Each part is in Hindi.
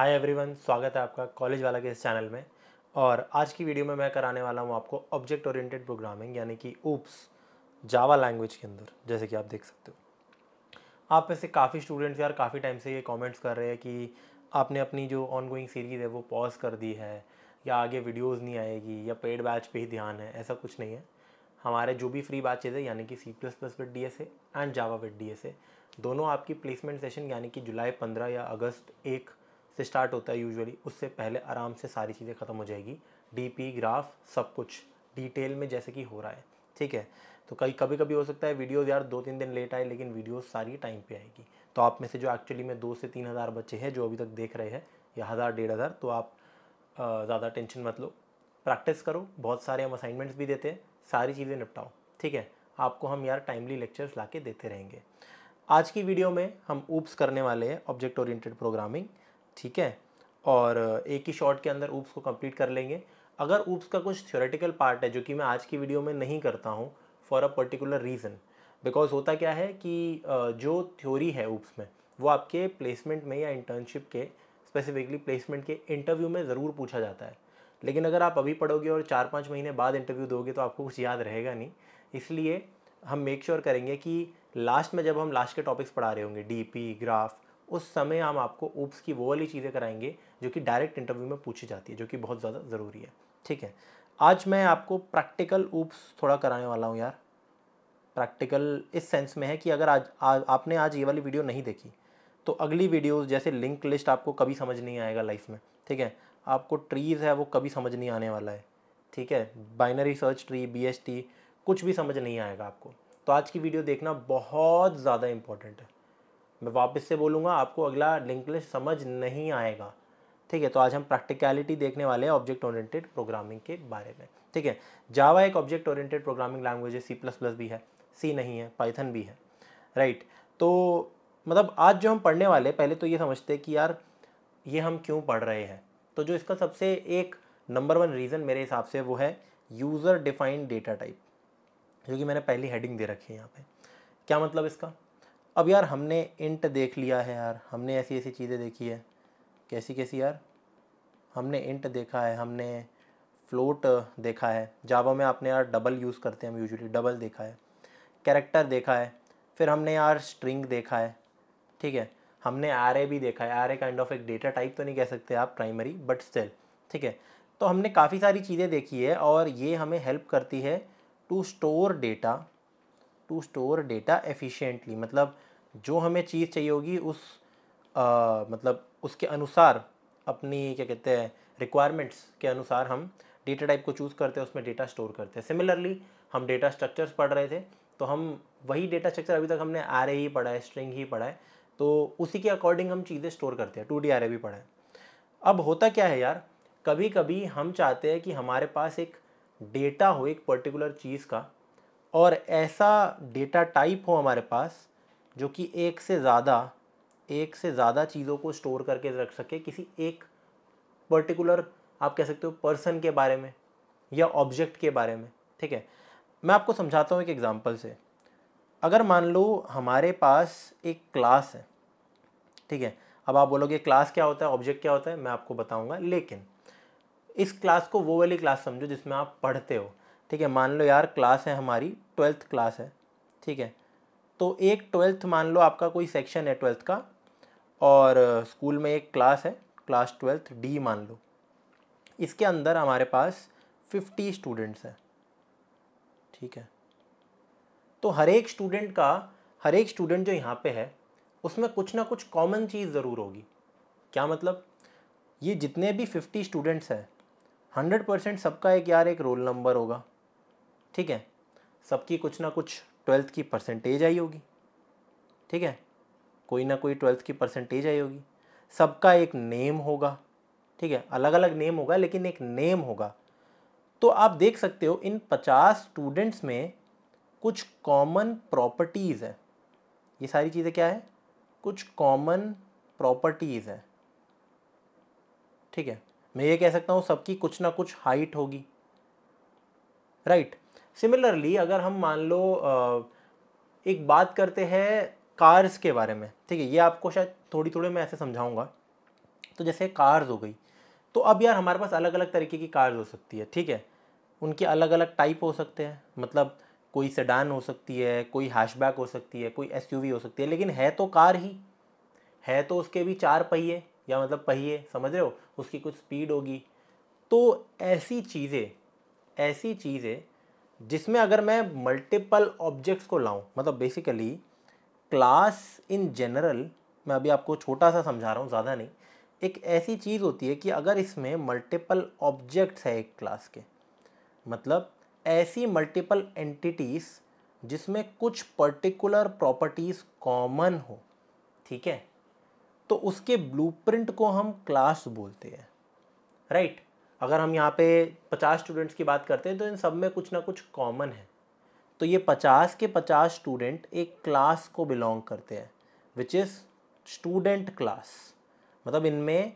हाय एवरीवन स्वागत है आपका कॉलेज वाला के इस चैनल में और आज की वीडियो में मैं कराने वाला हूँ आपको ऑब्जेक्ट ओरिएंटेड प्रोग्रामिंग यानी कि ऊप्स जावा लैंग्वेज के अंदर जैसे कि आप देख सकते हो आप में से काफ़ी स्टूडेंट्स यार काफ़ी टाइम से ये कमेंट्स कर रहे हैं कि आपने अपनी जो ऑन सीरीज़ है वो पॉज कर दी है या आगे वीडियोज़ नहीं आएगी या पेड बैच पर पे ही ध्यान है ऐसा कुछ नहीं है हमारे जो भी फ्री बैचेज़ है यानी कि C plus plus with D and Java with D दोनों आपकी प्लेसमेंट सेशन यानी कि जुलाई पंद्रह या अगस्त एक से स्टार्ट होता है यूजुअली उससे पहले आराम से सारी चीज़ें ख़त्म हो जाएगी डीपी ग्राफ सब कुछ डिटेल में जैसे कि हो रहा है ठीक है तो कई कभी कभी हो सकता है वीडियोस यार दो तीन दिन लेट आए लेकिन वीडियोस सारी टाइम पे आएगी तो आप में से जो एक्चुअली में दो से तीन हज़ार बच्चे हैं जो अभी तक देख रहे हैं या हज़ार डेढ़ हज़ार तो आप ज़्यादा टेंशन मत लो प्रैक्टिस करो बहुत सारे हम असाइनमेंट्स भी देते हैं सारी चीज़ें निपटाओ ठीक है आपको हम यार टाइमली लेक्चर्स ला देते रहेंगे आज की वीडियो में हम ऊप्स करने वाले हैं ऑब्जेक्ट ओरिएंटेड प्रोग्रामिंग ठीक है और एक ही शॉट के अंदर ऊप्स को कंप्लीट कर लेंगे अगर ऊप्स का कुछ थ्योरेटिकल पार्ट है जो कि मैं आज की वीडियो में नहीं करता हूँ for a particular reason because होता क्या है कि जो थ्योरी है ऊप्स में वो आपके प्लेसमेंट में या इंटर्नशिप के स्पेसिफिकली प्लेसमेंट के इंटरव्यू में ज़रूर पूछा जाता है लेकिन अगर आप अभी पढ़ोगे और चार पाँच महीने बाद इंटरव्यू दोगे तो आपको कुछ याद रहेगा नहीं इसलिए हम मेक श्योर sure करेंगे कि लास्ट में जब हम लास्ट के टॉपिक्स पढ़ा रहे होंगे डीपी ग्राफ उस समय हम आपको ओप्स की वो वाली चीज़ें कराएंगे जो कि डायरेक्ट इंटरव्यू में पूछी जाती है जो कि बहुत ज़्यादा ज़रूरी है ठीक है आज मैं आपको प्रैक्टिकल ऊप्स थोड़ा कराने वाला हूँ यार प्रैक्टिकल इस सेंस में है कि अगर आज, आज आपने आज ये वाली वीडियो नहीं देखी तो अगली वीडियोस जैसे लिंक लिस्ट आपको कभी समझ नहीं आएगा लाइफ में ठीक है आपको ट्रीज़ है वो कभी समझ नहीं आने वाला है ठीक है बाइनरी सर्च ट्री बी कुछ भी समझ नहीं आएगा आपको तो आज की वीडियो देखना बहुत ज़्यादा इंपॉर्टेंट है मैं वापस से बोलूँगा आपको अगला लिंक लिस्ट समझ नहीं आएगा ठीक है तो आज हम प्रैक्टिकलिटी देखने वाले हैं ऑब्जेक्ट ओरिएंटेड प्रोग्रामिंग के बारे में ठीक है जावा एक ऑब्जेक्ट ओरिएंटेड प्रोग्रामिंग लैंग्वेज है सी प्लस प्लस भी है सी नहीं है पाइथन भी है राइट तो मतलब आज जो हम पढ़ने वाले पहले तो ये समझते हैं कि यार ये हम क्यों पढ़ रहे हैं तो जो इसका सबसे एक नंबर वन रीज़न मेरे हिसाब से वो है यूज़र डिफाइंड डेटा टाइप जो कि मैंने पहली हेडिंग दे रखी है यहाँ पर क्या मतलब इसका अब यार हमने इंट देख लिया है यार हमने ऐसी ऐसी चीज़ें देखी है कैसी कैसी यार हमने इंट देखा है हमने फ्लोट देखा है जावा में आपने यार डबल यूज़ करते हैं हम यूजुअली डबल देखा है कैरेक्टर देखा है फिर हमने यार स्ट्रिंग देखा है ठीक है हमने आर भी देखा है आर ए काइंड ऑफ एक डेटा टाइप तो नहीं कह सकते आप प्राइमरी बट स्टिल ठीक है तो हमने काफ़ी सारी चीज़ें देखी है और ये हमें हेल्प करती है to store data to store data efficiently मतलब जो हमें चीज़ चाहिए होगी उस आ, मतलब उसके अनुसार अपनी क्या कहते हैं रिक्वायरमेंट्स के अनुसार हम डेटा टाइप को चूज़ करते हैं उसमें डेटा स्टोर करते हैं सिमिलरली हम डेटा स्ट्रक्चर्स पढ़ रहे थे तो हम वही डेटा स्ट्रक्चर अभी तक हमने आर ही पढ़ा है स्ट्रिंग ही पढ़ा है तो उसी के अकॉर्डिंग हम चीज़ें स्टोर करते हैं टू डी आर भी पढ़ा है अब होता क्या है यार कभी कभी हम चाहते हैं कि हमारे पास एक डेटा हो एक पर्टिकुलर चीज़ का और ऐसा डेटा टाइप हो हमारे पास जो कि एक से ज़्यादा एक से ज़्यादा चीज़ों को स्टोर करके रख सके किसी एक पर्टिकुलर आप कह सकते हो पर्सन के बारे में या ऑब्जेक्ट के बारे में ठीक है मैं आपको समझाता हूँ एक एग्ज़ाम्पल से अगर मान लो हमारे पास एक क्लास है ठीक है अब आप बोलोगे क्लास क्या होता है ऑब्जेक्ट क्या होता है मैं आपको बताऊँगा लेकिन इस क्लास को वो वाली क्लास समझो जिसमें आप पढ़ते हो ठीक है मान लो यार क्लास है हमारी ट्वेल्थ क्लास है ठीक है तो एक ट्वेल्थ मान लो आपका कोई सेक्शन है ट्वेल्थ का और स्कूल में एक क्लास है क्लास ट्वेल्थ डी मान लो इसके अंदर हमारे पास फिफ्टी स्टूडेंट्स हैं ठीक है तो हर एक स्टूडेंट का हर एक स्टूडेंट जो यहाँ पे है उसमें कुछ ना कुछ कॉमन चीज़ ज़रूर होगी क्या मतलब ये जितने भी फिफ्टी स्टूडेंट्स हैं हंड्रेड परसेंट सबका एक यार एक रोल नंबर होगा ठीक है सबकी कुछ ना कुछ ट्वेल्थ की परसेंटेज आई होगी ठीक है कोई ना कोई ट्वेल्थ की परसेंटेज आई होगी सबका एक नेम होगा ठीक है अलग अलग नेम होगा लेकिन एक नेम होगा तो आप देख सकते हो इन पचास स्टूडेंट्स में कुछ कॉमन प्रॉपर्टीज़ है ये सारी चीज़ें क्या है कुछ कॉमन प्रॉपर्टीज़ है ठीक है मैं ये कह सकता हूँ सबकी कुछ ना कुछ हाइट होगी राइट right? सिमिलरली अगर हम मान लो एक बात करते हैं कार्स के बारे में ठीक है ये आपको शायद थोड़ी थोड़ी मैं ऐसे समझाऊंगा तो जैसे कार्स हो गई तो अब यार हमारे पास अलग अलग तरीके की कार्स हो सकती है ठीक है उनके अलग अलग टाइप हो सकते हैं मतलब कोई सेडान हो सकती है कोई हैशबैक हो सकती है कोई एसयूवी हो सकती है लेकिन है तो कार ही है तो उसके भी चार पहिए या मतलब पहिए समझ रहे हो उसकी कुछ स्पीड होगी तो ऐसी चीज़ें ऐसी चीज़ें जिसमें अगर मैं मल्टीपल ऑब्जेक्ट्स को लाऊं मतलब बेसिकली क्लास इन जनरल मैं अभी आपको छोटा सा समझा रहा हूँ ज़्यादा नहीं एक ऐसी चीज़ होती है कि अगर इसमें मल्टीपल ऑब्जेक्ट्स है एक क्लास के मतलब ऐसी मल्टीपल एंटिटीज़ जिसमें कुछ पर्टिकुलर प्रॉपर्टीज़ कॉमन हो ठीक है तो उसके ब्लूप्रिंट को हम क्लास बोलते हैं राइट अगर हम यहाँ पे पचास स्टूडेंट्स की बात करते हैं तो इन सब में कुछ ना कुछ कॉमन है तो ये पचास के पचास स्टूडेंट एक क्लास को बिलोंग करते हैं विच इज़ स्टूडेंट क्लास मतलब इनमें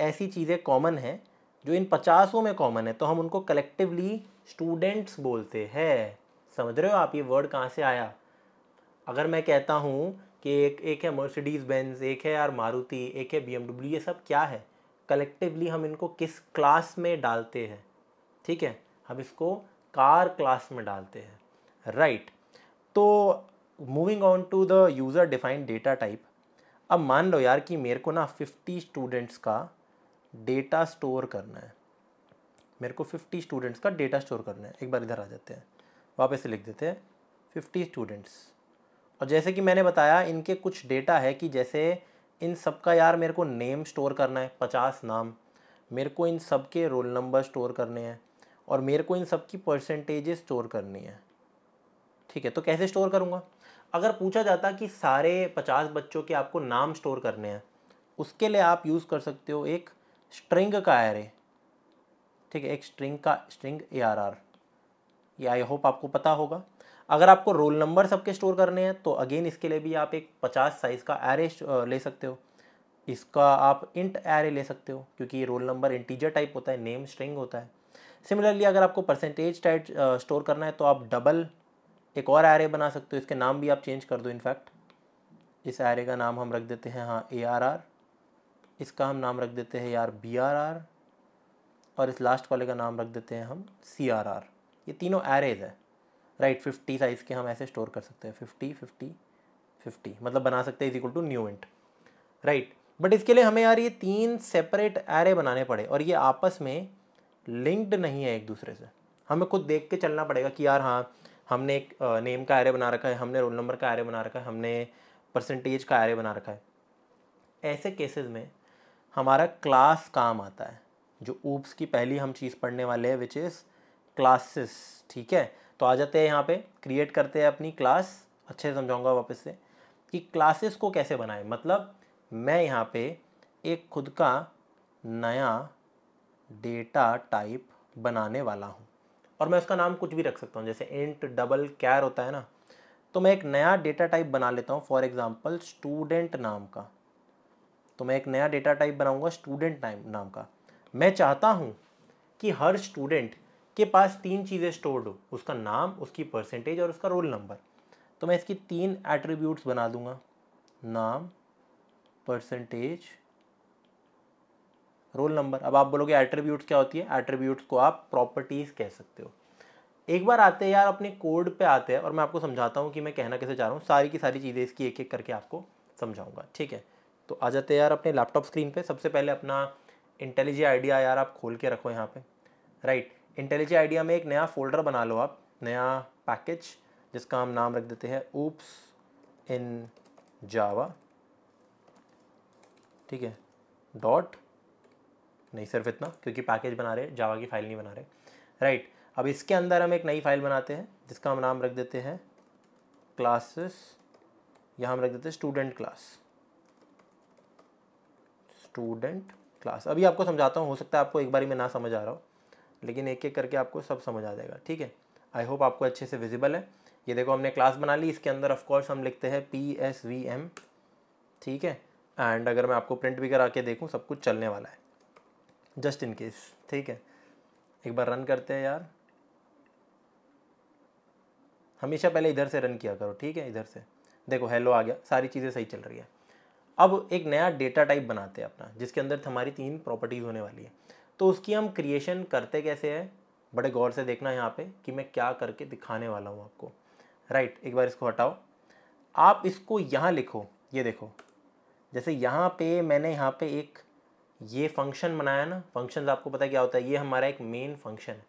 ऐसी चीज़ें कॉमन हैं जो इन पचासों में कॉमन है तो हम उनको कलेक्टिवली स्टूडेंट्स बोलते हैं समझ रहे हो आप ये वर्ड कहाँ से आया अगर मैं कहता हूँ कि एक एक है मर्सिडीज़ बेंज एक है यार मारुति एक है बी ये सब क्या है कलेक्टिवली हम इनको किस क्लास में डालते हैं ठीक है हम इसको कार क्लास में डालते हैं राइट right. तो moving on to the user defined data type अब मान लो यार कि मेरे को ना फिफ्टी स्टूडेंट्स का डेटा स्टोर करना है मेरे को फिफ्टी स्टूडेंट्स का डेटा स्टोर करना है एक बार इधर आ जाते हैं वापस से लिख देते हैं फिफ्टी स्टूडेंट्स और जैसे कि मैंने बताया इनके कुछ डेटा है कि जैसे इन सब का यार मेरे को नेम स्टोर करना है पचास नाम मेरे को इन सब के रोल नंबर स्टोर करने हैं और मेरे को इन सब की परसेंटेजेस स्टोर करनी है ठीक है तो कैसे स्टोर करूँगा अगर पूछा जाता कि सारे पचास बच्चों के आपको नाम स्टोर करने हैं उसके लिए आप यूज़ कर सकते हो एक स्ट्रिंग का एरे ठीक है एक स्ट्रिंग का स्ट्रिंग ए आर आर ये आई होप आपको पता होगा अगर आपको रोल नंबर सबके स्टोर करने हैं तो अगेन इसके लिए भी आप एक पचास साइज़ का एरे ले सकते हो इसका आप इंट एरे ले सकते हो क्योंकि ये रोल नंबर इंटीजर टाइप होता है नेम स्ट्रिंग होता है सिमिलरली अगर आपको परसेंटेज टाइप स्टोर करना है तो आप डबल एक और एरे बना सकते हो इसके नाम भी आप चेंज कर दो इनफैक्ट इस एरे का नाम हम रख देते हैं हाँ ए आर आर इसका हम नाम रख देते हैं यार बी आर आर और इस लास्ट वाले का नाम रख देते हैं हम सी आर आर ये तीनों एरेज हैं राइट फिफ्टी साइज़ के हम ऐसे स्टोर कर सकते हैं फिफ्टी फिफ्टी फिफ्टी मतलब बना सकते हैं is equal to new int right but इसके लिए हमें यार ये तीन सेपरेट एरे बनाने पड़े और ये आपस में लिंक्ड नहीं है एक दूसरे से हमें खुद देख के चलना पड़ेगा कि यार हाँ हमने एक नेम का एरे बना रखा है हमने रोल नंबर का एरे बना रखा है हमने परसेंटेज का एरे बना रखा है ऐसे केसेस में हमारा क्लास काम आता है जो ऊप्स की पहली हम चीज़ पढ़ने वाले हैं विच इज़ क्लासेस ठीक है तो आ जाते हैं यहाँ पे क्रिएट करते हैं अपनी क्लास अच्छे से समझाऊंगा वापस से कि क्लासेस को कैसे बनाएं मतलब मैं यहाँ पे एक खुद का नया डेटा टाइप बनाने वाला हूँ और मैं उसका नाम कुछ भी रख सकता हूँ जैसे इंट डबल कैर होता है ना तो मैं एक नया डेटा टाइप बना लेता हूँ फॉर एग्ज़ाम्पल स्टूडेंट नाम का तो मैं एक नया डेटा टाइप बनाऊँगा स्टूडेंट नाम नाम का मैं चाहता हूँ कि हर स्टूडेंट के पास तीन चीज़ें स्टोर्ड हो उसका नाम उसकी परसेंटेज और उसका रोल नंबर तो मैं इसकी तीन एट्रीब्यूट्स बना दूंगा नाम परसेंटेज रोल नंबर अब आप बोलोगे एट्रीब्यूट्स क्या होती है एट्रीब्यूट्स को आप प्रॉपर्टीज़ कह सकते हो एक बार आते हैं यार अपने कोड पे आते हैं और मैं आपको समझाता हूँ कि मैं कहना कैसे चाह रहा हूँ सारी की सारी चीज़ें इसकी एक एक करके आपको समझाऊंगा ठीक है तो आ जाते हैं यार अपने लैपटॉप स्क्रीन पे सबसे पहले अपना इंटेलिजी आइडिया यार आप खोल के रखो यहाँ पे राइट इंटेलिजी आइडिया में एक नया फोल्डर बना लो आप नया पैकेज जिसका हम नाम रख देते हैं ऊप्स इन जावा ठीक है डॉट नहीं सिर्फ इतना क्योंकि पैकेज बना रहे जावा की फाइल नहीं बना रहे राइट right. अब इसके अंदर हम एक नई फाइल बनाते हैं जिसका हम नाम रख देते हैं क्लासेस या हम रख देते हैं स्टूडेंट क्लास स्टूडेंट क्लास अभी आपको समझाता हूँ हो सकता है आपको एक बारी में ना समझ आ रहा हूँ लेकिन एक एक करके आपको सब समझ आ जाएगा ठीक है आई होप आपको अच्छे से विजिबल है ये देखो हमने क्लास बना ली इसके अंदर ऑफकोर्स हम लिखते हैं पी एस वी एम ठीक है एंड अगर मैं आपको प्रिंट भी करा के देखूँ सब कुछ चलने वाला है जस्ट इन केस ठीक है एक बार रन करते हैं यार हमेशा पहले इधर से रन किया करो ठीक है इधर से देखो हेलो आ गया सारी चीज़ें सही चल रही है अब एक नया डेटा टाइप बनाते हैं अपना जिसके अंदर हमारी तीन प्रॉपर्टीज़ होने वाली है तो उसकी हम क्रिएशन करते कैसे है बड़े गौर से देखना यहाँ पे कि मैं क्या करके दिखाने वाला हूँ आपको राइट right, एक बार इसको हटाओ आप इसको यहाँ लिखो ये देखो जैसे यहाँ पे मैंने यहाँ पे एक ये फंक्शन बनाया ना फंक्शन आपको पता क्या होता है ये हमारा एक मेन फंक्शन है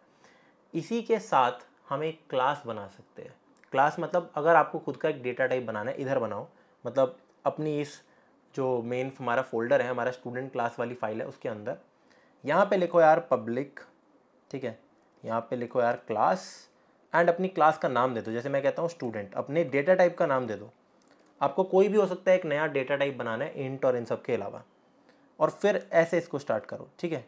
इसी के साथ हम एक क्लास बना सकते हैं क्लास मतलब अगर आपको खुद का एक डेटा टाइप बनाना है इधर बनाओ मतलब अपनी इस जो मेन हमारा फोल्डर है हमारा स्टूडेंट क्लास वाली फाइल है उसके अंदर यहाँ पे लिखो यार पब्लिक ठीक है यहाँ पे लिखो यार क्लास एंड अपनी क्लास का नाम दे दो जैसे मैं कहता हूँ स्टूडेंट अपने डेटा टाइप का नाम दे दो आपको कोई भी हो सकता है एक नया डेटा टाइप बनाना है इंट और इन सब के अलावा और फिर ऐसे इसको स्टार्ट करो ठीक है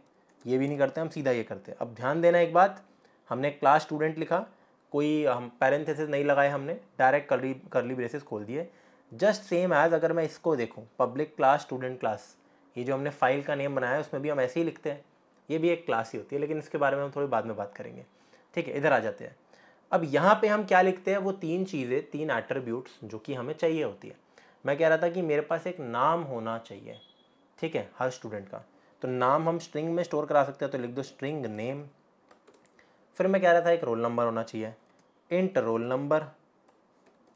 ये भी नहीं करते हम सीधा ये करते अब ध्यान देना एक बात हमने क्लास स्टूडेंट लिखा कोई हम पैरेंथेसिस नहीं लगाए हमने डायरेक्ट करली करली ब्रेसेस खोल दिए जस्ट सेम एज अगर मैं इसको देखूँ पब्लिक क्लास स्टूडेंट क्लास ये जो हमने फाइल का नेम बनाया है उसमें भी हम ऐसे ही लिखते हैं ये भी एक क्लास ही होती है लेकिन इसके बारे में हम थोड़ी बाद में बात करेंगे ठीक है इधर आ जाते हैं अब यहाँ पे हम क्या लिखते हैं वो तीन चीज़ें तीन एट्रीब्यूट्स जो कि हमें चाहिए होती है मैं कह रहा था कि मेरे पास एक नाम होना चाहिए ठीक है हर स्टूडेंट का तो नाम हम स्ट्रिंग में स्टोर करा सकते हैं तो लिख दो स्ट्रिंग नेम फिर मैं कह रहा था एक रोल नंबर होना चाहिए इंट रोल नंबर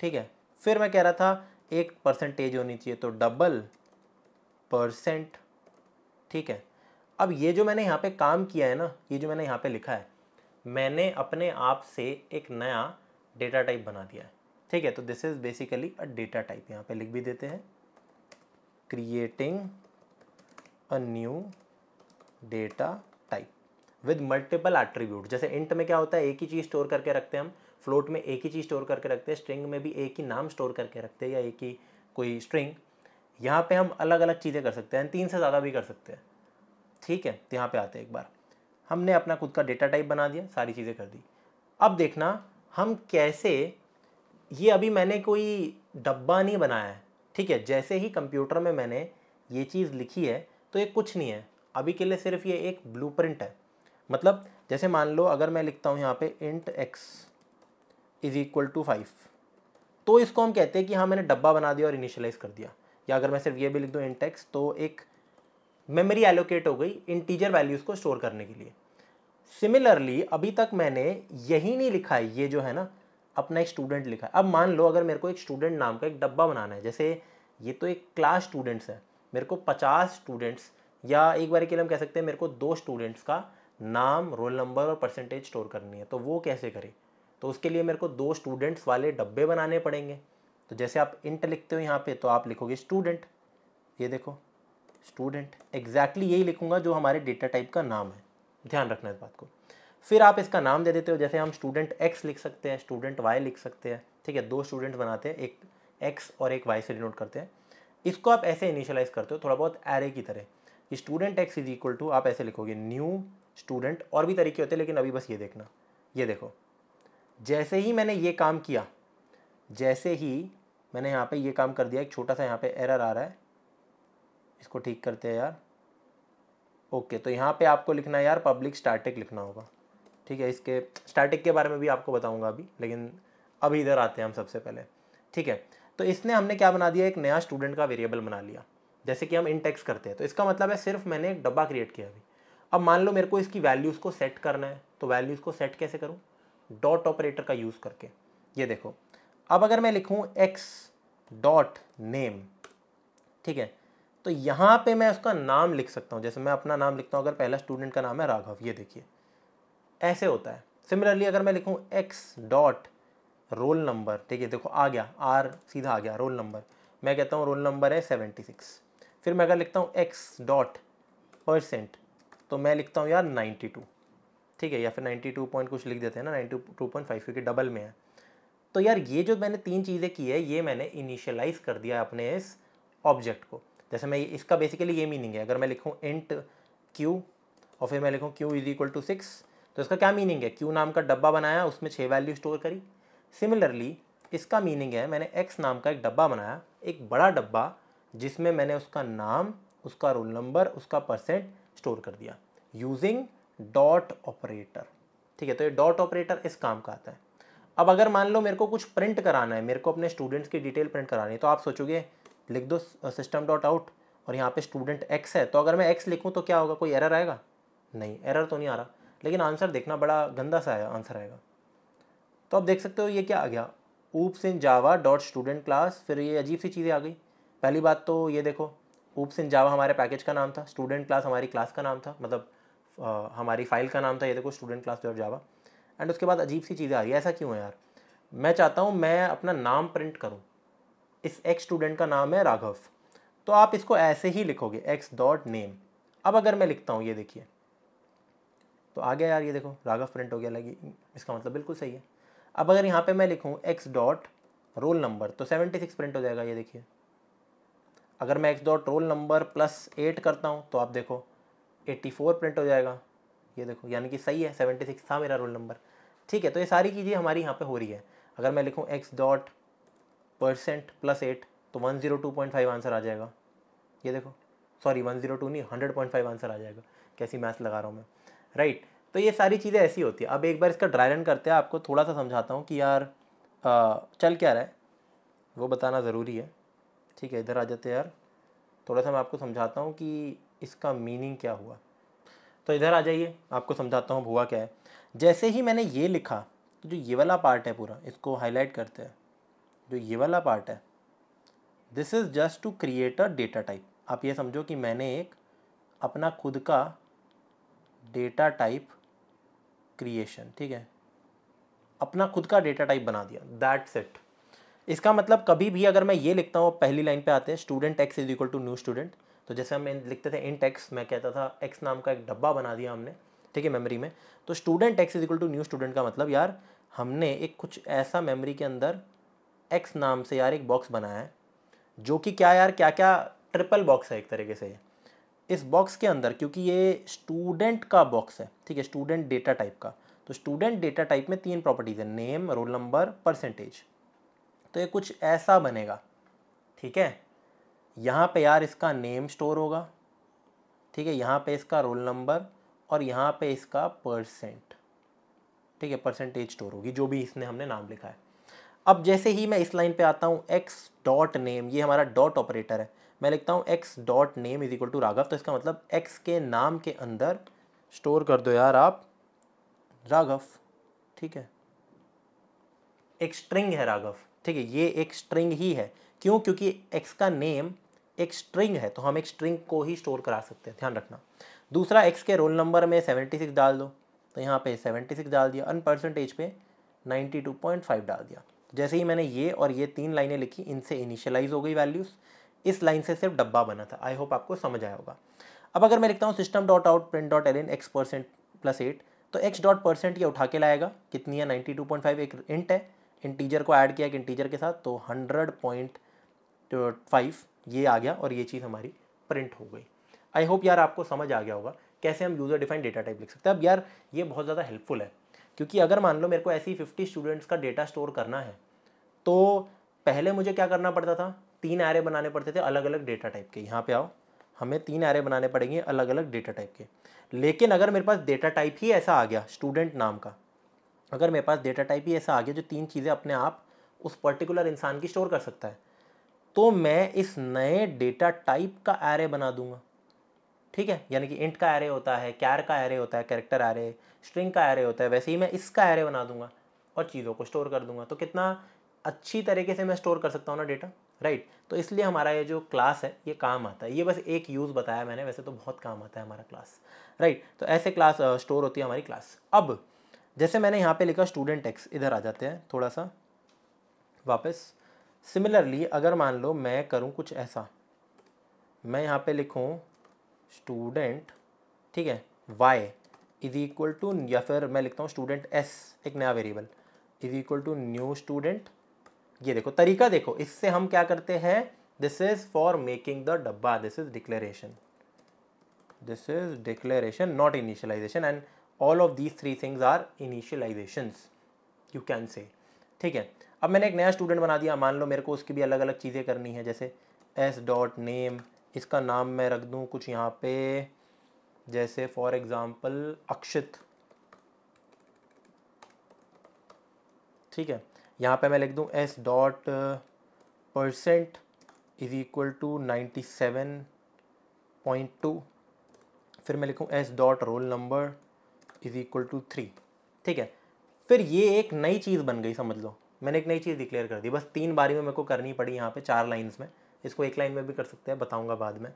ठीक है फिर मैं कह रहा था एक परसेंटेज होनी चाहिए तो डबल परसेंट ठीक है अब ये जो मैंने यहाँ पे काम किया है ना ये जो मैंने यहाँ पे लिखा है मैंने अपने आप से एक नया डेटा टाइप बना दिया है ठीक है तो this is basically a data type यहाँ पे लिख भी देते हैं creating a new data type with multiple attribute जैसे इंट में क्या होता है एक ही चीज़ स्टोर करके रखते हैं हम फ्लोट में एक ही चीज़ स्टोर करके रखते हैं स्ट्रिंग में भी एक ही नाम स्टोर करके रखते हैं या एक ही कोई स्ट्रिंग यहाँ पे हम अलग अलग चीज़ें कर सकते हैं तीन से ज़्यादा भी कर सकते हैं ठीक है तो यहाँ पे आते हैं एक बार हमने अपना खुद का डेटा टाइप बना दिया सारी चीज़ें कर दी अब देखना हम कैसे ये अभी मैंने कोई डब्बा नहीं बनाया है ठीक है जैसे ही कंप्यूटर में मैंने ये चीज़ लिखी है तो ये कुछ नहीं है अभी के लिए सिर्फ ये एक ब्लू है मतलब जैसे मान लो अगर मैं लिखता हूँ यहाँ पर int x is equal to five तो इसको हम कहते हैं कि हाँ मैंने डब्बा बना दिया और इनिशलाइज कर दिया या अगर मैं सिर्फ ये भी लिख दूँ इंटेक्स तो एक मेमोरी एलोकेट हो गई इंटीजर वैल्यूज़ को स्टोर करने के लिए सिमिलरली अभी तक मैंने यही नहीं लिखा है ये जो है ना अपना एक स्टूडेंट लिखा है अब मान लो अगर मेरे को एक स्टूडेंट नाम का एक डब्बा बनाना है जैसे ये तो एक क्लास स्टूडेंट्स है मेरे को पचास स्टूडेंट्स या एक बार के लिए हम कह सकते हैं मेरे को दो स्टूडेंट्स का नाम रोल नंबर और परसेंटेज स्टोर करनी है तो वो कैसे करें तो उसके लिए मेरे को दो स्टूडेंट्स वाले डब्बे बनाने पड़ेंगे तो जैसे आप इंट लिखते हो यहाँ पे तो आप लिखोगे स्टूडेंट ये देखो स्टूडेंट एग्जैक्टली यही लिखूंगा जो हमारे डेटा टाइप का नाम है ध्यान रखना इस बात को फिर आप इसका नाम दे देते हो जैसे हम स्टूडेंट एक्स लिख सकते हैं स्टूडेंट वाई लिख सकते हैं ठीक है दो स्टूडेंट बनाते हैं एक एक्स और एक वाई से डिनोट करते हैं इसको आप ऐसे इनिशियलाइज करते हो थोड़ा बहुत एरे की तरह कि student x is equal to आप ऐसे लिखोगे न्यू स्टूडेंट और भी तरीके होते हैं लेकिन अभी बस ये देखना ये देखो जैसे ही मैंने ये काम किया जैसे ही मैंने यहाँ पे ये काम कर दिया एक छोटा सा यहाँ पे एरर आ रहा है इसको ठीक करते हैं यार ओके तो यहाँ पे आपको लिखना है यार पब्लिक स्टैटिक लिखना होगा ठीक है इसके स्टैटिक के बारे में भी आपको बताऊँगा अभी लेकिन अभी इधर आते हैं हम सबसे पहले ठीक है तो इसने हमने क्या बना दिया एक नया स्टूडेंट का वेरिएबल बना लिया जैसे कि हम इंटेक्स करते हैं तो इसका मतलब है सिर्फ मैंने एक डब्बा क्रिएट किया अभी अब मान लो मेरे को इसकी वैल्यूज़ को सेट करना है तो वैल्यूज़ को सेट कैसे करूँ डॉट ऑपरेटर का यूज़ करके ये देखो अब अगर मैं लिखूँ एक्स डॉट नेम ठीक है तो यहाँ पे मैं उसका नाम लिख सकता हूँ जैसे मैं अपना नाम लिखता हूँ अगर पहला स्टूडेंट का नाम है राघव ये देखिए ऐसे होता है सिमिलरली अगर मैं लिखूँ एक्स डॉट रोल नंबर ठीक है देखो आ गया आर सीधा आ गया रोल नंबर मैं कहता हूँ रोल नंबर है सेवेंटी सिक्स फिर मैं अगर लिखता हूँ एक्स डॉट परसेंट तो मैं लिखता हूँ यार नाइन्टी टू ठीक है या फिर नाइन्टी टू पॉइंट कुछ लिख देते हैं ना नाइन्टी टू पॉइंट फाइव क्योंकि डबल में है तो यार ये जो मैंने तीन चीज़ें की है ये मैंने इनिशियलाइज कर दिया अपने इस ऑब्जेक्ट को जैसे मैं इसका बेसिकली ये मीनिंग है अगर मैं लिखूँ इंट क्यू और फिर मैं लिखूँ Q is equal to six तो इसका क्या मीनिंग है क्यू नाम का डब्बा बनाया उसमें छः वैल्यू स्टोर करी सिमिलरली इसका मीनिंग है मैंने एक्स नाम का एक डब्बा बनाया एक बड़ा डब्बा जिसमें मैंने उसका नाम उसका रोल नंबर उसका परसेंट स्टोर कर दिया यूजिंग डॉट ऑपरेटर ठीक है तो ये डॉट ऑपरेटर इस काम का आता है अब अगर मान लो मेरे को कुछ प्रिंट कराना है मेरे को अपने स्टूडेंट्स की डिटेल प्रिंट करानी है तो आप सोचोगे लिख दो सिस्टम डॉट आउट और यहाँ पे स्टूडेंट एक्स है तो अगर मैं एक्स लिखूँ तो क्या होगा कोई एरर आएगा नहीं एरर तो नहीं आ रहा लेकिन आंसर देखना बड़ा गंदा सा आंसर आएगा तो आप देख सकते हो ये क्या आ गया oops in Java dot student class फिर ये अजीब सी चीज़ें आ गई पहली बात तो ये देखो ऊप्स इन जावा हमारे पैकेज का नाम था स्टूडेंट क्लास हमारी क्लास का नाम था मतलब आ, हमारी फाइल का नाम था ये देखो student class dot Java and उसके बाद अजीब सी चीज़ें आ रही है ऐसा क्यों है यार मैं चाहता हूँ मैं अपना नाम प्रिंट करूँ इस एक्स स्टूडेंट का नाम है राघव तो आप इसको ऐसे ही लिखोगे एक्स डॉट नेम अब अगर मैं लिखता हूँ ये देखिए तो आ गया यार ये देखो राघव प्रिंट हो गया लगी इसका मतलब बिल्कुल सही है अब अगर यहाँ पे मैं लिखूँ एक्स डॉट रोल नंबर तो सेवेंटी सिक्स प्रिंट हो जाएगा ये देखिए अगर मैं x dot roll number plus eight करता हूँ तो आप देखो एट्टी फोर प्रिंट हो जाएगा ये देखो यानी कि सही है सेवेंटी सिक्स था मेरा रोल नंबर ठीक है तो ये सारी चीज़ें हमारी यहाँ पे हो रही है अगर मैं लिखूँ x dot percent plus eight तो one zero two point five answer आ जाएगा ये देखो सॉरी वन जीरो टू नहीं हंड्रेड पॉइंट फाइव आंसर आ जाएगा कैसी मैथ्स लगा रहा हूँ मैं राइट right. तो ये सारी चीज़ें ऐसी होती है अब एक बार इसका ड्राई रन करते हैं आपको थोड़ा सा समझाता हूँ कि यार आ, चल क्या रहा है वो बताना ज़रूरी है ठीक है इधर आ जाते यार थोड़ा सा मैं आपको समझाता हूँ कि इसका मीनिंग क्या हुआ तो इधर आ जाइए आपको समझाता हूँ हुआ क्या है जैसे ही मैंने ये लिखा तो जो ये वाला पार्ट है पूरा इसको हाईलाइट करते हैं जो ये वाला पार्ट है this is just to create a data type आप ये समझो कि मैंने एक अपना खुद का डेटा टाइप क्रिएशन ठीक है अपना खुद का डेटा टाइप बना दिया दैट सेट इसका मतलब कभी भी अगर मैं ये लिखता हूँ पहली लाइन पे आते हैं student x is equal to new student तो जैसे हम लिखते थे इन टेक्स मैं कहता था एक्स नाम का एक डब्बा बना दिया हमने ठीक है मेमोरी में तो student x is equal to new student का मतलब यार हमने एक कुछ ऐसा मेमोरी के अंदर एक्स नाम से यार एक बॉक्स बनाया है जो कि क्या यार क्या क्या ट्रिपल बॉक्स है एक तरीके से इस बॉक्स के अंदर क्योंकि ये स्टूडेंट का बॉक्स है ठीक है स्टूडेंट डेटा टाइप का तो स्टूडेंट डेटा टाइप में तीन प्रॉपर्टीज़ है नेम रोल नंबर परसेंटेज तो ये कुछ ऐसा बनेगा ठीक है यहाँ पे यार इसका नेम स्टोर होगा ठीक है यहाँ पे इसका रोल नंबर और यहाँ पे इसका परसेंट ठीक है परसेंटेज स्टोर होगी जो भी इसने हमने नाम लिखा है अब जैसे ही मैं इस लाइन पे आता हूँ एक्स डॉट नेम ये हमारा डॉट ऑपरेटर है मैं लिखता हूँ x dot name is equal to Raghav तो इसका मतलब एक्स के नाम के अंदर स्टोर कर दो यार आप राघव ठीक है एक स्ट्रिंग है राघव ठीक है ये एक स्ट्रिंग ही है क्यों क्योंकि एक्स का नेम एक स्ट्रिंग है तो हम एक स्ट्रिंग को ही स्टोर करा सकते हैं ध्यान रखना दूसरा एक्स के रोल नंबर में सेवेंटी सिक्स डाल दो तो यहाँ पे सेवेंटी सिक्स डाल दिया अन परसेंटेज पे नाइन्टी टू पॉइंट फाइव डाल दिया जैसे ही मैंने ये और ये तीन लाइनें लिखी इनसे इनिशियलाइज हो गई वैल्यूज़ इस लाइन से सिर्फ डब्बा बना था आई होप आपको समझ आया होगा अब अगर मैं लिखता हूँ system dot out print dot L N X percent plus eight तो एक्स डॉट परसेंट ये उठा के लाएगा कितनी है नाइन्टी टू पॉइंट फाइव एक इंट है इंटीजर को ऐड किया एक इंटीजर के साथ तो हंड्रेड पॉइंट फाइव ये आ गया और ये चीज़ हमारी प्रिंट हो गई आई होप यार आपको समझ आ गया होगा कैसे हम यूज़र डिफाइंड डेटा टाइप लिख सकते हैं अब यार ये बहुत ज़्यादा हेल्पफुल है क्योंकि अगर मान लो मेरे को ऐसी ही फिफ्टी स्टूडेंट्स का डेटा स्टोर करना है तो पहले मुझे क्या करना पड़ता था तीन आरे बनाने पड़ते थे अलग अलग डेटा टाइप के यहाँ पे आओ हमें तीन आरे बनाने पड़ेंगे अलग अलग डेटा टाइप के लेकिन अगर मेरे पास डेटा टाइप ही ऐसा आ गया स्टूडेंट नाम का अगर मेरे पास डेटा टाइप ही ऐसा आ गया जो तीन चीज़ें अपने आप उस पर्टिकुलर इंसान की स्टोर कर सकता है तो मैं इस नए डेटा टाइप का एरे बना दूंगा ठीक है यानी कि इंट का एरे होता है कैर का एरे होता है कैरेक्टर एरे स्ट्रिंग का एरे होता है वैसे ही मैं इसका एरे बना दूंगा और चीज़ों को स्टोर कर दूंगा तो कितना अच्छी तरीके से मैं स्टोर कर सकता हूँ ना डेटा राइट तो इसलिए हमारा ये जो क्लास है ये काम आता है ये बस एक यूज़ बताया मैंने वैसे तो बहुत काम आता है हमारा क्लास राइट तो ऐसे क्लास स्टोर होती है हमारी क्लास अब जैसे मैंने यहाँ पे लिखा स्टूडेंट एक्स इधर आ जाते हैं थोड़ा सा वापस सिमिलरली अगर मान लो मैं करूँ कुछ ऐसा मैं यहाँ पे लिखूँ स्टूडेंट ठीक है वाई इज इक्वल टू या फिर मैं लिखता हूँ स्टूडेंट एस एक नया variable is equal to new student ये देखो तरीका देखो इससे हम क्या करते हैं this is for making the डब्बा this is declaration this is declaration not initialization and all of these three things are initialization you can say ठीक है अब मैंने एक नया स्टूडेंट बना दिया मान लो मेरे को उसकी भी अलग अलग चीज़ें करनी है जैसे एस डॉट नेम इसका नाम मैं रख दूँ कुछ यहाँ पे जैसे फॉर एग्ज़ाम्पल अक्षित ठीक है यहाँ पे मैं लिख दूँ S dot percent is equal to ninety seven point two फिर मैं लिखूँ S dot roll number is equal to three ठीक है फिर ये एक नई चीज़ बन गई समझ लो मैंने एक नई चीज़ डिक्लेयर कर दी बस तीन बारी में मेरे को करनी पड़ी यहाँ पे चार लाइन्स में इसको एक लाइन में भी कर सकते हैं बताऊँगा बाद में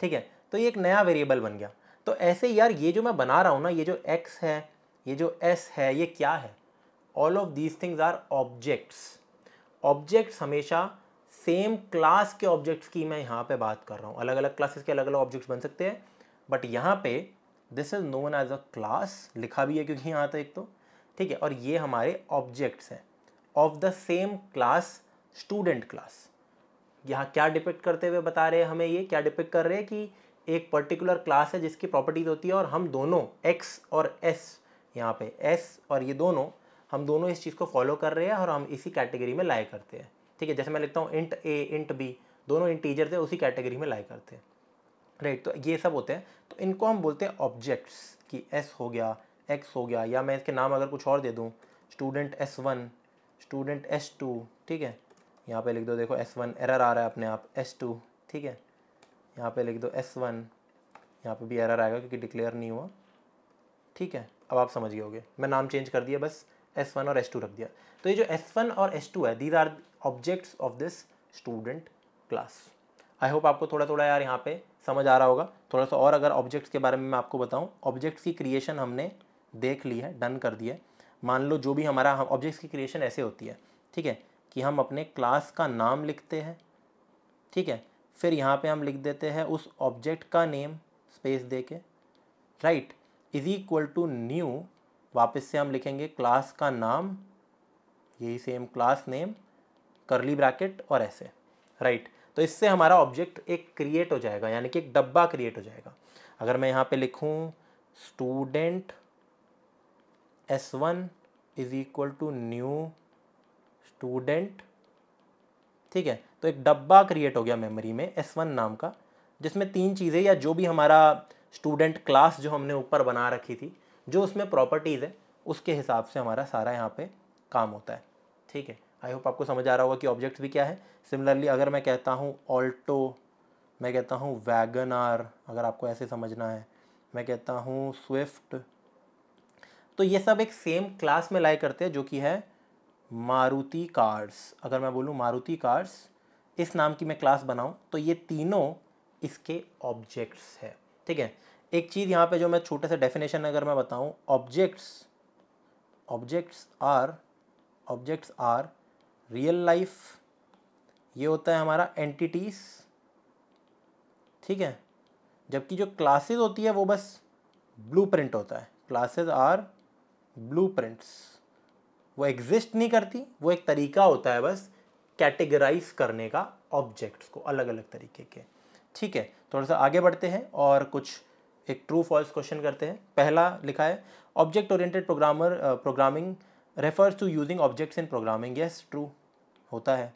ठीक है तो ये एक नया वेरिएबल बन गया तो ऐसे यार ये जो मैं बना रहा हूँ ना ये जो एक्स है ये जो एस है ये क्या है all of these things are objects objects हमेशा सेम क्लास के ऑब्जेक्ट्स की मैं यहाँ पर बात कर रहा हूँ अलग अलग क्लासेस के अलग अलग ऑब्जेक्ट्स बन सकते हैं बट यहाँ पे this is known as a class लिखा भी है क्योंकि यहाँ तो एक तो ठीक है और ये हमारे ऑब्जेक्ट्स हैं of the same class student class यहाँ क्या डिपेक्ट करते हुए बता रहे हैं हमें ये क्या डिपेक्ट कर रहे हैं कि एक पर्टिकुलर क्लास है जिसकी प्रॉपर्टीज होती है और हम दोनों एक्स और एस यहाँ पे एस और ये दोनों हम दोनों इस चीज़ को फॉलो कर रहे हैं और हम इसी कैटेगरी में लाए करते हैं ठीक है जैसे मैं लिखता हूँ इंट ए इंट बी दोनों इंटीजर थे उसी कैटेगरी में लाए करते हैं राइट तो ये सब होते हैं तो इनको हम बोलते हैं ऑब्जेक्ट्स कि एस हो गया एक्स हो गया या मैं इसके नाम अगर कुछ और दे दूँ student S one student S two ठीक है यहाँ पे लिख दो देखो एस वन एरर आ रहा है अपने आप एस टू ठीक है यहाँ पे लिख दो एस वन यहाँ पर भी एरर आएगा क्योंकि डिक्लेयर नहीं हुआ ठीक है अब आप समझ गए होगे मैं नाम चेंज कर दिया बस एस वन और एस टू रख दिया तो ये जो एस वन और एस टू है these are objects of this student class I hope आपको थोड़ा थोड़ा यार यहाँ पे समझ आ रहा होगा थोड़ा सा और अगर ऑब्जेक्ट्स के बारे में मैं आपको बताऊँ ऑब्जेक्ट्स की क्रिएशन हमने देख ली है डन कर दी है मान लो जो भी हमारा ऑब्जेक्ट्स की क्रिएशन ऐसे होती है ठीक है कि हम अपने क्लास का नाम लिखते हैं ठीक है फिर यहाँ पे हम लिख देते हैं उस ऑब्जेक्ट का नेम स्पेस दे के right is equal to new वापस से हम लिखेंगे क्लास का नाम यही same class name curly bracket और ऐसे राइट right. तो इससे हमारा ऑब्जेक्ट एक क्रिएट हो जाएगा यानी कि एक डब्बा क्रिएट हो जाएगा अगर मैं यहाँ पे लिखूँ student S one is equal to new student ठीक है तो एक डब्बा क्रिएट हो गया मेमोरी में एस वन नाम का जिसमें तीन चीज़ें या जो भी हमारा स्टूडेंट क्लास जो हमने ऊपर बना रखी थी जो उसमें प्रॉपर्टीज़ है उसके हिसाब से हमारा सारा यहाँ पे काम होता है ठीक है आई होप आपको समझ आ रहा होगा कि ऑब्जेक्ट्स भी क्या है सिमिलरली अगर मैं कहता हूँ ऑल्टो मैं कहता हूँ वैगन आर अगर आपको ऐसे समझना है मैं कहता हूँ स्विफ्ट तो ये सब एक सेम क्लास में लाई करते हैं जो कि है मारुति कार्स अगर मैं बोलूँ मारुति कार्स इस नाम की मैं क्लास बनाऊँ तो ये तीनों इसके ऑब्जेक्ट्स है ठीक है एक चीज़ यहाँ पे जो मैं छोटे से डेफिनेशन अगर मैं बताऊँ objects objects are objects are real life ये होता है हमारा एंटिटीज़ ठीक है जबकि जो क्लासेस होती है वो बस ब्लूप्रिंट होता है क्लासेस आर प्रिंट्स वो एग्जिस्ट नहीं करती वो एक तरीका होता है बस कैटेगराइज करने का ऑब्जेक्ट्स को अलग अलग तरीके के ठीक है थोड़ा सा आगे बढ़ते हैं और कुछ एक ट्रू फॉल्स क्वेश्चन करते हैं पहला लिखा है object oriented programmer programming refers to using objects in programming yes true होता है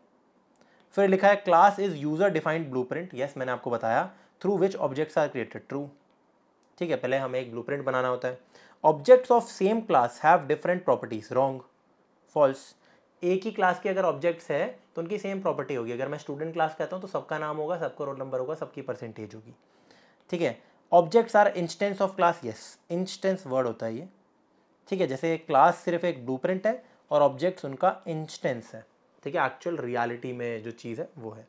फिर लिखा है class is user defined blue print yes मैंने आपको बताया through which objects are created true ठीक है पहले हमें एक ब्लू प्रिंट बनाना होता है objects of same class have different properties wrong false एक ही क्लास के अगर ऑब्जेक्ट्स है तो उनकी सेम प्रॉपर्टी होगी अगर मैं स्टूडेंट क्लास कहता हूँ तो सबका नाम होगा सबका रोल नंबर होगा सबकी परसेंटेज होगी ठीक है objects are instance of class yes instance word होता है ये ठीक है जैसे क्लास सिर्फ एक ब्लू है और ऑब्जेक्ट्स उनका इंस्टेंस है ठीक है एक्चुअल रियालिटी में जो चीज़ है वो है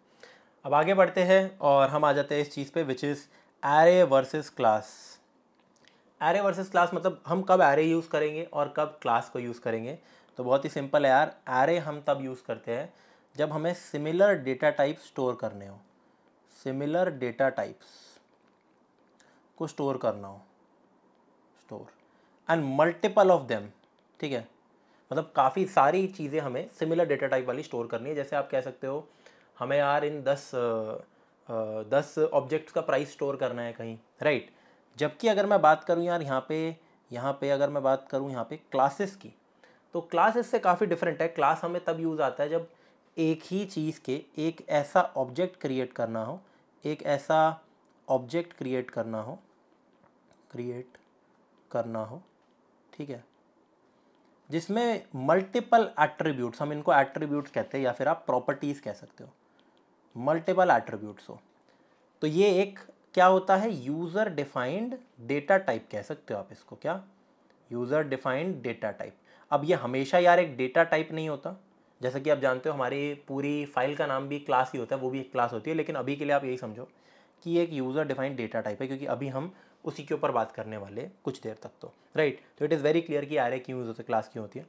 अब आगे बढ़ते हैं और हम आ जाते हैं इस चीज़ पे which is array versus class array versus class मतलब हम कब एरे यूज़ करेंगे और कब क्लास को यूज़ करेंगे तो बहुत ही सिंपल है यार एरे हम तब यूज़ करते हैं जब हमें सिमिलर डेटा टाइप स्टोर करने हो सिमिलर डेटा टाइप्स को स्टोर करना हो store and multiple of them ठीक है मतलब काफ़ी सारी चीज़ें हमें सिमिलर डेटा टाइप वाली स्टोर करनी है जैसे आप कह सकते हो हमें यार इन दस आ, दस ऑब्जेक्ट्स का प्राइस स्टोर करना है कहीं राइट जबकि अगर मैं बात करूँ यार यहाँ पे यहाँ पे अगर मैं बात करूँ यहाँ पे क्लासेस की तो क्लासेस से काफ़ी डिफरेंट है क्लास हमें तब यूज़ आता है जब एक ही चीज़ के एक ऐसा ऑब्जेक्ट क्रिएट करना हो एक ऐसा ऑब्जेक्ट क्रिएट करना हो क्रिएट करना हो ठीक है जिसमें मल्टीपल एट्रीब्यूट्स हम इनको एट्रीब्यूट्स कहते हैं या फिर आप प्रॉपर्टीज़ कह सकते हो मल्टीपल एट्रीब्यूट्स हो तो ये एक क्या होता है यूज़र डिफाइंड डेटा टाइप कह सकते हो आप इसको क्या यूज़र डिफाइंड डेटा टाइप अब ये हमेशा यार एक डेटा टाइप नहीं होता जैसा कि आप जानते हो हमारी पूरी फाइल का नाम भी क्लास ही होता है वो भी एक क्लास होती है लेकिन अभी के लिए आप यही समझो कि एक यूज़र डिफाइंड डेटा टाइप है क्योंकि अभी हम उसी के ऊपर बात करने वाले कुछ देर तक तो राइट तो इट इज़ वेरी क्लियर कि आर क्यों यूज़ होते क्लास क्यों होती है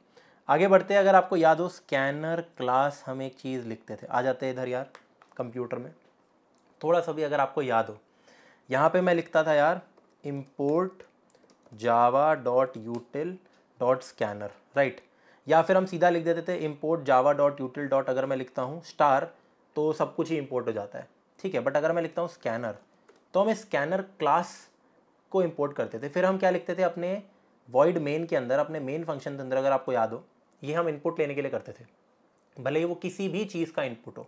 आगे बढ़ते हैं अगर आपको याद हो स्कैनर क्लास हम एक चीज़ लिखते थे आ जाते हैं इधर यार कंप्यूटर में थोड़ा सा भी अगर आपको याद हो यहाँ पे मैं लिखता था यार import Java dot util dot scanner right या फिर हम सीधा लिख देते थे import Java dot util dot अगर मैं लिखता हूँ स्टार तो सब कुछ ही इम्पोर्ट हो जाता है ठीक है बट अगर मैं लिखता हूँ स्कैनर तो हम स्कैनर क्लास को इम्पोर्ट करते थे फिर हम क्या लिखते थे अपने वॉइड मेन के अंदर अपने मेन फंक्शन के अंदर अगर आपको याद हो ये हम इनपुट लेने के लिए करते थे भले ही वो किसी भी चीज़ का इनपुट हो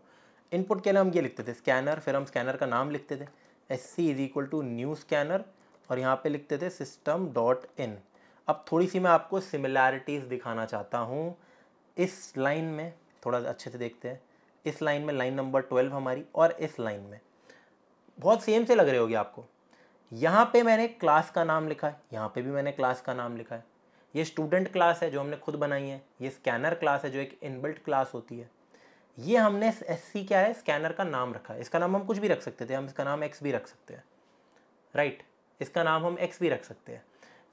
इनपुट के लिए हम ये लिखते थे स्कैनर फिर हम स्कैनर का नाम लिखते थे S C is equal to new scanner और यहाँ पे लिखते थे सिस्टम डॉट इन अब थोड़ी सी मैं आपको सिमिलैरिटीज़ दिखाना चाहता हूँ इस लाइन में थोड़ा अच्छे से देखते हैं इस लाइन में लाइन नंबर ट्वेल्व हमारी और इस लाइन में बहुत सेम से लग रहे होगी आपको यहाँ पे मैंने क्लास का नाम लिखा है यहाँ पे भी मैंने क्लास का नाम लिखा है ये स्टूडेंट क्लास है जो हमने खुद बनाई है ये स्कैनर क्लास है जो एक इनबिल्ट क्लास होती है ये हमने एस क्या है स्कैनर का नाम रखा है इसका नाम हम कुछ भी रख सकते थे हम इसका नाम एक्स भी रख सकते हैं राइट right. इसका नाम हम एक्स भी रख सकते हैं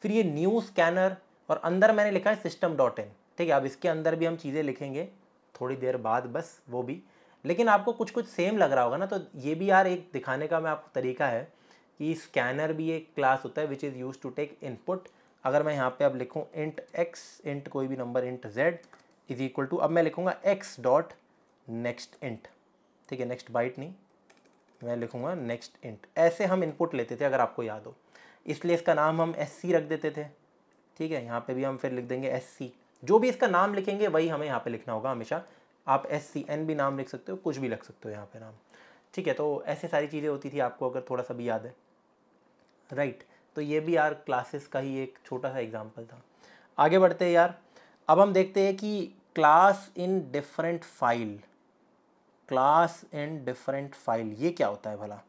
फिर ये न्यू स्कैनर और अंदर मैंने लिखा है सिस्टम डॉट इन ठीक है अब इसके अंदर भी हम चीज़ें लिखेंगे थोड़ी देर बाद बस वो भी लेकिन आपको कुछ कुछ सेम लग रहा होगा ना तो ये भी यार एक दिखाने का मैं आपको तरीका है कि स्कैनर भी एक क्लास होता है which is use to take input अगर मैं यहाँ पे अब लिखूँ इंट एक्स इंट कोई भी number int Z is equal to अब मैं लिखूँगा एक्स डॉट नेक्स्ट इंट ठीक है नेक्स्ट बाइट नहीं मैं लिखूंगा नेक्स्ट इंट ऐसे हम इनपुट लेते थे अगर आपको याद हो इसलिए इसका नाम हम एस रख देते थे ठीक है यहाँ पे भी हम फिर लिख देंगे एस जो भी इसका नाम लिखेंगे वही हमें यहाँ पे लिखना होगा हमेशा आप एस सी एन भी नाम लिख सकते हो कुछ भी लिख सकते हो यहाँ पे नाम ठीक है तो ऐसे सारी चीज़ें होती थी आपको अगर थोड़ा सा भी याद है राइट तो ये भी यार क्लासेस का ही एक छोटा सा एग्जाम्पल था आगे बढ़ते हैं यार अब हम देखते हैं कि class in different file class and different file ये क्या होता है भला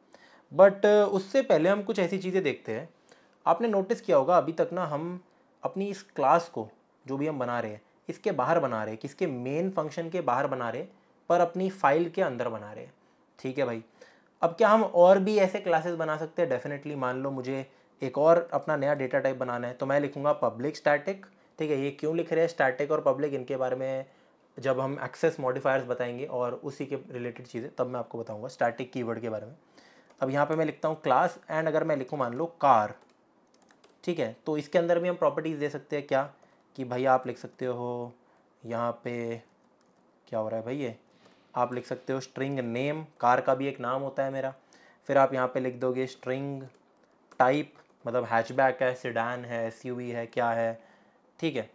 बट uh, उससे पहले हम कुछ ऐसी चीज़ें देखते हैं आपने नोटिस किया होगा अभी तक ना हम अपनी इस क्लास को जो भी हम बना रहे हैं इसके बाहर बना रहे हैं किसके मेन फंक्शन के बाहर बना रहे पर अपनी फाइल के अंदर बना रहे ठीक है भाई अब क्या हम और भी ऐसे क्लासेस बना सकते हैं डेफिनेटली मान लो मुझे एक और अपना नया डेटा टाइप बनाना है तो मैं लिखूँगा पब्लिक स्टैटिक ठीक है ये क्यों लिख रहे हैं स्टैटिक और पब्लिक इनके बारे में जब हम एक्सेस मॉडिफायर्स बताएंगे और उसी के रिलेटेड चीज़ें तब मैं आपको बताऊंगा स्टैटिक कीवर्ड के बारे में अब यहाँ पे मैं लिखता हूँ क्लास एंड अगर मैं लिखूँ मान लो कार ठीक है तो इसके अंदर भी हम प्रॉपर्टीज़ दे सकते हैं क्या कि भाई आप लिख सकते हो यहाँ पे क्या हो रहा है भाई ये आप लिख सकते हो स्ट्रिंग नेम कार का भी एक नाम होता है मेरा फिर आप यहाँ पर लिख दोगे स्ट्रिंग टाइप मतलब हैचबैक है सिडान है एस है क्या है ठीक है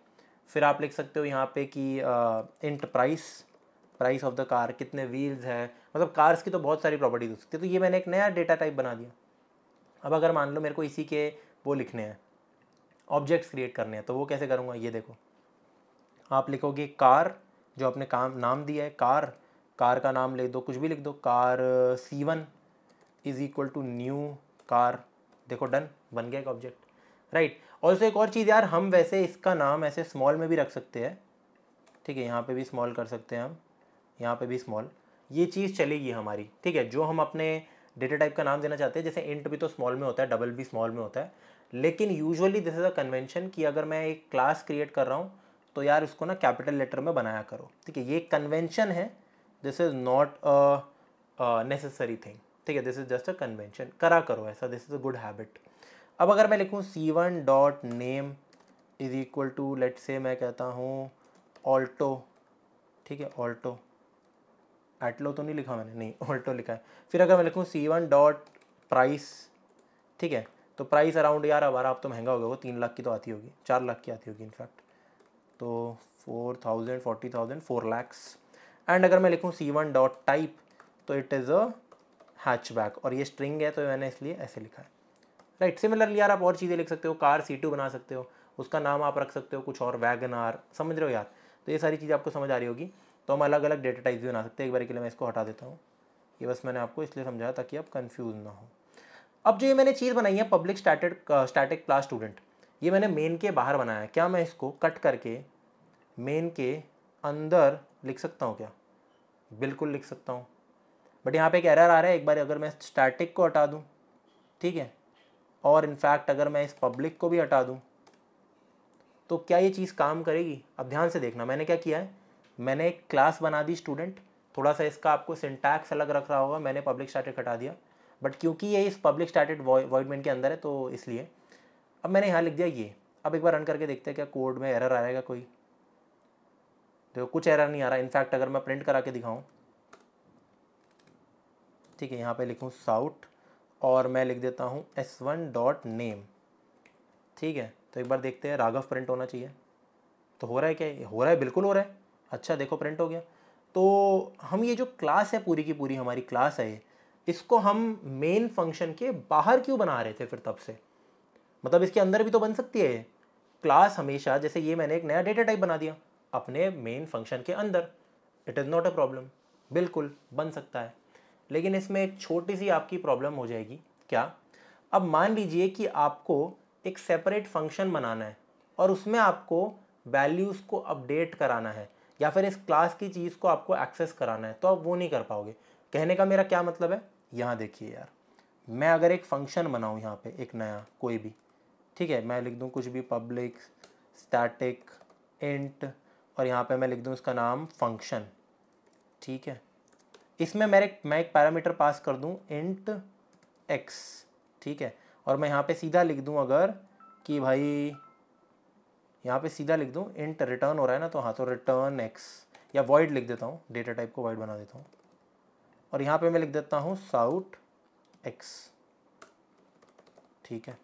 फिर आप लिख सकते हो यहाँ पे कि int price price of the car कितने व्हील्स हैं मतलब कार्स की तो बहुत सारी प्रॉपर्टीज हो सकती है तो ये मैंने एक नया डेटा टाइप बना दिया अब अगर मान लो मेरे को इसी के वो लिखने हैं ऑब्जेक्ट्स क्रिएट करने हैं तो वो कैसे करूँगा ये देखो आप लिखोगे कार जो आपने काम नाम दिया है कार कार का नाम लिख दो कुछ भी लिख दो car C one is equal to new car देखो डन बन गया एक ऑब्जेक्ट राइट और एक और चीज़ यार हम वैसे इसका नाम ऐसे स्मॉल में भी रख सकते हैं ठीक है यहाँ पे भी स्मॉल कर सकते हैं हम यहाँ पे भी स्मॉल ये चीज़ चलेगी हमारी ठीक है जो हम अपने डेटा टाइप का नाम देना चाहते हैं जैसे इंट भी तो स्मॉल में होता है डबल भी स्मॉल में होता है लेकिन usually this is a convention कि अगर मैं एक क्लास क्रिएट कर रहा हूँ तो यार उसको ना कैपिटल लेटर में बनाया करो ठीक है ये कन्वेंशन है this is not a necessary thing ठीक है this is just a convention करा करो ऐसा this is a good habit अब अगर मैं लिखूँ C one dot name is equal to late say मैं कहता हूँ ऑल्टो ठीक है ऑल्टो एटलो तो नहीं लिखा मैंने नहीं ऑल्टो लिखा है फिर अगर मैं लिखूँ सी वन डॉट प्राइस ठीक है तो प्राइस अराउंड यार अब आप तो महंगा हो गया वो तीन लाख की तो आती होगी चार लाख की आती होगी इनफैक्ट तो four thousand forty thousand four lakhs and अगर मैं लिखूँ सी वन डॉट टाइप तो इट इज़ अ हैचबैक और ये स्ट्रिंग है तो मैंने इसलिए ऐसे लिखा है राइट सिमिलरली यार आप और चीज़ें लिख सकते हो कार सी बना सकते हो उसका नाम आप रख सकते हो कुछ और वैगन आर समझ रहे हो यार तो ये सारी चीज़ आपको समझ आ रही होगी तो हम अलग अलग डेटा टाइप भी बना सकते हैं एक बार के लिए मैं इसको हटा देता हूँ ये बस मैंने आपको इसलिए समझाया ताकि आप कन्फ्यूज ना हो अब जो ये मैंने चीज़ बनाई है public static static class student ये मैंने मेन के बाहर बनाया क्या मैं इसको कट करके मेन के अंदर लिख सकता हूँ क्या बिल्कुल लिख सकता हूँ बट यहाँ पे एक एरर आ रहा है एक बार अगर मैं स्टैटिक को हटा दूँ ठीक है और इनफैक्ट अगर मैं इस पब्लिक को भी हटा दूँ तो क्या ये चीज़ काम करेगी अब ध्यान से देखना मैंने क्या किया है मैंने एक क्लास बना दी स्टूडेंट थोड़ा सा इसका आपको सिंटैक्स अलग रख रहा होगा मैंने पब्लिक स्टार्टेड हटा दिया बट क्योंकि ये इस पब्लिक स्टार्टेड वॉइडमेंट के अंदर है तो इसलिए अब मैंने यहाँ लिख दिया ये अब एक बार रन करके देखते हैं क्या कोड में एरर आएगा कोई देखो कुछ एरर नहीं आ रहा इनफैक्ट अगर मैं प्रिंट करा के दिखाऊँ ठीक है यहाँ पर लिखूँ साउट और मैं लिख देता हूँ एस वन डॉट नेम ठीक है तो एक बार देखते हैं राघव प्रिंट होना चाहिए तो हो रहा है क्या हो रहा है बिल्कुल हो रहा है अच्छा देखो प्रिंट हो गया तो हम ये जो क्लास है पूरी की पूरी हमारी क्लास है इसको हम मेन फंक्शन के बाहर क्यों बना रहे थे फिर तब से मतलब इसके अंदर भी तो बन सकती है क्लास हमेशा जैसे ये मैंने एक नया डेटा टाइप बना दिया अपने मेन फंक्शन के अंदर it is not a problem बिल्कुल बन सकता है लेकिन इसमें एक छोटी सी आपकी प्रॉब्लम हो जाएगी क्या अब मान लीजिए कि आपको एक सेपरेट फंक्शन बनाना है और उसमें आपको वैल्यूज़ को अपडेट कराना है या फिर इस क्लास की चीज़ को आपको एक्सेस कराना है तो आप वो नहीं कर पाओगे कहने का मेरा क्या मतलब है यहाँ देखिए यार मैं अगर एक फंक्शन बनाऊँ यहाँ पे एक नया कोई भी ठीक है मैं लिख दूँ कुछ भी पब्लिक स्टैटिक इंट और यहाँ पे मैं लिख दूँ इसका नाम फंक्शन ठीक है इसमें मेरे मैं एक पैरामीटर पास कर दूँ इंट एक्स ठीक है और मैं यहाँ पे सीधा लिख दूँ अगर कि भाई यहाँ पे सीधा लिख दूँ इंट रिटर्न हो रहा है ना तो हाँ तो रिटर्न एक्स या वॉइड लिख देता हूँ डेटा टाइप को वॉइड बना देता हूँ और यहाँ पे मैं लिख देता हूँ साउट एक्स ठीक है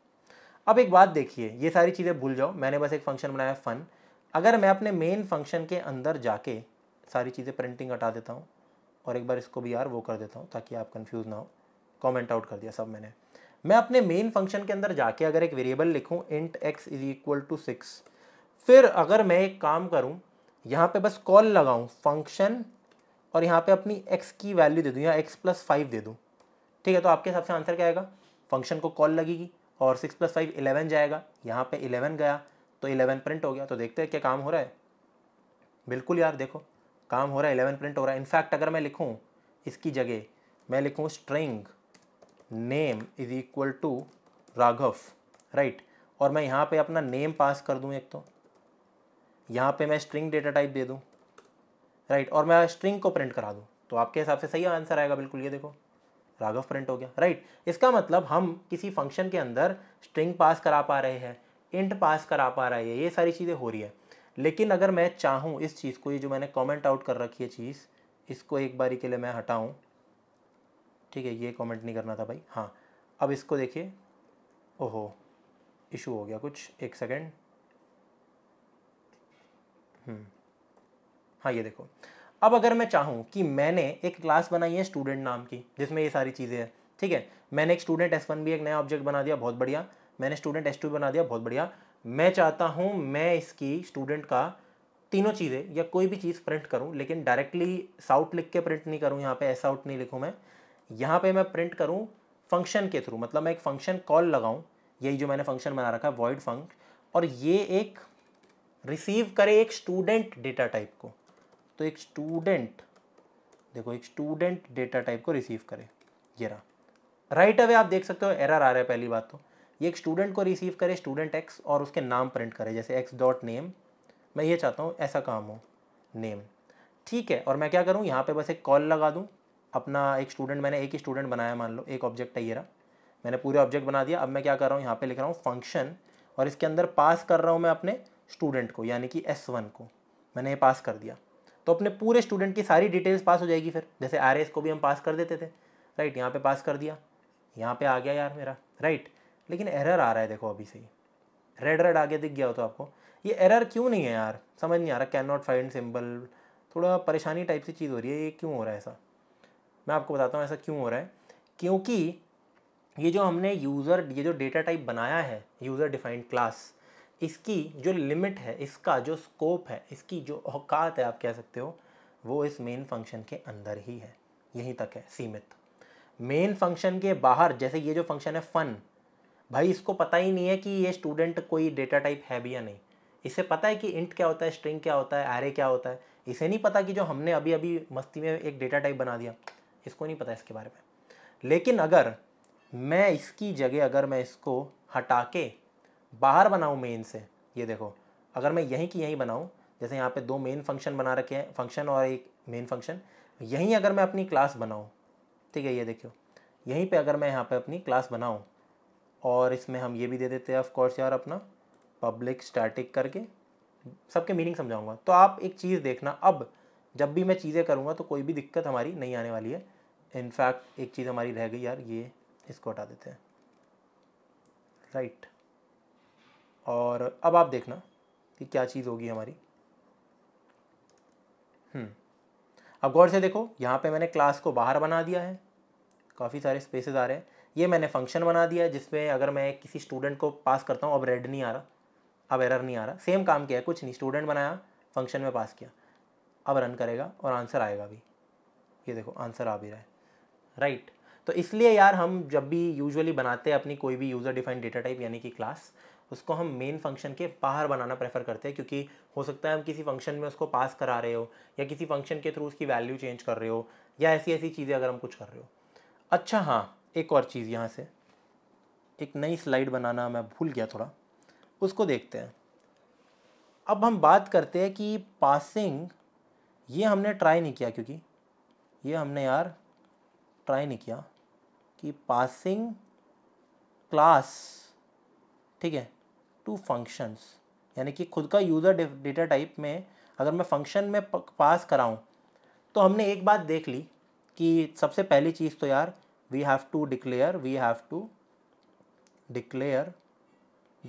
अब एक बात देखिए ये सारी चीज़ें भूल जाओ मैंने बस एक फंक्शन बनाया फ़न अगर मैं अपने मेन फंक्शन के अंदर जाके सारी चीज़ें प्रिंटिंग हटा देता हूँ और एक बार इसको भी यार वो कर देता हूँ ताकि आप कन्फ्यूज़ ना हो कॉमेंट आउट कर दिया सब मैंने मैं अपने मेन फंक्शन के अंदर जाके अगर एक वेरिएबल लिखूँ int X is equal to six फिर अगर मैं एक काम करूँ यहाँ पे बस कॉल लगाऊँ फंक्शन और यहाँ पे अपनी एक्स की वैल्यू दे दूँ या एक्स प्लस फाइव दे दूँ ठीक है तो आपके हिसाब से आंसर क्या आएगा फंक्शन को कॉल लगेगी और सिक्स प्लस फाइव इलेवन जाएगा यहाँ पे इलेवन गया तो इलेवन प्रिंट हो गया तो देखते हैं क्या काम हो रहा है बिल्कुल यार देखो काम हो रहा है इलेवन प्रिंट हो रहा है इनफैक्ट अगर मैं लिखूँ इसकी जगह मैं लिखूँ string name is equal to Raghav right और मैं यहाँ पे अपना नेम पास कर दूँ एक तो यहाँ पे मैं स्ट्रिंग डेटा टाइप दे दूँ राइट और मैं स्ट्रिंग को प्रिंट करा दूँ तो आपके हिसाब से सही आंसर आएगा बिल्कुल ये देखो राघव प्रिंट हो गया राइट इसका मतलब हम किसी फंक्शन के अंदर स्ट्रिंग पास करा पा रहे हैं इंट पास करा पा रहे हैं ये सारी चीज़ें हो रही है लेकिन अगर मैं चाहूँ इस चीज़ को ये जो मैंने कमेंट आउट कर रखी है चीज़ इसको एक बारी के लिए मैं हटाऊँ ठीक है ये कमेंट नहीं करना था भाई हाँ अब इसको देखिए ओहो इशू हो गया कुछ एक सेकेंड हम्म। हाँ ये देखो अब अगर मैं चाहूँ कि मैंने एक क्लास बनाई है स्टूडेंट नाम की जिसमें ये सारी चीज़ें हैं ठीक है मैंने एक स्टूडेंट एस वन भी एक नया ऑब्जेक्ट बना दिया बहुत बढ़िया मैंने स्टूडेंट एस टू बना दिया बहुत बढ़िया मैं चाहता हूँ मैं इसकी स्टूडेंट का तीनों चीज़ें या कोई भी चीज़ प्रिंट करूँ लेकिन डायरेक्टली साउट लिख के प्रिंट नहीं करूँ यहाँ पे एस आउट नहीं लिखूँ मैं यहाँ पे मैं प्रिंट करूँ फंक्शन के थ्रू मतलब मैं एक फ़ंक्शन कॉल लगाऊँ यही जो मैंने फंक्शन बना रखा है वॉइड फंक और ये एक रिसीव करे एक स्टूडेंट डेटा टाइप को तो एक स्टूडेंट देखो एक स्टूडेंट डेटा टाइप को रिसीव करे ये रहा राइट अवे आप देख सकते हो एरर आ रहा है पहली बात तो ये एक स्टूडेंट को रिसीव करे स्टूडेंट एक्स और उसके नाम प्रिंट करे जैसे एक्स डॉट नेम मैं ये चाहता हूँ ऐसा काम हो नेम ठीक है और मैं क्या करूँ यहाँ पे बस एक कॉल लगा दूँ अपना एक स्टूडेंट मैंने एक ही स्टूडेंट बनाया मान लो एक ऑब्जेक्ट है ये रहा मैंने पूरे ऑब्जेक्ट बना दिया अब मैं क्या कर रहा हूँ यहाँ पर लिख रहा हूँ फंक्शन और इसके अंदर पास कर रहा हूँ मैं अपने स्टूडेंट को यानी कि एस वन को मैंने ये पास कर दिया तो अपने पूरे स्टूडेंट की सारी डिटेल्स पास हो जाएगी फिर जैसे आर को भी हम पास कर देते थे राइट यहाँ पर पास कर दिया यहाँ पर आ गया यार मेरा राइट लेकिन एरर आ रहा है देखो अभी से ही रेड रेड आगे दिख गया हो तो आपको ये एरर क्यों नहीं है यार समझ नहीं आ रहा कैन नॉट फाइंड सिंबल थोड़ा परेशानी टाइप सी चीज़ हो रही है ये क्यों हो रहा है ऐसा मैं आपको बताता हूँ ऐसा क्यों हो रहा है क्योंकि ये जो हमने यूज़र ये जो डेटा टाइप बनाया है यूज़र डिफाइंड क्लास इसकी जो लिमिट है इसका जो स्कोप है इसकी जो औकात है आप कह सकते हो वो इस मेन फंक्शन के अंदर ही है यहीं तक है सीमित मेन फंक्शन के बाहर जैसे ये जो फंक्शन है फ़न भाई इसको पता ही नहीं है कि ये स्टूडेंट कोई डेटा टाइप है भी या नहीं इसे पता है कि इंट क्या होता है स्ट्रिंग क्या होता है एरे क्या होता है इसे नहीं पता कि जो हमने अभी अभी मस्ती में एक डेटा टाइप बना दिया इसको नहीं पता इसके बारे में लेकिन अगर मैं इसकी जगह अगर मैं इसको हटा के बाहर बनाऊँ मेन से ये देखो अगर मैं यहीं की यहीं बनाऊँ जैसे यहाँ पे दो मेन फंक्शन बना रखे हैं फंक्शन और एक मेन फंक्शन यहीं अगर मैं अपनी क्लास बनाऊँ ठीक है ये देखियो यहीं पे अगर मैं यहाँ पे अपनी क्लास बनाऊँ और इसमें हम ये भी दे देते हैं ऑफ़कोर्स यार अपना पब्लिक स्टैटिक करके सबके मीनिंग समझाऊंगा तो आप एक चीज़ देखना अब जब भी मैं चीज़ें करूँगा तो कोई भी दिक्कत हमारी नहीं आने वाली है इनफैक्ट एक चीज़ हमारी रह गई यार ये इसको हटा देते हैं राइट right. और अब आप देखना कि क्या चीज़ होगी हमारी hmm. अब गौर से देखो यहाँ पे मैंने क्लास को बाहर बना दिया है काफ़ी सारे स्पेसेस आ रहे हैं ये मैंने फंक्शन बना दिया जिसमें अगर मैं किसी स्टूडेंट को पास करता हूँ अब रेड नहीं आ रहा अब एरर नहीं आ रहा सेम काम किया कुछ नहीं स्टूडेंट बनाया फंक्शन में पास किया अब रन करेगा और आंसर आएगा भी ये देखो आंसर आ भी रहा है राइट right. तो इसलिए यार हम जब भी यूजुअली बनाते हैं अपनी कोई भी यूज़र डिफाइंड डेटा टाइप यानी कि क्लास उसको हम मेन फंक्शन के बाहर बनाना प्रेफर करते हैं क्योंकि हो सकता है हम किसी फंक्शन में उसको पास करा रहे हो या किसी फंक्शन के थ्रू उसकी वैल्यू चेंज कर रहे हो या ऐसी ऐसी चीज़ें अगर हम कुछ कर रहे हो अच्छा हाँ एक और चीज़ यहाँ से एक नई स्लाइड बनाना मैं भूल गया थोड़ा उसको देखते हैं अब हम बात करते हैं कि पासिंग ये हमने ट्राई नहीं किया क्योंकि ये हमने यार ट्राई नहीं किया कि पासिंग क्लास ठीक है टू फंक्शंस यानी कि खुद का यूज़र डेटा टाइप में अगर मैं फंक्शन में पास कराऊँ तो हमने एक बात देख ली कि सबसे पहली चीज़ तो यार we have to declare we have to declare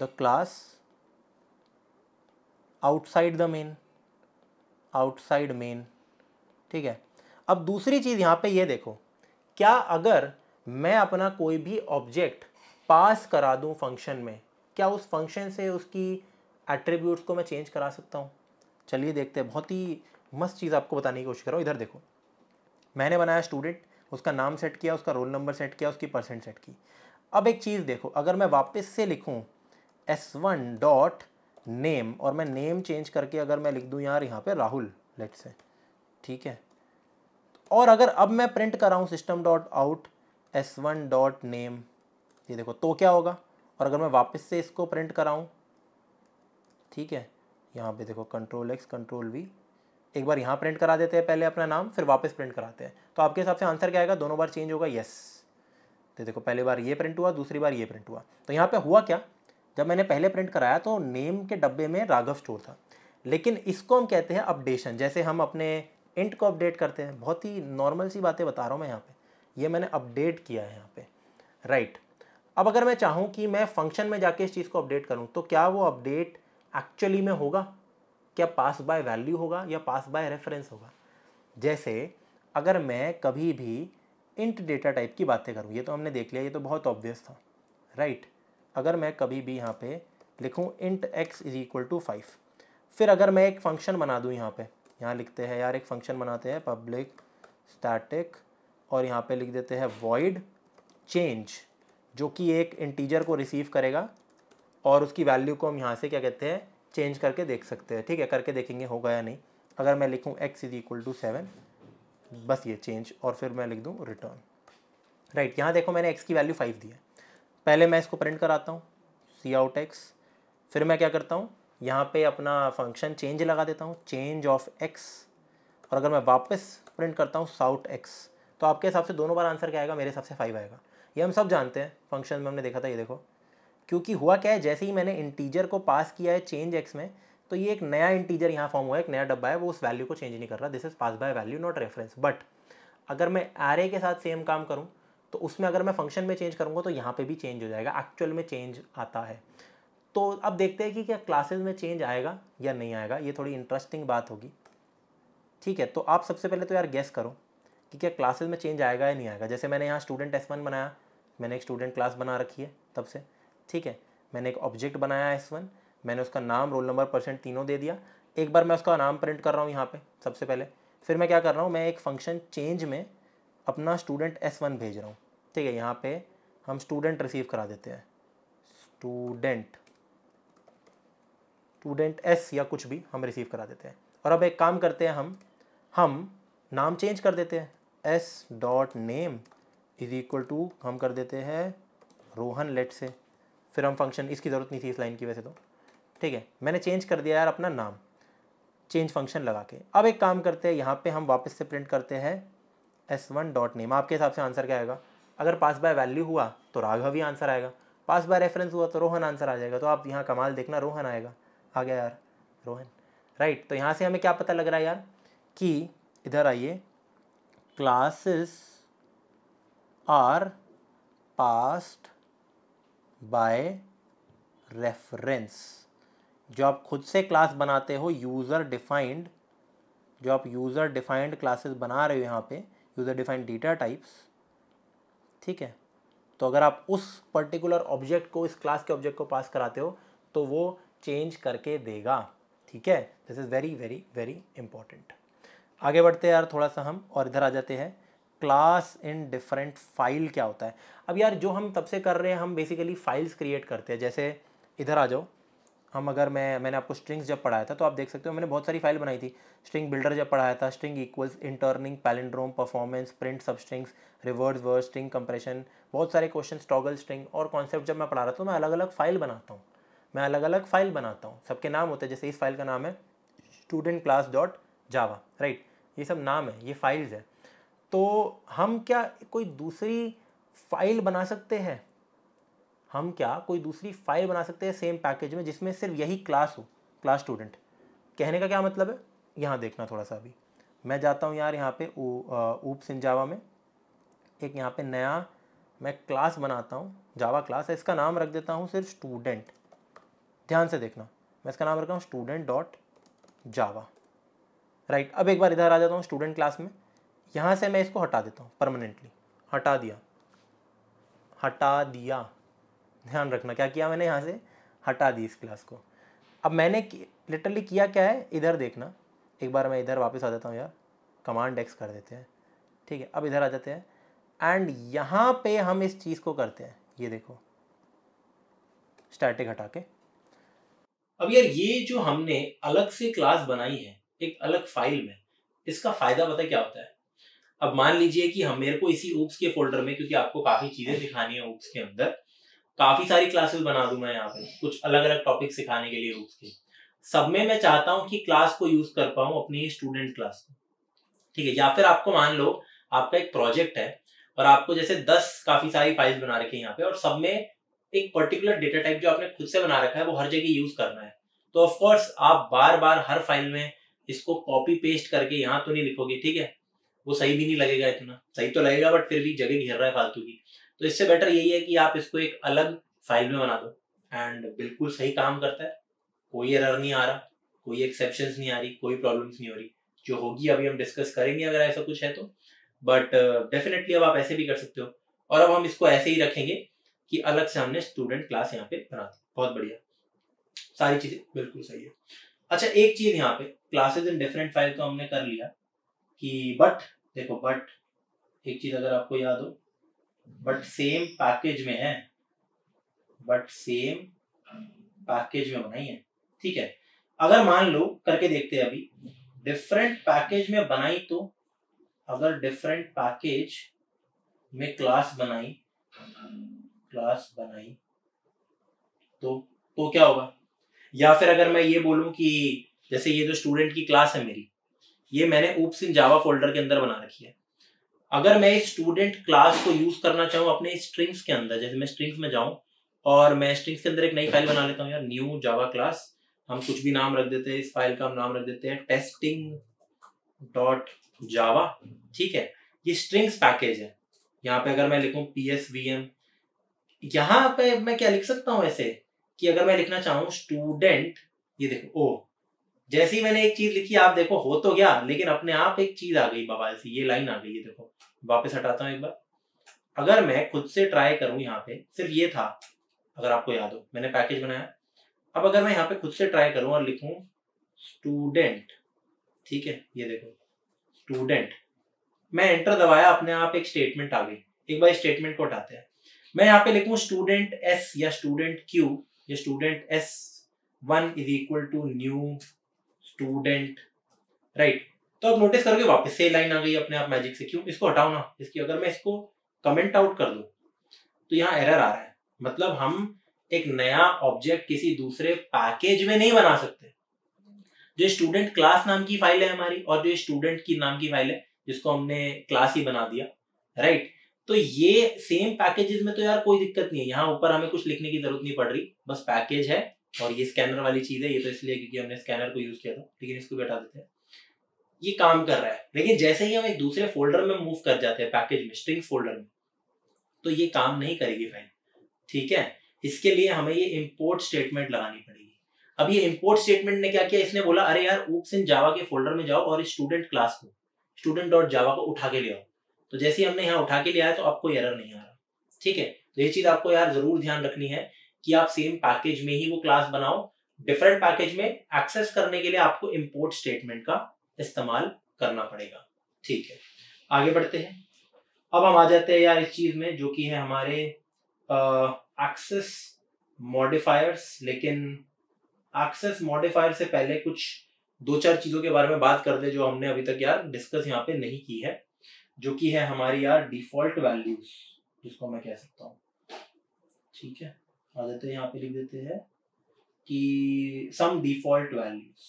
the class outside the main outside main ठीक है अब दूसरी चीज़ यहाँ पे ये देखो क्या अगर मैं अपना कोई भी ऑब्जेक्ट पास करा दूँ फंक्शन में क्या उस फंक्शन से उसकी एट्रीब्यूट्स को मैं चेंज करा सकता हूँ चलिए देखते हैं बहुत ही मस्त चीज़ आपको बताने की कोशिश करो इधर देखो मैंने बनाया स्टूडेंट उसका नाम सेट किया उसका रोल नंबर सेट किया उसकी परसेंट सेट की अब एक चीज़ देखो अगर मैं वापस से लिखूँ एस वन डॉट नेम और मैं नेम चेंज करके अगर मैं लिख दूँ यार यहाँ पे राहुल लेट से ठीक है और अगर अब मैं प्रिंट कराऊँ system dot out S one dot name ये देखो तो क्या होगा और अगर मैं वापस से इसको प्रिंट कराऊँ ठीक है यहाँ पे देखो कंट्रोल एक्स कंट्रोल वी एक बार यहाँ प्रिंट करा देते हैं पहले अपना नाम फिर वापस प्रिंट कराते हैं तो आपके हिसाब से आंसर क्या आएगा दोनों बार चेंज होगा येस तो देखो पहली बार ये प्रिंट हुआ दूसरी बार ये प्रिंट हुआ तो यहाँ पर हुआ क्या जब मैंने पहले प्रिंट कराया तो नेम के डब्बे में राघव स्टोर था लेकिन इसको हम कहते हैं अपडेशन जैसे हम अपने इंट को अपडेट करते हैं बहुत ही नॉर्मल सी बातें बता रहा हूँ मैं यहाँ पे ये मैंने अपडेट किया है यहाँ पे राइट अब अगर मैं चाहूँ कि मैं फंक्शन में जाके इस चीज़ को अपडेट करूँ तो क्या वो अपडेट एक्चुअली में होगा क्या पास बाय वैल्यू होगा या पास बाय रेफरेंस होगा जैसे अगर मैं कभी भी इंट डेटा टाइप की बातें करूँ ये तो हमने देख लिया ये तो बहुत ऑब्वियस था राइट right? अगर मैं कभी भी यहाँ पे लिखूँ int X is equal to five फिर अगर मैं एक फंक्शन बना दूँ यहाँ पे यहाँ लिखते हैं यार एक फंक्शन बनाते हैं पब्लिक स्टैटिक और यहाँ पे लिख देते हैं वॉइड चेंज जो कि एक इंटीजर को रिसीव करेगा और उसकी वैल्यू को हम यहाँ से क्या कहते हैं चेंज करके देख सकते हैं ठीक है करके देखेंगे होगा या नहीं अगर मैं लिखूँ X is equal to seven बस ये चेंज और फिर मैं लिख दूँ रिटर्न राइट यहाँ देखो मैंने एक्स की वैल्यू फाइव दी है पहले मैं इसको प्रिंट कराता हूँ सी आउट एक्स फिर मैं क्या करता हूँ यहाँ पे अपना फंक्शन चेंज लगा देता हूँ चेंज ऑफ एक्स और अगर मैं वापस प्रिंट करता हूँ साउट एक्स तो आपके हिसाब से दोनों बार आंसर क्या आएगा मेरे हिसाब से फाइव आएगा ये हम सब जानते हैं फंक्शन में हमने देखा था ये देखो क्योंकि हुआ क्या है जैसे ही मैंने इंटीजर को पास किया है चेंज एक्स में तो ये एक नया इंटीजर यहाँ फॉर्म हुआ है एक नया डब्बा है वो उस वैल्यू को चेंज नहीं कर रहा this is pass by value not reference but अगर मैं आर के साथ सेम काम करूँ तो उसमें अगर मैं फंक्शन में चेंज करूँगा तो यहाँ पर भी चेंज हो जाएगा एक्चुअल में चेंज आता है तो अब देखते हैं कि क्या क्लासेज में चेंज आएगा या नहीं आएगा ये थोड़ी इंटरेस्टिंग बात होगी ठीक है तो आप सबसे पहले तो यार गेस करो कि क्या क्लासेज में चेंज आएगा या नहीं आएगा जैसे मैंने यहाँ स्टूडेंट एस वन बनाया मैंने एक स्टूडेंट क्लास बना रखी है तब से ठीक है मैंने एक ऑब्जेक्ट बनाया एस वन मैंने उसका नाम रोल नंबर परसेंट तीनों दे दिया एक बार मैं उसका नाम प्रिंट कर रहा हूँ यहाँ पे सबसे पहले फिर मैं क्या कर रहा हूँ मैं एक फंक्शन चेंज में अपना स्टूडेंट एस वन भेज रहा हूँ ठीक है यहाँ पे हम स्टूडेंट रिसीव करा देते हैं स्टूडेंट स्टूडेंट एस या कुछ भी हम रिसीव करा देते हैं और अब एक काम करते हैं हम हम नाम चेंज कर देते हैं S dot name is equal to हम कर देते हैं रोहन लेट से हम फंक्शन इसकी ज़रूरत नहीं थी इस लाइन की वैसे तो ठीक है मैंने चेंज कर दिया यार अपना नाम चेंज फंक्शन लगा के अब एक काम करते हैं यहाँ पे हम वापस से प्रिंट करते हैं एस वन डॉट नेम आपके हिसाब से आंसर क्या आएगा अगर पास बाय वैल्यू हुआ तो राघव ही आंसर आएगा पास बाय रेफरेंस हुआ तो रोहन आंसर आ जाएगा तो आप यहाँ कमाल देखना रोहन आएगा आ गया यार रोहन राइट तो यहाँ से हमें क्या पता लग रहा है यार कि इधर आइए classes are passed by reference जो आप खुद से क्लास बनाते हो यूज़र डिफाइंड जो आप यूज़र डिफाइंड क्लासेस बना रहे हो यहाँ पे यूज़र डिफाइंड डेटा टाइप्स ठीक है तो अगर आप उस पर्टिकुलर ऑब्जेक्ट को इस क्लास के ऑब्जेक्ट को पास कराते हो तो वो चेंज करके देगा ठीक है this is very very very important आगे बढ़ते हैं यार थोड़ा सा हम और इधर आ जाते हैं क्लास इन डिफरेंट फाइल क्या होता है अब यार जो हम तब से कर रहे हैं हम बेसिकली फाइल्स क्रिएट करते हैं जैसे इधर आ जाओ हम अगर मैं मैंने आपको स्ट्रिंग्स जब पढ़ाया था तो आप देख सकते हो मैंने बहुत सारी फाइल बनाई थी स्ट्रिंग बिल्डर जब पढ़ाया था string equals interning palindrome performance print substrings reverse words string compression बहुत सारे क्वेश्चन टॉगल स्ट्रिंग और कॉन्सेप्ट जब मैं पढ़ा रहा था तो मैं अलग अलग फाइल बनाता हूँ मैं अलग अलग फाइल बनाता हूँ सबके नाम होते हैं जैसे इस फाइल का नाम है student class dot Java right ये सब नाम है ये फाइल्स है तो हम क्या कोई दूसरी फाइल बना सकते हैं हम क्या कोई दूसरी फाइल बना सकते हैं सेम पैकेज में जिसमें सिर्फ यही क्लास हो क्लास स्टूडेंट कहने का क्या मतलब है यहाँ देखना थोड़ा सा अभी मैं जाता हूँ यार यहाँ पे ऊप जावा में एक यहाँ पे नया मैं क्लास बनाता हूँ जावा क्लास है इसका नाम रख देता हूँ सिर्फ स्टूडेंट ध्यान से देखना मैं इसका नाम रखा हूँ स्टूडेंट डॉट जावा राइट अब एक बार इधर आ जाता हूँ स्टूडेंट क्लास में यहाँ से मैं इसको हटा देता हूँ परमानेंटली हटा दिया हटा दिया ध्यान रखना क्या किया मैंने यहाँ से हटा दी इस क्लास को अब मैंने लिटरली किया क्या है इधर देखना एक बार मैं इधर वापस आ जाता हूँ यार कमांड एक्स कर देते हैं ठीक है अब इधर आ जाते हैं एंड यहाँ पे हम इस चीज़ को करते हैं ये देखो स्टैटिक हटा के अब यार ये जो हमने अलग से क्लास बनाई है एक अलग फाइल में इसका फायदा पता क्या होता है अब मान लीजिए कि हम मेरे को इसी ओप्स के फोल्डर में क्योंकि आपको काफी चीजें सिखानी है ओप्स के अंदर काफी सारी क्लासेस बना दू मैं यहाँ पे कुछ अलग अलग टॉपिक सिखाने के लिए ओप्स के सब में मैं चाहता हूँ कि क्लास को यूज कर पाऊँ अपनी स्टूडेंट क्लास को ठीक है या फिर आपको मान लो आपका एक प्रोजेक्ट है और आपको जैसे दस काफी सारी फाइल्स बना रखी है यहाँ पे और सब में एक पर्टिकुलर डेटा टाइप जो आपने खुद से बना रखा है वो हर जगह यूज करना है तो ऑफकोर्स आप बार बार हर फाइल में इसको कॉपी पेस्ट करके यहाँ तो नहीं लिखोगे ठीक है वो सही भी नहीं लगेगा इतना सही तो लगेगा बट फिर भी जगह घेर रहा है फालतू की तो इससे बेटर यही है कि आप इसको एक अलग फाइल में बना दो एंड बिल्कुल सही काम करता है कोई एरर नहीं आ रहा कोई एक्सेप्शन नहीं आ रही कोई प्रॉब्लम्स नहीं हो रही जो होगी अभी हम डिस्कस करेंगे अगर ऐसा कुछ है तो बट डेफिनेटली uh, अब आप ऐसे भी कर सकते हो और अब हम इसको ऐसे ही रखेंगे कि अलग से हमने स्टूडेंट क्लास यहाँ पे बना दी बहुत बढ़िया सारी चीजें बिल्कुल सही है अच्छा एक चीज यहाँ पे क्लासेज इन डिफरेंट फाइल तो हमने कर लिया कि बट देखो बट एक चीज अगर आपको याद हो बट सेम पैकेज में है बट सेम पैकेज में बनाई है ठीक है अगर मान लो करके देखते हैं अभी डिफरेंट पैकेज में बनाई तो अगर डिफरेंट पैकेज में क्लास बनाई क्लास बनाई तो तो क्या होगा या फिर अगर मैं ये बोलूं कि जैसे ये जो तो स्टूडेंट की क्लास है मेरी ये मैंने ऊप्स इन जावा फोल्डर के अंदर बना रखी है अगर मैं इस स्टूडेंट क्लास को यूज करना चाहूँ अपने स्ट्रिंग्स के अंदर जैसे मैं स्ट्रिंग्स में जाऊँ और मैं स्ट्रिंग्स के अंदर एक नई फाइल बना लेता हूँ यार न्यू जावा क्लास हम कुछ भी नाम रख देते हैं इस फाइल का हम नाम रख देते हैं टेस्टिंग डॉट जावा ठीक है ये स्ट्रिंग्स पैकेज है यहाँ पे अगर मैं लिखूँ पी एस वी एम यहाँ पे मैं क्या लिख सकता हूँ ऐसे कि अगर मैं लिखना चाहूँ स्टूडेंट ये देखो ओ oh, जैसे ही मैंने एक चीज लिखी आप देखो हो तो गया लेकिन अपने आप एक चीज आ गई बाबा जैसे ये लाइन आ गई है देखो वापस हटाता हूँ एक बार अगर मैं खुद से ट्राई करूं यहाँ पे सिर्फ ये था अगर आपको याद हो मैंने पैकेज बनाया अब अगर मैं यहाँ पे खुद से ट्राई करूं और लिखूं स्टूडेंट ठीक है ये देखो स्टूडेंट मैं एंटर दबाया अपने आप एक स्टेटमेंट आ गई एक बार स्टेटमेंट को हटाते हैं मैं यहाँ पे लिखू स्टूडेंट एस या स्टूडेंट क्यू या student S one is equal to new student right तो आप नोटिस करोगे वापस से लाइन आ गई अपने आप मैजिक से क्यों इसको हटाओ ना इसकी अगर मैं इसको कमेंट आउट कर दू तो यहाँ एरर आ रहा है मतलब हम एक नया ऑब्जेक्ट किसी दूसरे पैकेज में नहीं बना सकते जो स्टूडेंट क्लास नाम की फाइल है हमारी और जो स्टूडेंट की नाम की फाइल है जिसको हमने क्लास ही बना दिया राइट तो ये सेम पैकेजेस में तो यार कोई दिक्कत नहीं है यहाँ ऊपर हमें कुछ लिखने की जरूरत नहीं पड़ रही बस पैकेज है और ये स्कैनर वाली चीज़ है ये तो इसलिए क्योंकि हमने स्कैनर को यूज़ किया था लेकिन इसको बैठा देते हैं ये काम कर रहा है लेकिन जैसे ही हम एक दूसरे फोल्डर में मूव कर जाते हैं पैकेज में स्ट्रिंग फोल्डर में तो ये काम नहीं करेगी फाइल ठीक है इसके लिए हमें ये इम्पोर्ट स्टेटमेंट लगानी पड़ेगी अब ये इम्पोर्ट स्टेटमेंट ने क्या किया इसने बोला अरे यार ऊप्स इन जावा के फोल्डर में जाओ और स्टूडेंट क्लास को स्टूडेंट डॉट जावा को उठा के ले आओ तो जैसे ही हमने यहाँ उठा के लिया है तो आपको एरर नहीं आ रहा ठीक है तो ये चीज आपको यार जरूर ध्यान रखनी है कि आप सेम पैकेज में ही वो क्लास बनाओ डिफरेंट पैकेज में एक्सेस करने के लिए आपको इम्पोर्ट स्टेटमेंट का इस्तेमाल करना पड़ेगा ठीक है आगे बढ़ते हैं अब हम आ जाते हैं यार इस चीज में जो कि है हमारे एक्सेस मॉडिफायर्स लेकिन एक्सेस मॉडिफायर से पहले कुछ दो चार चीजों के बारे में बात कर दे जो हमने अभी तक यार डिस्कस यहाँ पे नहीं की है जो कि है हमारी यार डिफॉल्ट वैल्यूज जिसको मैं कह सकता हूँ ठीक है आ अगर हैं यहाँ पे लिख देते हैं कि सम डिफॉल्ट वैल्यूज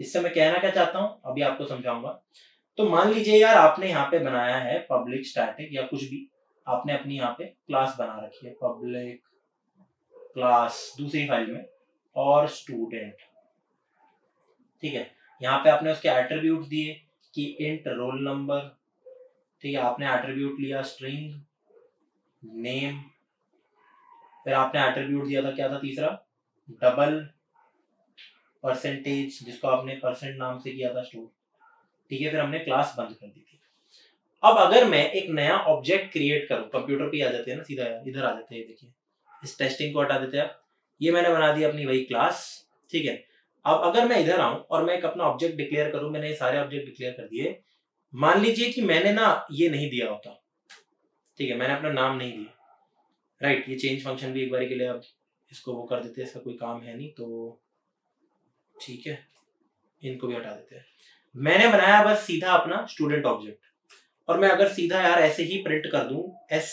इससे मैं कहना क्या चाहता हूं अभी आपको समझाऊंगा तो मान लीजिए यार आपने यहाँ पे बनाया है पब्लिक स्टैटिक या कुछ भी आपने अपनी यहाँ पे क्लास बना रखी है पब्लिक क्लास दूसरी फाइल में और स्टूडेंट ठीक है यहाँ पे आपने उसके एट्रीब्यूट दिए कि इंट रोल नंबर ठीक है आपने एट्रीब्यूट लिया स्ट्रिंग नेम फिर आपने एट्रीब्यूट दिया था क्या था तीसरा डबल परसेंटेज जिसको आपने परसेंट नाम से किया था स्टोर ठीक है फिर हमने क्लास बंद कर दी थी अब अगर मैं एक नया ऑब्जेक्ट क्रिएट करूं कंप्यूटर पे आ जाते हैं ना सीधा इधर आ जाते हैं देखिए इस टेस्टिंग को हटा देते हैं ये मैंने बना दी अपनी वही क्लास ठीक है अब अगर मैं इधर आऊं और मैं एक अपना ऑब्जेक्ट डिक्लेयर करूं मैंने ये सारे ऑब्जेक्ट डिक्लेयर कर दिए मान लीजिए कि मैंने ना ये नहीं दिया होता ठीक है मैंने अपना नाम नहीं दिया राइट ये चेंज फंक्शन भी एक बार के लिए अब इसको वो कर देते हैं इसका कोई काम है नहीं तो ठीक है इनको भी हटा देते हैं मैंने बनाया बस सीधा अपना स्टूडेंट ऑब्जेक्ट और मैं अगर सीधा यार ऐसे ही प्रिंट कर दूं एस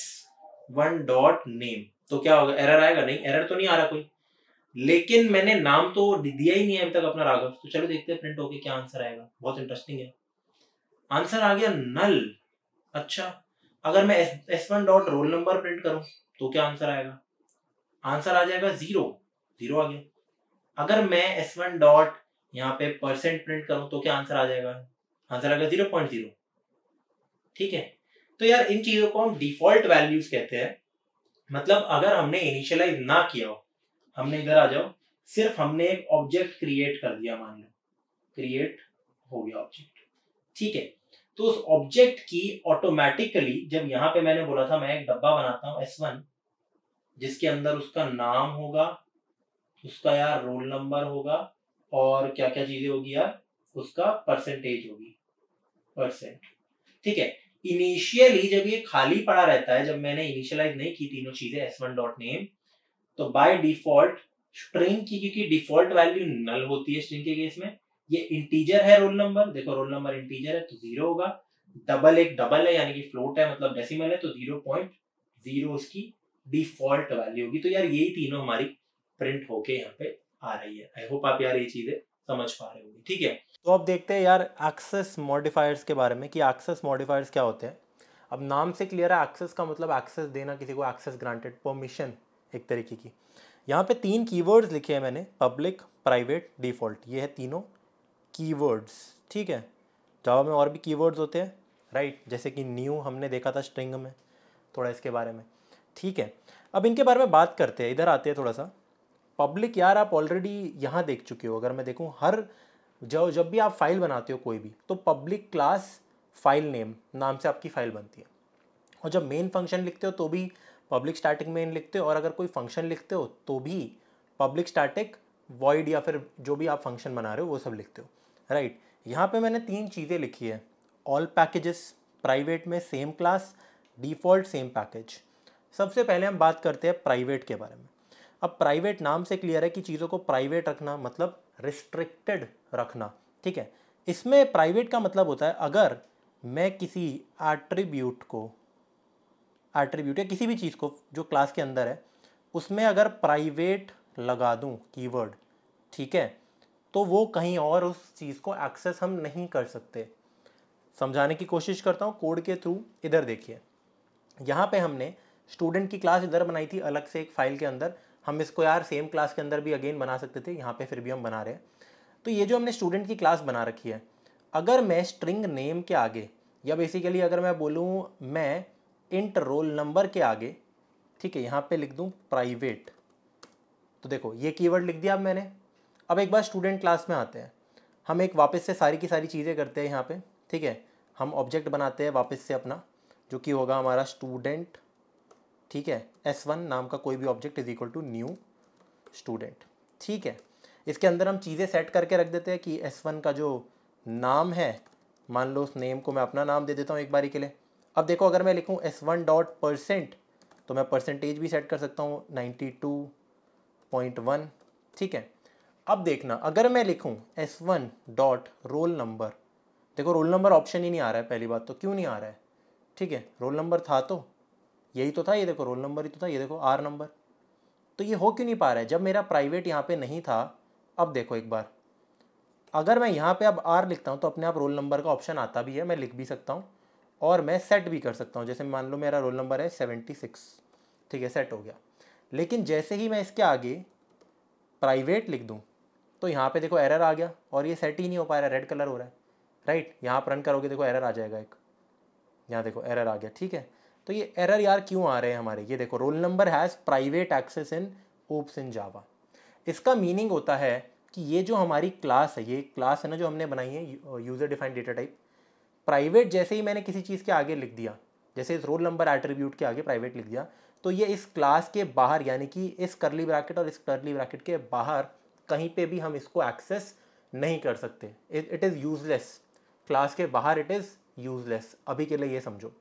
वन डॉट नेम तो क्या होगा एरर आएगा नहीं एरर तो नहीं आ रहा कोई लेकिन मैंने नाम तो दिया ही नहीं है अभी तक अपना राघव तो चलो देखते हैं प्रिंट होके क्या आंसर आएगा बहुत इंटरेस्टिंग है आंसर आ गया नल अच्छा अगर मैं S one dot roll number print करूं तो क्या आंसर आएगा आंसर आ जाएगा जीरो जीरो आ गया अगर मैं एस वन डॉट यहाँ पे परसेंट प्रिंट करूं तो क्या आंसर आ जाएगा आंसर आएगा जीरो पॉइंट जीरो ठीक है तो यार इन चीजों को हम डिफॉल्ट वैल्यूज कहते हैं मतलब अगर हमने इनिशियलाइज ना किया हो हमने इधर आ जाओ सिर्फ हमने एक ऑब्जेक्ट क्रिएट कर दिया मान लो क्रिएट हो गया ऑब्जेक्ट ठीक है तो उस ऑब्जेक्ट की ऑटोमेटिकली जब यहां पे मैंने बोला था मैं एक डब्बा बनाता हूं एस वन जिसके अंदर उसका नाम होगा उसका यार रोल नंबर होगा और क्या क्या चीजें होगी यार उसका परसेंटेज होगी परसेंट ठीक है इनिशियली जब ये खाली पड़ा रहता है जब मैंने इनिशियलाइज नहीं की तीनों चीजें एस वन डॉट नेम तो बाय डिफॉल्ट स्ट्रिंग की क्योंकि डिफॉल्ट वैल्यू नल होती है स्ट्रिंग के केस में ये इंटीजर है रोल नंबर देखो रोल नंबर इंटीजर है तो जीरो होगा डबल एक डबल है यानी कि फ्लोट है मतलब डेसिमल है तो जीरो पॉइंट जीरो उसकी डिफॉल्ट वैल्यू होगी तो यार यही तीनों हमारी प्रिंट होके यहाँ पे आ रही है आई होप आप यार ये चीजें समझ पा रहे होंगे ठीक है तो अब देखते हैं यार एक्सेस मॉडिफायर्स के बारे में कि एक्सेस मॉडिफायर्स क्या होते हैं अब नाम से क्लियर है एक्सेस का मतलब एक्सेस देना किसी को एक्सेस ग्रांटेड परमिशन एक तरीके की यहाँ पे तीन कीवर्ड्स लिखे हैं मैंने पब्लिक प्राइवेट डिफॉल्ट ये है तीनों कीवर्ड्स ठीक है जावा में और भी कीवर्ड्स होते हैं राइट जैसे कि न्यू हमने देखा था स्ट्रिंग में थोड़ा इसके बारे में ठीक है अब इनके बारे में बात करते हैं इधर आते हैं थोड़ा सा पब्लिक यार आप ऑलरेडी यहाँ देख चुके हो अगर मैं देखूँ हर जब जब भी आप फाइल बनाते हो कोई भी तो पब्लिक क्लास फाइल नेम नाम से आपकी फ़ाइल बनती है और जब मेन फंक्शन लिखते हो तो भी पब्लिक स्टैटिक मेन लिखते हो और अगर कोई फंक्शन लिखते हो तो भी पब्लिक स्टैटिक वॉइड या फिर जो भी आप फंक्शन बना रहे हो वो सब लिखते हो राइट right. यहाँ पे मैंने तीन चीज़ें लिखी है ऑल पैकेजेस प्राइवेट में same class default same package सबसे पहले हम बात करते हैं प्राइवेट के बारे में अब प्राइवेट नाम से क्लियर है कि चीज़ों को प्राइवेट रखना मतलब रिस्ट्रिक्टेड रखना ठीक है इसमें प्राइवेट का मतलब होता है अगर मैं किसी एट्रीब्यूट को एट्रीब्यूट या किसी भी चीज़ को जो क्लास के अंदर है उसमें अगर प्राइवेट लगा दूँ कीवर्ड ठीक है तो वो कहीं और उस चीज़ को एक्सेस हम नहीं कर सकते समझाने की कोशिश करता हूँ कोड के थ्रू इधर देखिए यहाँ पे हमने स्टूडेंट की क्लास इधर बनाई थी अलग से एक फ़ाइल के अंदर हम इसको यार सेम क्लास के अंदर भी अगेन बना सकते थे यहाँ पे फिर भी हम बना रहे हैं तो ये जो हमने स्टूडेंट की क्लास बना रखी है अगर मैं स्ट्रिंग नेम के आगे या बेसिकली अगर मैं बोलूँ मैं इंट रोल नंबर के आगे ठीक है यहाँ पर लिख दूँ प्राइवेट तो देखो ये कीवर्ड लिख दिया अब मैंने अब एक बार स्टूडेंट क्लास में आते हैं हम एक वापस से सारी की सारी चीज़ें करते हैं यहाँ पे ठीक है हम ऑब्जेक्ट बनाते हैं वापस से अपना जो कि होगा हमारा स्टूडेंट ठीक है एस वन नाम का कोई भी object is equal to new student ठीक है इसके अंदर हम चीज़ें सेट करके रख देते हैं कि एस वन का जो नाम है मान लो उस नेम को मैं अपना नाम दे देता हूँ एक बारी के लिए अब देखो अगर मैं लिखूँ एस वन डॉट परसेंट तो मैं परसेंटेज भी सेट कर सकता हूँ नाइन्टी टू पॉइंट वन ठीक है अब देखना अगर मैं लिखूं S one dot roll number देखो रोल नंबर ऑप्शन ही नहीं आ रहा है पहली बात तो क्यों नहीं आ रहा है ठीक है रोल नंबर था तो यही तो था ये देखो रोल नंबर ही तो था ये देखो आर नंबर तो ये हो क्यों नहीं पा रहा है जब मेरा प्राइवेट यहाँ पे नहीं था अब देखो एक बार अगर मैं यहाँ पे अब आर लिखता हूँ तो अपने आप रोल नंबर का ऑप्शन आता भी है मैं लिख भी सकता हूँ और मैं सेट भी कर सकता हूँ जैसे मान लो मेरा रोल नंबर है सेवेंटी सिक्स ठीक है सेट हो गया लेकिन जैसे ही मैं इसके आगे प्राइवेट लिख दूँ तो यहाँ पे देखो एरर आ गया और ये सेट ही नहीं हो पा रहा रेड कलर हो रहा है राइट यहाँ पर रन करोगे देखो एरर आ जाएगा एक यहाँ देखो एरर आ गया ठीक है तो ये एरर यार क्यों आ रहे हैं हमारे ये देखो roll number has private access in oops in Java इसका मीनिंग होता है कि ये जो हमारी क्लास है ये क्लास है ना जो हमने बनाई है user defined data type private जैसे ही मैंने किसी चीज़ के आगे लिख दिया जैसे इस रोल नंबर एट्रीब्यूट के आगे प्राइवेट लिख दिया तो ये इस क्लास के बाहर यानी कि इस करली ब्रैकेट और इस करली ब्रैकेट के बाहर कहीं पे भी हम इसको एक्सेस नहीं कर सकते इट इज़ यूज़लेस क्लास के बाहर इट इज़ यूज़लेस अभी के लिए ये समझो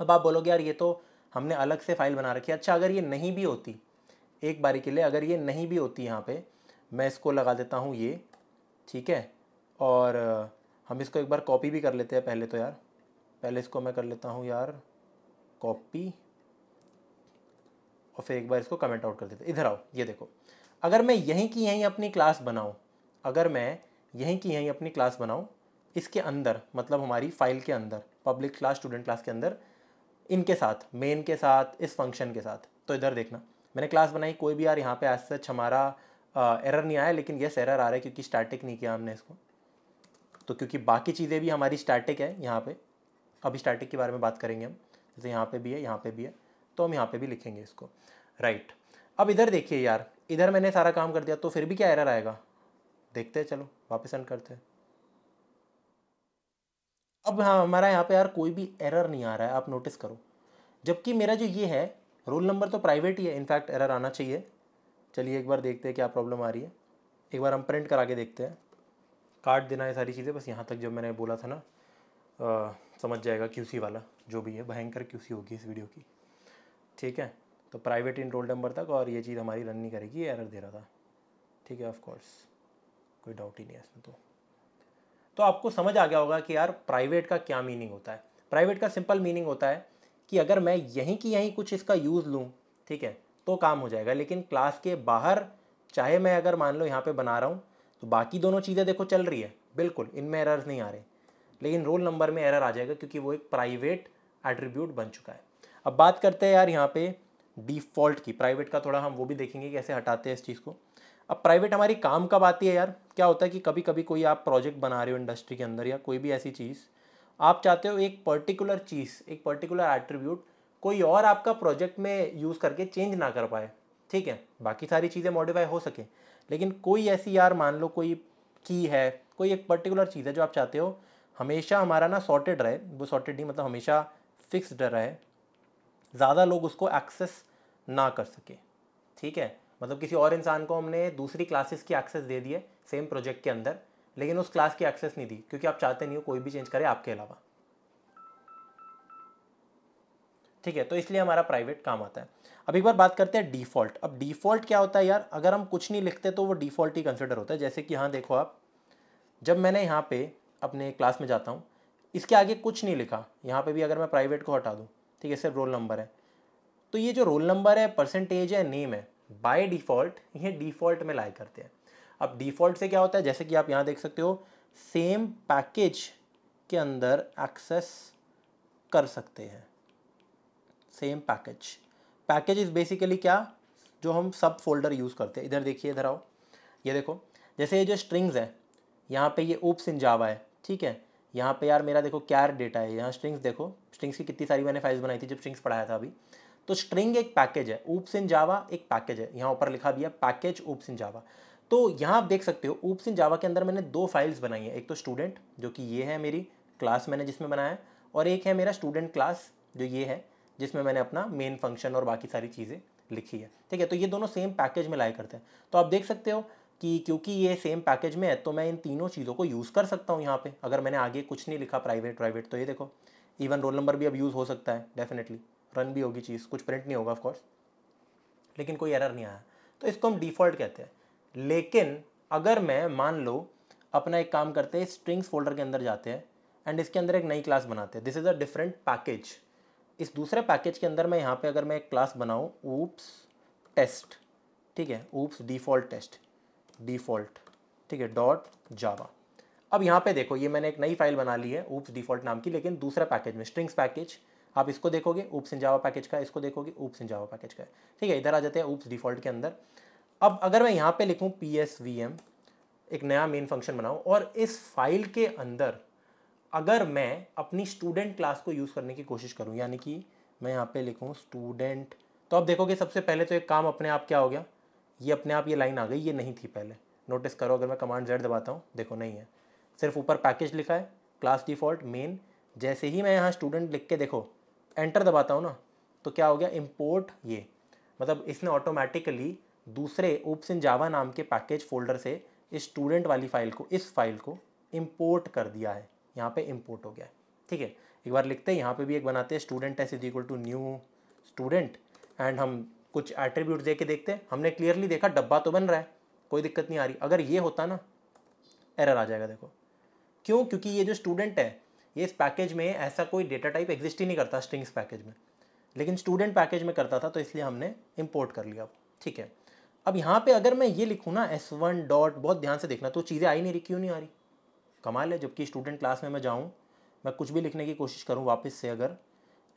अब आप बोलोगे यार ये तो हमने अलग से फाइल बना रखी है अच्छा अगर ये नहीं भी होती एक बारी के लिए अगर ये नहीं भी होती यहाँ पे मैं इसको लगा देता हूँ ये ठीक है और हम इसको एक बार कॉपी भी कर लेते हैं पहले तो यार पहले इसको मैं कर लेता हूँ यार कॉपी और फिर एक बार इसको कमेंट आउट कर देते इधर आओ ये देखो अगर मैं यहीं की यहीं अपनी क्लास बनाऊँ अगर मैं यहीं की यहीं अपनी क्लास बनाऊँ इसके अंदर मतलब हमारी फाइल के अंदर पब्लिक क्लास स्टूडेंट क्लास के अंदर इनके साथ मेन के साथ इस फंक्शन के साथ तो इधर देखना मैंने क्लास बनाई कोई भी यार यहाँ पे आज सच हमारा एरर नहीं आया लेकिन येस एरर आ रहा है क्योंकि स्टैटिक नहीं किया हमने इसको तो क्योंकि बाकी चीज़ें भी हमारी स्टैटिक है यहाँ पे अभी स्टैटिक के बारे में बात करेंगे हम जैसे यहाँ पे भी है यहाँ पे भी है तो हम यहाँ पे भी लिखेंगे इसको राइट अब इधर देखिए यार इधर मैंने सारा काम कर दिया तो फिर भी क्या एरर आएगा देखते हैं चलो वापस एंड करते हैं अब हाँ हमारा यहाँ पे यार कोई भी एरर नहीं आ रहा है आप नोटिस करो जबकि मेरा जो ये है रोल नंबर तो प्राइवेट ही है इनफैक्ट एरर आना चाहिए चलिए एक बार देखते हैं क्या प्रॉब्लम आ रही है एक बार हम प्रिंट करा के देखते हैं काट देना है सारी चीज़ें बस यहाँ तक जब मैंने बोला था ना आ, समझ जाएगा क्यूसी वाला जो भी है भयंकर क्यूसी होगी इस वीडियो की ठीक है तो प्राइवेट इन रोल नंबर तक और ये चीज़ हमारी रन नहीं करेगी एरर दे रहा था ठीक है ऑफकोर्स कोई डाउट ही नहीं है इसमें तो तो आपको समझ आ गया होगा कि यार प्राइवेट का क्या मीनिंग होता है प्राइवेट का सिंपल मीनिंग होता है कि अगर मैं यहीं की यहीं कुछ इसका यूज़ लूँ ठीक है तो काम हो जाएगा लेकिन क्लास के बाहर चाहे मैं अगर मान लो यहाँ पे बना रहा हूँ तो बाकी दोनों चीज़ें देखो चल रही है बिल्कुल इनमें एरर्स नहीं आ रहे लेकिन रोल नंबर में एरर आ जाएगा क्योंकि वो एक प्राइवेट एट्रीब्यूट बन चुका है अब बात करते हैं यार यहाँ पे डिफ़ॉल्ट की प्राइवेट का थोड़ा हम वो भी देखेंगे कैसे हटाते हैं इस चीज़ को अब प्राइवेट हमारी काम कब आती है यार क्या होता है कि कभी कभी कोई आप प्रोजेक्ट बना रहे हो इंडस्ट्री के अंदर या कोई भी ऐसी चीज़ आप चाहते हो एक पर्टिकुलर चीज़ एक पर्टिकुलर एट्रीब्यूट कोई और आपका प्रोजेक्ट में यूज़ करके चेंज ना कर पाए ठीक है बाकी सारी चीज़ें मॉडिफाई हो सके लेकिन कोई ऐसी यार मान लो कोई की है कोई एक पर्टिकुलर चीज़ है जो आप चाहते हो हमेशा हमारा ना सॉर्टेड रहे वो सॉर्टेड नहीं मतलब हमेशा फिक्स्ड रहे ज़्यादा लोग उसको एक्सेस ना कर सके ठीक है मतलब किसी और इंसान को हमने दूसरी क्लासेस की एक्सेस दे दी है सेम प्रोजेक्ट के अंदर लेकिन उस क्लास की एक्सेस नहीं दी क्योंकि आप चाहते नहीं हो कोई भी चेंज करे आपके अलावा ठीक है तो इसलिए हमारा प्राइवेट काम आता है अब एक बार बात करते हैं डिफ़ॉल्ट अब डिफ़ॉल्ट क्या होता है यार अगर हम कुछ नहीं लिखते तो वो डिफ़ॉल्ट ही कंसिडर होता है जैसे कि हाँ देखो आप जब मैंने यहाँ पे अपने क्लास में जाता हूँ इसके आगे कुछ नहीं लिखा यहाँ पे भी अगर मैं प्राइवेट को हटा दूँ ठीक है सिर्फ रोल नंबर है तो ये जो रोल नंबर है परसेंटेज है नेम है बाय डिफ़ॉल्ट ये डिफ़ॉल्ट में लाए करते हैं अब डिफ़ॉल्ट से क्या होता है जैसे कि आप यहाँ देख सकते हो सेम पैकेज के अंदर एक्सेस कर सकते हैं same package package is basically क्या जो हम सब फोल्डर यूज़ करते हैं इधर देखिए इधर आओ ये देखो जैसे ये जो स्ट्रिंग्स है यहाँ पे ये ओप्स इन जावा है ठीक है यहाँ पे यार मेरा देखो कैर डेटा है यहाँ स्ट्रिंग्स देखो स्ट्रिंग्स की कितनी सारी मैंने फाइल्स बनाई थी जब स्ट्रिंग्स पढ़ाया था अभी तो स्ट्रिंग एक पैकेज है ऊप्स इन जावा एक पैकेज है यहाँ ऊपर लिखा भी है पैकेज ऊप्स इन जावा तो यहाँ आप देख सकते हो ऊप्स इन जावा के अंदर मैंने दो फाइल्स बनाई है एक तो स्टूडेंट जो कि ये है मेरी क्लास मैंने जिसमें बनाया और एक है मेरा स्टूडेंट क्लास जो ये है जिसमें मैंने अपना मेन फंक्शन और बाकी सारी चीज़ें लिखी है ठीक है तो ये दोनों सेम पैकेज में लाए करते हैं तो आप देख सकते हो कि क्योंकि ये सेम पैकेज में है तो मैं इन तीनों चीज़ों को यूज़ कर सकता हूँ यहाँ पे अगर मैंने आगे कुछ नहीं लिखा प्राइवेट प्राइवेट तो ये देखो इवन रोल नंबर भी अब यूज़ हो सकता है डेफिनेटली रन भी होगी चीज़ कुछ प्रिंट नहीं होगा ऑफकोर्स लेकिन कोई एरर नहीं आया तो इसको हम डिफ़ॉल्ट कहते हैं लेकिन अगर मैं मान लो अपना एक काम करते हैं स्ट्रिंग्स फोल्डर के अंदर जाते हैं एंड इसके अंदर एक नई क्लास बनाते हैं this is a different package इस दूसरे पैकेज के अंदर मैं यहाँ पे अगर मैं एक क्लास बनाऊँ ऊप्स टेस्ट ठीक है ऊप्स डिफ़ॉल्ट टेस्ट डिफ़ॉल्ट ठीक है डॉट जावा अब यहाँ पे देखो ये मैंने एक नई फाइल बना ली है ऊप्स डिफॉल्ट नाम की लेकिन दूसरा पैकेज में स्ट्रिंग्स पैकेज आप इसको देखोगे ऊप्स इन जावा पैकेज का इसको देखोगे ऊप्स इन जावा पैकेज का ठीक है इधर आ जाते हैं ऊप्स डिफॉल्ट के अंदर अब अगर मैं यहाँ पे लिखूँ पी एस वी एम एक नया मेन फंक्शन बनाऊँ और इस फाइल के अंदर अगर मैं अपनी स्टूडेंट क्लास को यूज़ करने की कोशिश करूँ यानी कि मैं यहाँ पे लिखूँ स्टूडेंट तो आप देखोगे सबसे पहले तो एक काम अपने आप क्या हो गया ये अपने आप ये लाइन आ गई ये नहीं थी पहले नोटिस करो अगर मैं कमांड जेड दबाता हूँ देखो नहीं है सिर्फ ऊपर पैकेज लिखा है क्लास डिफ़ॉल्ट मेन जैसे ही मैं यहाँ स्टूडेंट लिख के देखो एंटर दबाता हूँ ना तो क्या हो गया इम्पोर्ट ये मतलब इसने ऑटोमेटिकली दूसरे ओप्स इन जावा नाम के पैकेज फोल्डर से इस स्टूडेंट वाली फाइल को इस फाइल को इम्पोर्ट कर दिया है यहाँ पे इम्पोर्ट हो गया है ठीक है एक बार लिखते हैं यहाँ पे भी एक बनाते हैं student s is equal to new student and हम कुछ एट्रीब्यूट दे के देखते हैं हमने क्लियरली देखा डब्बा तो बन रहा है कोई दिक्कत नहीं आ रही अगर ये होता ना एरर आ जाएगा देखो क्यों क्योंकि ये जो स्टूडेंट है ये इस पैकेज में ऐसा कोई डेटा टाइप एग्जिस्ट ही नहीं करता स्ट्रिंग्स पैकेज में लेकिन स्टूडेंट पैकेज में करता था तो इसलिए हमने इम्पोर्ट कर लिया ठीक है अब यहाँ पे अगर मैं ये लिखूँ ना एस वन डॉट बहुत ध्यान से देखना तो चीज़ें आई नहीं रही क्यों नहीं आ रही कमाल है जबकि स्टूडेंट क्लास में मैं जाऊँ मैं कुछ भी लिखने की कोशिश करूँ वापस से अगर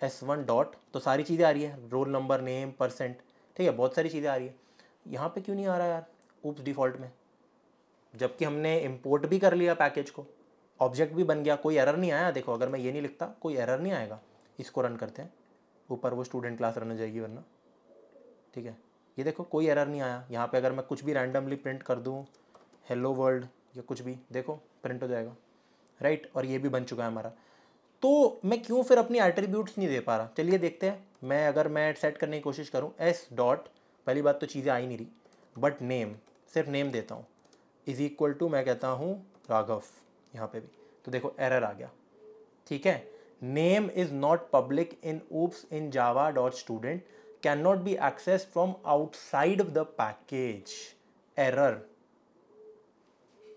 एस वन डॉट तो सारी चीज़ें आ रही है रोल नंबर नेम परसेंट ठीक है बहुत सारी चीज़ें आ रही है यहाँ पर क्यों नहीं आ रहा यार ऊप डिफ़ॉल्ट में जबकि हमने इम्पोर्ट भी कर लिया पैकेज को ऑब्जेक्ट भी बन गया कोई एरर नहीं आया देखो अगर मैं ये नहीं लिखता कोई एरर नहीं आएगा इसको रन करते हैं ऊपर वो स्टूडेंट क्लास रन हो जाएगी वरना ठीक है ये देखो कोई एरर नहीं आया यहाँ पे अगर मैं कुछ भी रैंडमली प्रिंट कर दूँ हेलो वर्ल्ड या कुछ भी देखो प्रिंट हो जाएगा राइट और ये भी बन चुका है हमारा तो मैं क्यों फिर अपनी एट्रीब्यूट्स नहीं दे पा रहा चलिए देखते हैं मैं अगर मैं सेट करने की कोशिश करूँ एस डॉट पहली बात तो चीज़ें आई नहीं रही बट नेम सिर्फ नेम देता हूँ इज़ इक्वल टू मैं कहता हूँ राघव यहाँ पे भी तो देखो एरर आ गया ठीक है name is not public in oops in Java dot student can not be access from outside of the package error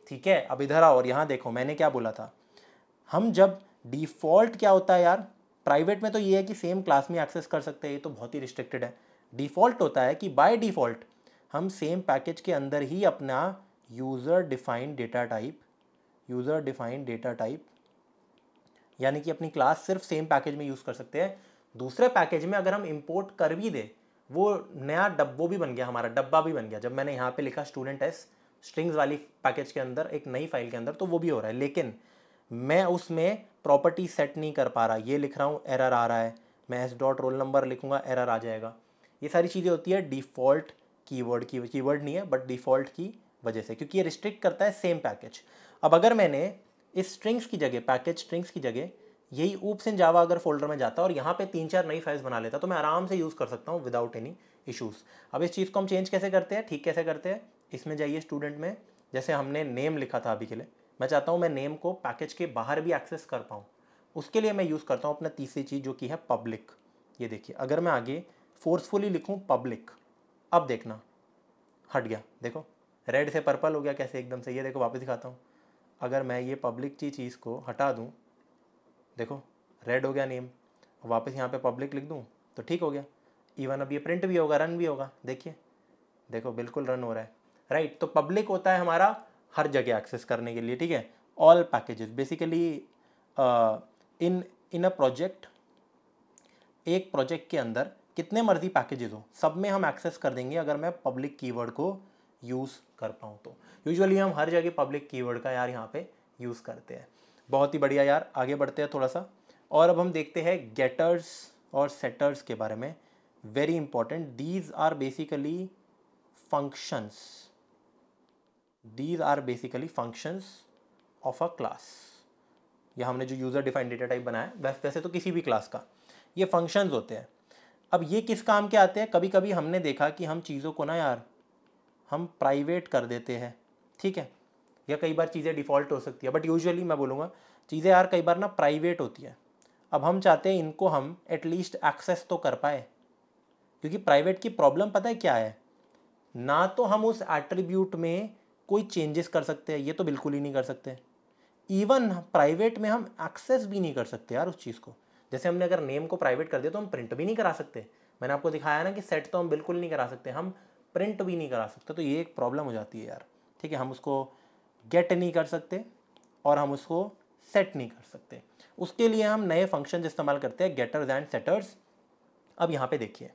ठीक है अब इधर आओ और यहाँ देखो मैंने क्या बोला था हम जब डिफ़ॉल्ट क्या होता है यार प्राइवेट में तो ये है कि सेम क्लास में एक्सेस कर सकते हैं ये तो बहुत ही रिस्ट्रिक्टेड है डिफ़ॉल्ट होता है कि बाय डिफ़ॉल्ट हम सेम पैकेज के अंदर ही अपना user defined data type user defined data type यानी कि अपनी क्लास सिर्फ सेम पैकेज में यूज़ कर सकते हैं दूसरे पैकेज में अगर हम इम्पोर्ट कर भी दें वो नया डब वो भी बन गया हमारा डब्बा भी बन गया जब मैंने यहाँ पे लिखा स्टूडेंट एस स्ट्रिंग्स वाली पैकेज के अंदर एक नई फाइल के अंदर तो वो भी हो रहा है लेकिन मैं उसमें प्रॉपर्टी सेट नहीं कर पा रहा ये लिख रहा हूँ एरर आ रहा है मैं एस डॉट रोल नंबर लिखूँगा एरर आ जाएगा ये सारी चीज़ें होती है डिफ़ॉल्ट कीवर्ड की कीवर्ड नहीं है बट डिफ़ॉल्ट की वजह से क्योंकि ये रिस्ट्रिक्ट करता है सेम पैकेज अब अगर मैंने इस स्ट्रिंग्स की जगह पैकेज स्ट्रिंग्स की जगह यही ऊप्स इन जावा अगर फोल्डर में जाता और यहाँ पे तीन चार नई फाइल्स बना लेता तो मैं आराम से यूज़ कर सकता हूँ विदाउट एनी इशूज़ अब इस चीज़ को हम चेंज कैसे करते हैं ठीक कैसे करते हैं इसमें जाइए स्टूडेंट में जैसे हमने नेम लिखा था अभी के लिए मैं चाहता हूँ मैं नेम को पैकेज के बाहर भी एक्सेस कर पाऊँ उसके लिए मैं यूज़ करता हूँ अपना तीसरी चीज़ जो कि है पब्लिक ये देखिए अगर मैं आगे फोर्सफुली लिखूँ पब्लिक अब देखना हट गया देखो रेड से पर्पल हो गया कैसे एकदम से ये देखो वापस दिखाता हूँ अगर मैं ये पब्लिक की चीज़ को हटा दूँ देखो रेड हो गया नेम वापस यहाँ पे पब्लिक लिख दूँ तो ठीक हो गया इवन अब ये प्रिंट भी होगा रन भी होगा देखिए देखो बिल्कुल रन हो रहा है राइट तो पब्लिक होता है हमारा हर जगह एक्सेस करने के लिए ठीक है all packages basically in in a project एक प्रोजेक्ट के अंदर कितने मर्जी पैकेजेस हो सब में हम एक्सेस कर देंगे अगर मैं पब्लिक कीवर्ड को यूज़ कर पाऊँ तो यूजुअली हम हर जगह पब्लिक कीवर्ड का यार यहाँ पे यूज़ करते हैं बहुत ही बढ़िया यार आगे बढ़ते हैं थोड़ा सा और अब हम देखते हैं गेटर्स और सेटर्स के बारे में very important these are basically functions these are basically functions of a class या हमने जो यूज़र डिफाइन डेटा टाइप बनाया वैसे वैसे तो किसी भी क्लास का ये फंक्शंस होते हैं अब ये किस काम के आते हैं कभी कभी हमने देखा कि हम चीज़ों को ना यार हम प्राइवेट कर देते हैं ठीक है या कई बार चीज़ें डिफ़ॉल्ट हो सकती है बट यूजुअली मैं बोलूँगा चीज़ें यार कई बार ना प्राइवेट होती है अब हम चाहते हैं इनको हम एटलीस्ट एक्सेस तो कर पाए क्योंकि प्राइवेट की प्रॉब्लम पता है क्या है ना तो हम उस एट्रीब्यूट में कोई चेंजेस कर सकते हैं ये तो बिल्कुल ही नहीं कर सकते इवन प्राइवेट में हम एक्सेस भी नहीं कर सकते यार उस चीज़ को जैसे हमने अगर नेम को प्राइवेट कर दिया तो हम प्रिंट भी नहीं करा सकते मैंने आपको दिखाया ना कि सेट तो हम बिल्कुल नहीं करा सकते हम प्रिंट भी नहीं करा सकते तो ये एक प्रॉब्लम हो जाती है यार ठीक है हम उसको गेट नहीं कर सकते और हम उसको सेट नहीं कर सकते उसके लिए हम नए फंक्शन इस्तेमाल करते हैं गेटर्स एंड सेटर्स अब यहाँ पे देखिए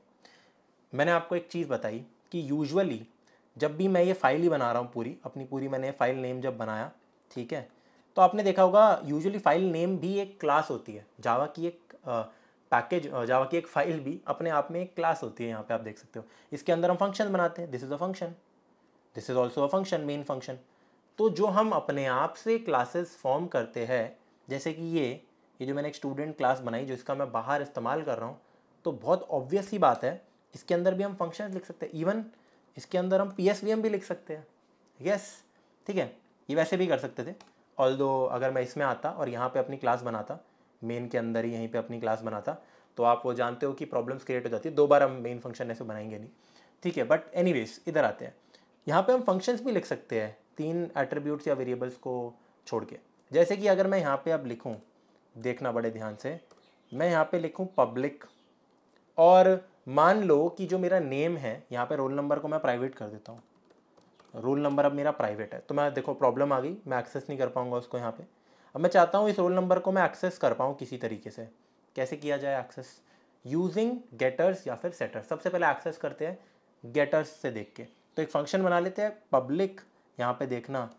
मैंने आपको एक चीज़ बताई कि यूजुअली जब भी मैं ये फाइल ही बना रहा हूँ पूरी अपनी पूरी मैंने फाइल नेम जब बनाया ठीक है तो आपने देखा होगा यूजुअली फाइल नेम भी एक क्लास होती है जावा की एक पैकेज जावा की एक फाइल भी अपने आप में एक क्लास होती है यहाँ पे आप देख सकते हो इसके अंदर हम फंक्शन बनाते हैं this is a function this is also a function main function तो जो हम अपने आप से क्लासेस फॉर्म करते हैं जैसे कि ये ये जो मैंने एक स्टूडेंट क्लास बनाई जो इसका मैं बाहर इस्तेमाल कर रहा हूँ तो बहुत ऑब्वियस ही बात है इसके अंदर भी हम फंक्शन लिख सकते हैं इवन इसके अंदर हम पी भी लिख सकते हैं यस ठीक है ये वैसे भी कर सकते थे ऑल अगर मैं इसमें आता और यहाँ पर अपनी क्लास बनाता मेन के अंदर ही यहीं पे अपनी क्लास बनाता तो आप वो जानते हो कि प्रॉब्लम्स क्रिएट हो जाती है दो बार हम मेन फंक्शन ऐसे बनाएंगे नहीं ठीक है बट एनी इधर आते हैं यहाँ पे हम फंक्शंस भी लिख सकते हैं तीन एट्रीब्यूट्स या वेरिएबल्स को छोड़ के जैसे कि अगर मैं यहाँ पे अब लिखूँ देखना बड़े ध्यान से मैं यहाँ पे लिखूँ पब्लिक और मान लो कि जो मेरा नेम है यहाँ पे रोल नंबर को मैं प्राइवेट कर देता हूँ रोल नंबर अब मेरा प्राइवेट है तो मैं देखो प्रॉब्लम आ गई मैं एक्सेस नहीं कर पाऊँगा उसको यहाँ पे अब मैं चाहता हूँ इस रोल नंबर को मैं एक्सेस कर पाऊँ किसी तरीके से कैसे किया जाए एक्सेस यूजिंग गेटर्स या फिर सेटर्स सबसे पहले एक्सेस करते हैं गेटर्स से देख के तो एक फंक्शन बना लेते हैं पब्लिक यहाँ पे देखना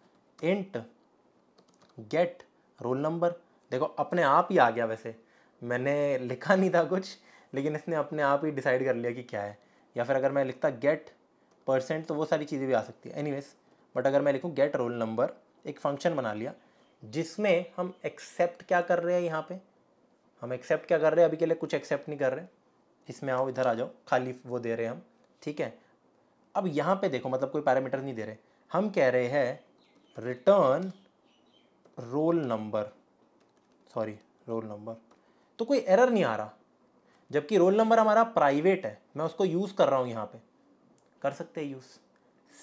इंट गेट रोल नंबर देखो अपने आप ही आ गया वैसे मैंने लिखा नहीं था कुछ लेकिन इसने अपने आप ही डिसाइड कर लिया कि क्या है या फिर अगर मैं लिखता गेट परसेंट तो वो सारी चीज़ें भी आ सकती है एनी बट अगर मैं लिखूँ गेट रोल नंबर एक फंक्शन बना लिया जिसमें हम एक्सेप्ट क्या कर रहे हैं यहाँ पे हम एक्सेप्ट क्या कर रहे हैं अभी के लिए कुछ एक्सेप्ट नहीं कर रहे इसमें आओ इधर आ जाओ खाली वो दे रहे हैं हम ठीक है अब यहाँ पे देखो मतलब कोई पैरामीटर नहीं दे रहे हम कह रहे हैं return roll number sorry roll number तो कोई एरर नहीं आ रहा जबकि रोल नंबर हमारा प्राइवेट है मैं उसको यूज़ कर रहा हूँ यहाँ पे कर सकते हैं यूज़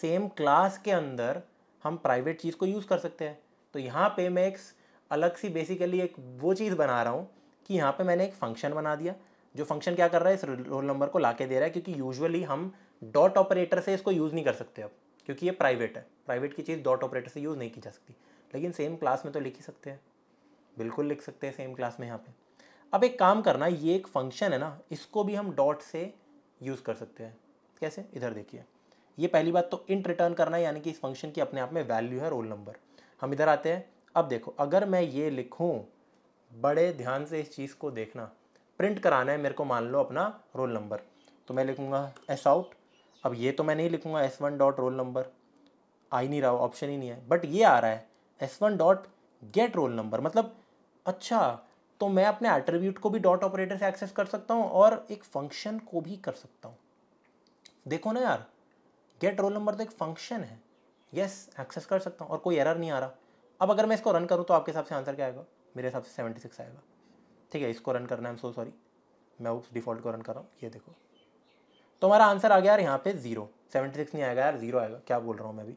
सेम क्लास के अंदर हम प्राइवेट चीज़ को यूज़ कर सकते हैं तो यहाँ पे मैं एक अलग सी बेसिकली एक वो चीज़ बना रहा हूँ कि यहाँ पे मैंने एक फंक्शन बना दिया जो फंक्शन क्या कर रहा है इस रोल नंबर को ला के दे रहा है क्योंकि यूजअली हम डॉट ऑपरेटर से इसको यूज़ नहीं कर सकते अब क्योंकि ये प्राइवेट है प्राइवेट की चीज़ डॉट ऑपरेटर से यूज़ नहीं की जा सकती लेकिन सेम क्लास में तो लिख ही सकते हैं बिल्कुल लिख सकते हैं सेम क्लास में यहाँ पर अब एक काम करना ये एक फंक्शन है ना इसको भी हम डॉट से यूज़ कर सकते हैं कैसे इधर देखिए ये पहली बात तो इंट रिटर्न करना है यानी कि इस फंक्शन की अपने आप में वैल्यू है रोल नंबर हम इधर आते हैं अब देखो अगर मैं ये लिखूँ बड़े ध्यान से इस चीज़ को देखना प्रिंट कराना है मेरे को मान लो अपना रोल नंबर तो मैं लिखूँगा एस आउट अब ये तो मैं नहीं लिखूँगा s one dot roll number आ ही नहीं रहा ऑप्शन ही नहीं है बट ये आ रहा है s one dot get roll number मतलब अच्छा तो मैं अपने एट्रीब्यूट को भी डॉट ऑपरेटर से एक्सेस कर सकता हूँ और एक फंक्शन को भी कर सकता हूँ देखो ना यार गेट रोल नंबर तो एक फंक्शन है यस एक्सेस कर सकता हूँ और कोई एरर नहीं आ रहा अब अगर मैं इसको रन करूँ तो आपके हिसाब से आंसर क्या आएगा मेरे हिसाब से सेवेंटी सिक्स आएगा ठीक है इसको रन करना है एम सो सॉरी मैं उस डिफ़ॉल्ट को रन कर रहा हूँ ये देखो तो हमारा आंसर आ गया यार यहाँ पे जीरो सेवेंटी सिक्स नहीं आएगा यार जीरो आएगा क्या बोल रहा हूँ मैं अभी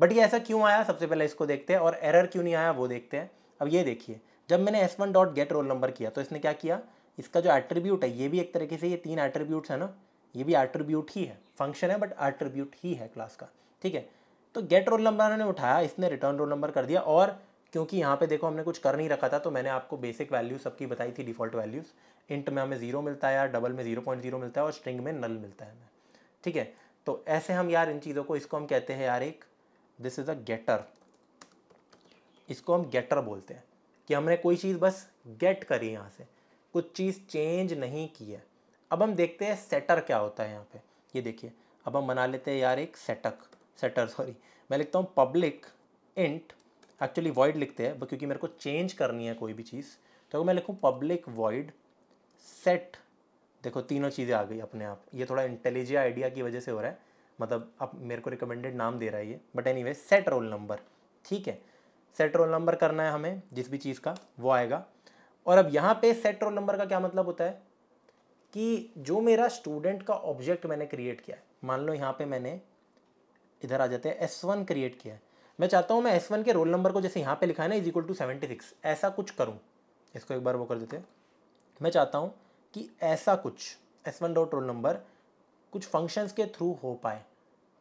बट ये ऐसा क्यों आया सबसे पहले इसको देखते हैं और एरर क्यों नहीं आया वो देखते हैं अब ये देखिए जब मैंने s one dot get roll number किया तो इसने क्या किया इसका जो एट्रीब्यूट है ये भी एक तरीके से ये तीन एट्रीब्यूट्स है ना ये भी एट्रीब्यूट ही है फंक्शन है बट एट्रीब्यूट ही है क्लास का ठीक है तो गेट रोल नंबर ने उठाया इसने रिटर्न रोल नंबर कर दिया और क्योंकि यहाँ पे देखो हमने कुछ कर नहीं रखा था तो मैंने आपको बेसिक वैल्यू सबकी बताई थी डिफॉल्ट वैल्यूज़ इंट में हमें जीरो मिलता है यार डबल में जीरो पॉइंट जीरो मिलता है और स्ट्रिंग में नल मिलता है हमें ठीक है तो ऐसे हम यार इन चीज़ों को इसको हम कहते हैं यार एक दिस इज़ अ गेटर इसको हम गेटर बोलते हैं कि हमने कोई चीज़ बस गेट करी यहाँ से कुछ चीज़ चेंज नहीं की है अब हम देखते हैं सेटर क्या होता है यहाँ पे ये देखिए अब हम बना लेते हैं यार एक सेटक सेटर सॉरी मैं लिखता हूँ पब्लिक इंट एक्चुअली वॉइड लिखते हैं क्योंकि मेरे को चेंज करनी है कोई भी चीज़ तो मैं लिखूँ पब्लिक वॉइड सेट देखो तीनों चीज़ें आ गई अपने आप ये थोड़ा इंटेलिजिया आइडिया की वजह से हो रहा है मतलब अब मेरे को रिकमेंडेड नाम दे रहा है ये but any set roll number ठीक है सेट रोल नंबर करना है हमें जिस भी चीज़ का वो आएगा और अब यहाँ पे सेट रोल नंबर का क्या मतलब होता है कि जो मेरा स्टूडेंट का ऑब्जेक्ट मैंने क्रिएट किया है मान लो यहाँ पे मैंने इधर आ जाते हैं एस वन क्रिएट किया मैं चाहता हूँ मैं एस वन के रोल नंबर को जैसे यहाँ पे लिखा है ना is equal to seventy six ऐसा कुछ करूँ इसको एक बार वो कर देते हैं मैं चाहता हूँ कि ऐसा कुछ s one dot roll number कुछ फंक्शंस के थ्रू हो पाए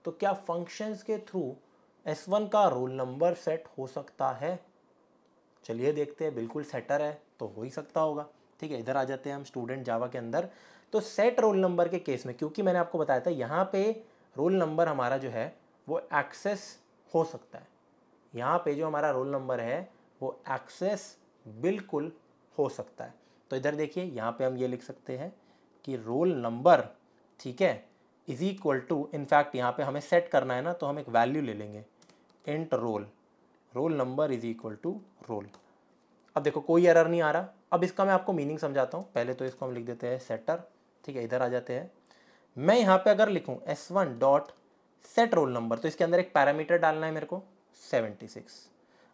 तो क्या फंक्शंस के थ्रू एस वन का रोल नंबर सेट हो सकता है चलिए देखते हैं बिल्कुल सेटर है तो हो ही सकता होगा ठीक है इधर आ जाते हैं हम स्टूडेंट जावा के अंदर तो सेट रोल नंबर के केस में क्योंकि मैंने आपको बताया था यहाँ पे रोल नंबर हमारा जो है वो एक्सेस हो सकता है यहाँ पे जो हमारा रोल नंबर है वो एक्सेस बिल्कुल हो सकता है तो इधर देखिए यहाँ पे हम ये लिख सकते हैं कि रोल नंबर ठीक है इज इक्वल टू इनफैक्ट यहाँ पे हमें सेट करना है ना तो हम एक वैल्यू ले लेंगे int roll roll number is equal to roll अब देखो कोई एरर नहीं आ रहा अब इसका मैं आपको मीनिंग समझाता हूँ पहले तो इसको हम लिख देते हैं सेटर ठीक है इधर आ जाते हैं मैं यहाँ पे अगर लिखूँ s one dot set roll number तो इसके अंदर एक पैरामीटर डालना है मेरे को 76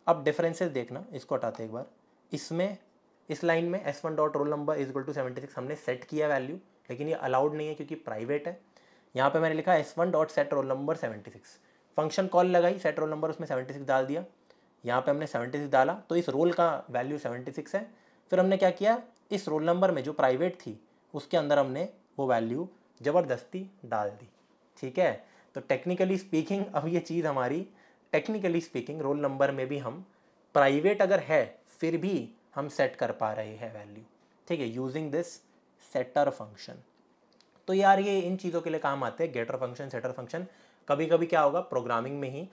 अब डिफरेंसेस देखना इसको हटाते एक बार इसमें इस लाइन में s one dot roll number is equal to seventy six हमने सेट किया वैल्यू लेकिन ये अलाउड नहीं है क्योंकि प्राइवेट है यहाँ पे मैंने लिखा s one dot set roll number seventy six function call लगाई सेट रोल नंबर उसमें सेवेंटी सिक्स डाल दिया यहाँ पे हमने सेवेंटी सिक्स डाला तो इस रोल का वैल्यू सेवेंटी सिक्स है फिर हमने क्या किया इस रोल नंबर में जो प्राइवेट थी उसके अंदर हमने वो वैल्यू ज़बरदस्ती डाल दी ठीक है तो टेक्निकली स्पीकिंग अब ये चीज़ हमारी टेक्निकली स्पीकिंग रोल नंबर में भी हम प्राइवेट अगर है फिर भी हम सेट कर पा रहे हैं वैल्यू ठीक है यूजिंग दिस सेटर फंक्शन तो यार ये इन चीज़ों के लिए काम आते हैं गेटर फंक्शन सेटर फंक्शन कभी कभी क्या होगा प्रोग्रामिंग में ही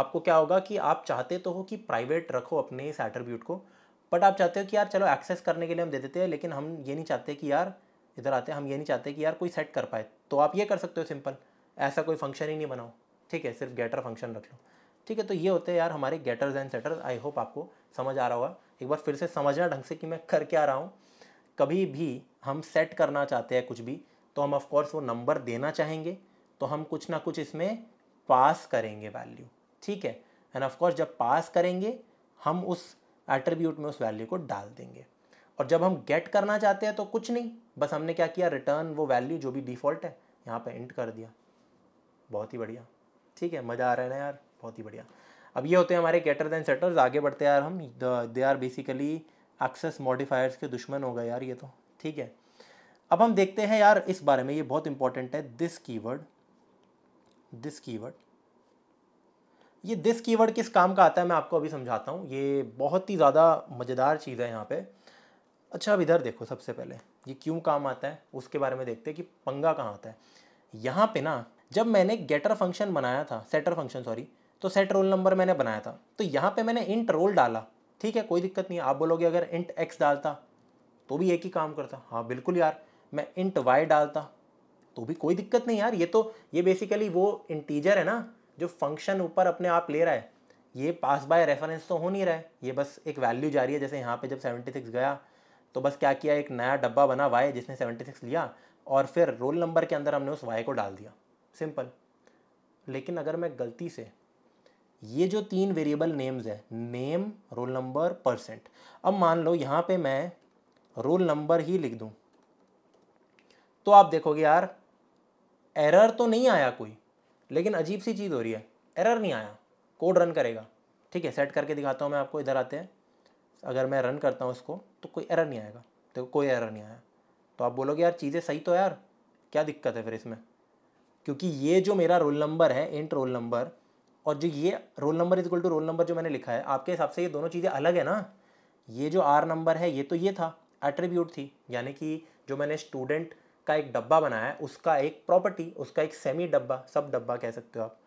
आपको क्या होगा कि आप चाहते तो हो कि प्राइवेट रखो अपने इस एट्रीब्यूट को बट आप चाहते हो कि यार चलो एक्सेस करने के लिए हम दे देते हैं लेकिन हम ये नहीं चाहते कि यार इधर आते हैं हम ये नहीं चाहते कि यार कोई सेट कर पाए तो आप ये कर सकते हो सिंपल ऐसा कोई फंक्शन ही नहीं बनाओ ठीक है सिर्फ गेटर फंक्शन रख लो ठीक है तो ये होते हैं यार हमारे getters and setters I hope आपको समझ आ रहा होगा एक बार फिर से समझना ढंग से कि मैं कर क्या रहा हूँ कभी भी हम सेट करना चाहते हैं कुछ भी तो हम ऑफकोर्स वो नंबर देना चाहेंगे तो हम कुछ ना कुछ इसमें पास करेंगे वैल्यू ठीक है एंड ऑफकोर्स जब पास करेंगे हम उस एट्रीब्यूट में उस वैल्यू को डाल देंगे और जब हम गेट करना चाहते हैं तो कुछ नहीं बस हमने क्या किया रिटर्न वो वैल्यू जो भी डिफ़ॉल्ट है यहाँ पे इंट कर दिया बहुत ही बढ़िया ठीक है मज़ा आ रहा है ना यार बहुत ही बढ़िया अब ये होते हैं हमारे गेटर दैन सेटर्स आगे बढ़ते यार हम they are basically access modifiers के दुश्मन हो गए यार ये तो ठीक है अब हम देखते हैं यार इस बारे में ये बहुत इंपॉर्टेंट है दिस कीवर्ड दिस कीवर्ड ये दिस कीवर्ड किस काम का आता है मैं आपको अभी समझाता हूँ ये बहुत ही ज़्यादा मज़ेदार चीज़ है यहाँ पे अच्छा अब इधर देखो सबसे पहले ये क्यों काम आता है उसके बारे में देखते हैं कि पंगा कहाँ आता है यहाँ पे ना जब मैंने गेटर फंक्शन बनाया था सेटर फंक्शन सॉरी तो सेट रोल नंबर मैंने बनाया था तो यहाँ पे मैंने इंट रोल डाला ठीक है कोई दिक्कत नहीं आप बोलोगे अगर इंट एक्स डालता तो भी एक ही काम करता हाँ बिल्कुल यार मैं इंट वाई डालता तो भी कोई दिक्कत नहीं यार ये तो ये बेसिकली वो इंटीजर है ना जो फंक्शन ऊपर अपने आप ले रहा है ये पास बाय रेफरेंस तो हो नहीं रहा है ये बस एक वैल्यू जा रही है जैसे यहाँ पे जब 76 गया तो बस क्या किया एक नया डब्बा बना वाई जिसने 76 लिया और फिर रोल नंबर के अंदर हमने उस वाई को डाल दिया सिंपल लेकिन अगर मैं गलती से ये जो तीन वेरिएबल नेम्स है नेम रोल नंबर परसेंट अब मान लो यहाँ पे मैं रोल नंबर ही लिख दूँ तो आप देखोगे यार एरर तो नहीं आया कोई लेकिन अजीब सी चीज़ हो रही है एरर नहीं आया कोड रन करेगा ठीक है सेट करके दिखाता हूँ मैं आपको इधर आते हैं अगर मैं रन करता हूँ इसको तो कोई एरर नहीं आएगा देखो कोई एरर नहीं आया तो आप बोलोगे यार चीज़ें सही तो यार क्या दिक्कत है फिर इसमें क्योंकि ये जो मेरा रोल नंबर है इंट रोल नंबर और जो ये roll number is equal to roll number जो मैंने लिखा है आपके हिसाब से ये दोनों चीज़ें अलग है ना ये जो आर नंबर है ये तो ये था एट्रीब्यूट थी यानी कि जो मैंने स्टूडेंट का एक डब्बा बनाया है उसका एक प्रॉपर्टी उसका एक सेमी डब्बा सब डब्बा कह सकते हो आप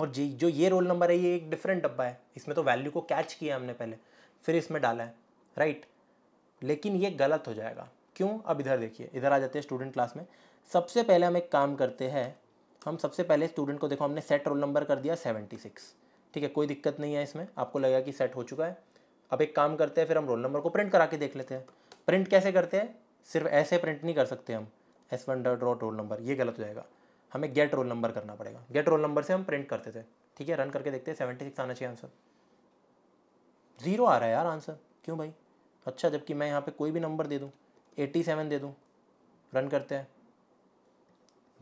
और जी जो ये रोल नंबर है ये एक डिफरेंट डब्बा है इसमें तो वैल्यू को कैच किया हमने पहले फिर इसमें डाला है राइट लेकिन ये गलत हो जाएगा क्यों अब इधर देखिए इधर आ जाते हैं स्टूडेंट क्लास में सबसे पहले हम एक काम करते हैं हम सबसे पहले स्टूडेंट को देखो हमने सेट रोल नंबर कर दिया सेवेंटी सिक्स ठीक है कोई दिक्कत नहीं है इसमें आपको लगेगा कि सेट हो चुका है अब एक काम करते हैं फिर हम रोल नंबर को प्रिंट करा के देख लेते हैं प्रिंट कैसे करते हैं सिर्फ ऐसे प्रिंट नहीं कर सकते हम S one dot dot roll number ये गलत हो जाएगा हमें गेट रोल नंबर करना पड़ेगा गेट रोल नंबर से हम प्रिंट करते थे ठीक है रन करके देखते हैं सेवेंटी सिक्स आना चाहिए आंसर ज़ीरो आ रहा है यार आंसर क्यों भाई अच्छा जबकि मैं यहाँ पे कोई भी नंबर दे दूँ एट्टी सेवन दे दूँ रन करते हैं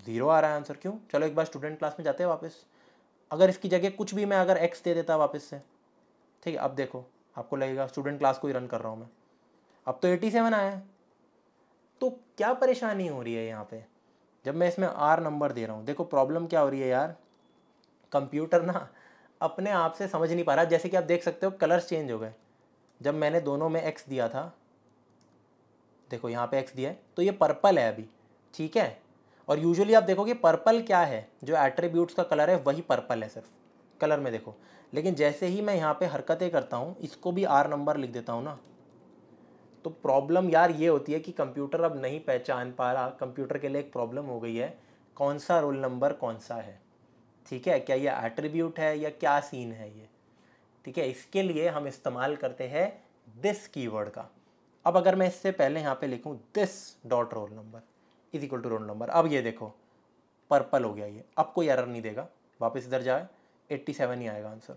ज़ीरो आ रहा है आंसर क्यों चलो एक बार स्टूडेंट क्लास में जाते हैं वापस अगर इसकी जगह कुछ भी मैं अगर एक्स दे देता वापस से ठीक है अब देखो आपको लगेगा स्टूडेंट क्लास को ही रन कर रहा हूँ मैं अब तो एटी सेवन आया तो क्या परेशानी हो रही है यहाँ पे जब मैं इसमें आर नंबर दे रहा हूँ देखो प्रॉब्लम क्या हो रही है यार कंप्यूटर ना अपने आप से समझ नहीं पा रहा जैसे कि आप देख सकते हो कलर्स चेंज हो गए जब मैंने दोनों में एक्स दिया था देखो यहाँ पे एक्स दिया है तो ये पर्पल है अभी ठीक है और यूजुअली आप देखोगे पर्पल क्या है जो एट्रीब्यूट्स का कलर है वही पर्पल है सिर्फ कलर में देखो लेकिन जैसे ही मैं यहाँ पे हरकतें करता हूँ इसको भी आर नंबर लिख देता हूँ ना तो प्रॉब्लम यार ये होती है कि कंप्यूटर अब नहीं पहचान पा रहा कंप्यूटर के लिए एक प्रॉब्लम हो गई है कौन सा रोल नंबर कौन सा है ठीक है क्या ये एट्रीब्यूट है या क्या सीन है ये ठीक है इसके लिए हम इस्तेमाल करते हैं दिस कीवर्ड का अब अगर मैं इससे पहले यहाँ पे लिखूँ this dot roll number is equal to roll number अब ये देखो पर्पल हो गया ये अब कोई एरर नहीं देगा वापस इधर जाए 87 ही आएगा आंसर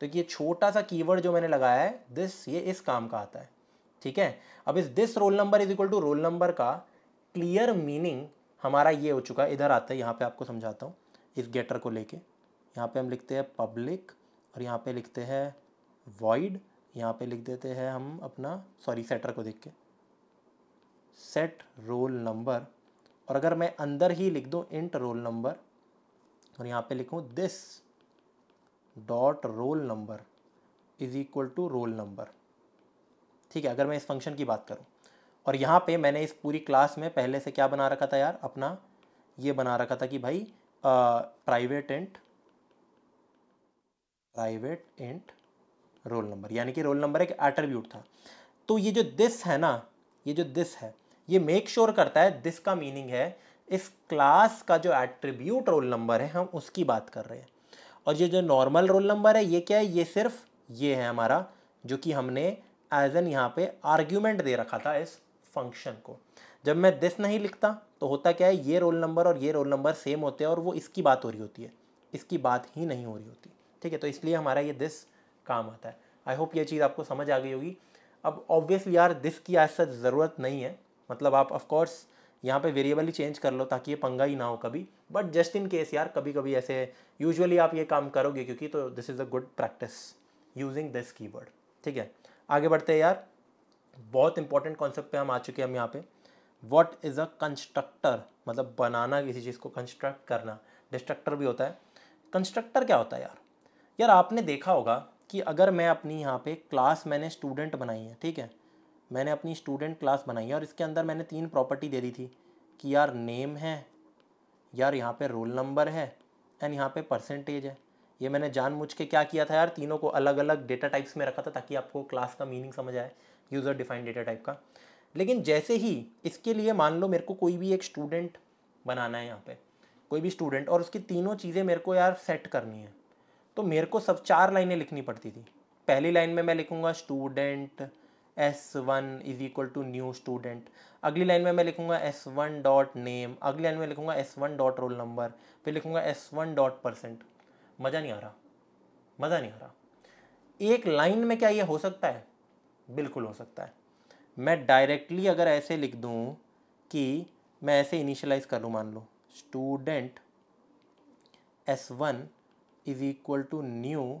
तो ये छोटा सा कीवर्ड जो मैंने लगाया है दिस ये इस काम का आता है ठीक है अब इस this roll number is equal to roll number का क्लियर मीनिंग हमारा ये हो चुका है इधर आता है यहाँ पे आपको समझाता हूँ इस गेटर को लेके यहाँ पे हम लिखते हैं पब्लिक और यहाँ पे लिखते हैं वॉइड यहाँ पे लिख देते हैं हम अपना सॉरी सेटर को देख के सेट रोल नंबर और अगर मैं अंदर ही लिख दूँ इंट रोल नंबर और यहाँ पे लिखूँ this dot roll number is equal to roll number ठीक है अगर मैं इस फंक्शन की बात करूँ और यहाँ पे मैंने इस पूरी क्लास में पहले से क्या बना रखा था यार अपना ये बना रखा था कि भाई private int private int roll number यानी कि रोल नंबर एक एट्रीब्यूट था तो ये जो दिस है ना ये जो दिस है ये मेक श्योर sure करता है दिस का मीनिंग है इस क्लास का जो एट्रीब्यूट रोल नंबर है हम उसकी बात कर रहे हैं और ये जो नॉर्मल रोल नंबर है ये क्या है ये सिर्फ ये है हमारा जो कि हमने एज एन यहाँ पे आर्ग्यूमेंट दे रखा था इस फंक्शन को जब मैं दिस नहीं लिखता तो होता क्या है ये रोल नंबर और ये रोल नंबर सेम होते हैं और वो इसकी बात हो रही होती है इसकी बात ही नहीं हो रही होती ठीक है तो इसलिए हमारा ये दिस काम आता है आई होप ये चीज़ आपको समझ आ गई होगी अब ऑब्वियसली यार दिस की आज सच ज़रूरत नहीं है मतलब आप ऑफकोर्स यहाँ पे वेरिएबल ही चेंज कर लो ताकि ये पंगा ही ना हो कभी बट जस्ट इन केस यार कभी कभी ऐसे यूजुअली आप ये काम करोगे क्योंकि तो this is a good practice using this keyword ठीक है आगे बढ़ते हैं यार बहुत इंपॉर्टेंट कॉन्सेप्ट पे हम आ चुके हैं हम यहाँ पे वॉट इज़ अ कंस्ट्रक्टर मतलब बनाना किसी चीज़ को कंस्ट्रक्ट करना डिस्ट्रक्टर भी होता है कंस्ट्रक्टर क्या होता है यार यार आपने देखा होगा कि अगर मैं अपनी यहाँ पे क्लास मैंने स्टूडेंट बनाई है ठीक है मैंने अपनी स्टूडेंट क्लास बनाई है और इसके अंदर मैंने तीन प्रॉपर्टी दे दी थी कि यार नेम है यार यहाँ पे रोल नंबर है एंड यहाँ पे परसेंटेज है ये मैंने जानबूझ के क्या किया था यार तीनों को अलग अलग डेटा टाइप्स में रखा था ताकि आपको क्लास का मीनिंग समझ आए यूज़र डिफाइंड डेटा टाइप का लेकिन जैसे ही इसके लिए मान लो मेरे को कोई भी एक स्टूडेंट बनाना है यहाँ पर कोई भी स्टूडेंट और उसकी तीनों चीज़ें मेरे को यार सेट करनी है तो मेरे को सब चार लाइनें लिखनी पड़ती थी पहली लाइन में मैं लिखूँगा student S one is equal to new student अगली लाइन में मैं लिखूंगा एस वन डॉट नेम अगली लाइन में लिखूंगा s one dot roll number फिर लिखूंगा एस वन डॉट परसेंट मज़ा नहीं आ रहा मज़ा नहीं आ रहा एक लाइन में क्या ये हो सकता है बिल्कुल हो सकता है मैं डायरेक्टली अगर ऐसे लिख दूँ कि मैं ऐसे इनिशलाइज कर लूँ मान लो student S one is equal to new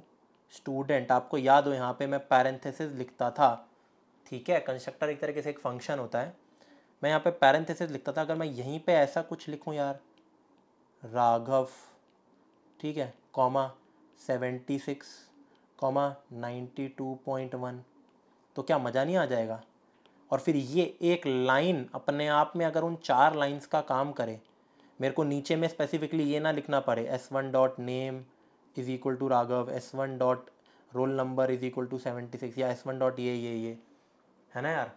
student आपको याद हो यहाँ पे मैं पैरेंथेसिस लिखता था ठीक है कंस्ट्रक्टर एक तरीके से एक फंक्शन होता है मैं यहाँ पे पैरेंथेसिस लिखता था अगर मैं यहीं पे ऐसा कुछ लिखूँ यार राघव ठीक है comma seventy six comma ninety two point one तो क्या मज़ा नहीं आ जाएगा और फिर ये एक लाइन अपने आप में अगर उन चार लाइंस का काम करे मेरे को नीचे में स्पेसिफिकली ये ना लिखना पड़े s one dot name is equal to Raghav s one dot roll number is equal to seventy six या एस वन डॉट ये ये ये है ना यार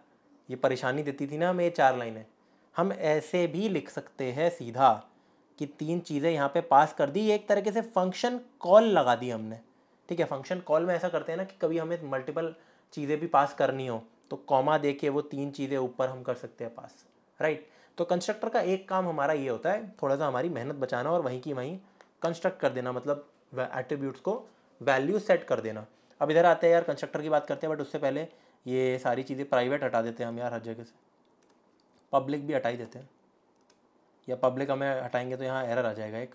ये परेशानी देती थी ना हमें ये चार लाइनें हम ऐसे भी लिख सकते हैं सीधा कि तीन चीज़ें यहाँ पे पास कर दी एक तरीके से फंक्शन कॉल लगा दी हमने ठीक है फंक्शन कॉल में ऐसा करते हैं ना कि कभी हमें मल्टीपल चीज़ें भी पास करनी हो तो कॉमा दे के वो तीन चीज़ें ऊपर हम कर सकते हैं पास राइट तो कंस्ट्रक्टर का एक काम हमारा ये होता है थोड़ा सा हमारी मेहनत बचाना और वहीं की वहीं कंस्ट्रक्ट कर देना मतलब एट्रीब्यूट्स को वैल्यू सेट कर देना अब इधर आते हैं यार कंस्ट्रक्टर की बात करते हैं बट उससे पहले ये सारी चीज़ें प्राइवेट हटा देते हैं हम यार हर जगह से पब्लिक भी हटा ही देते हैं या पब्लिक हमें हटाएंगे तो यहाँ एरर आ जाएगा एक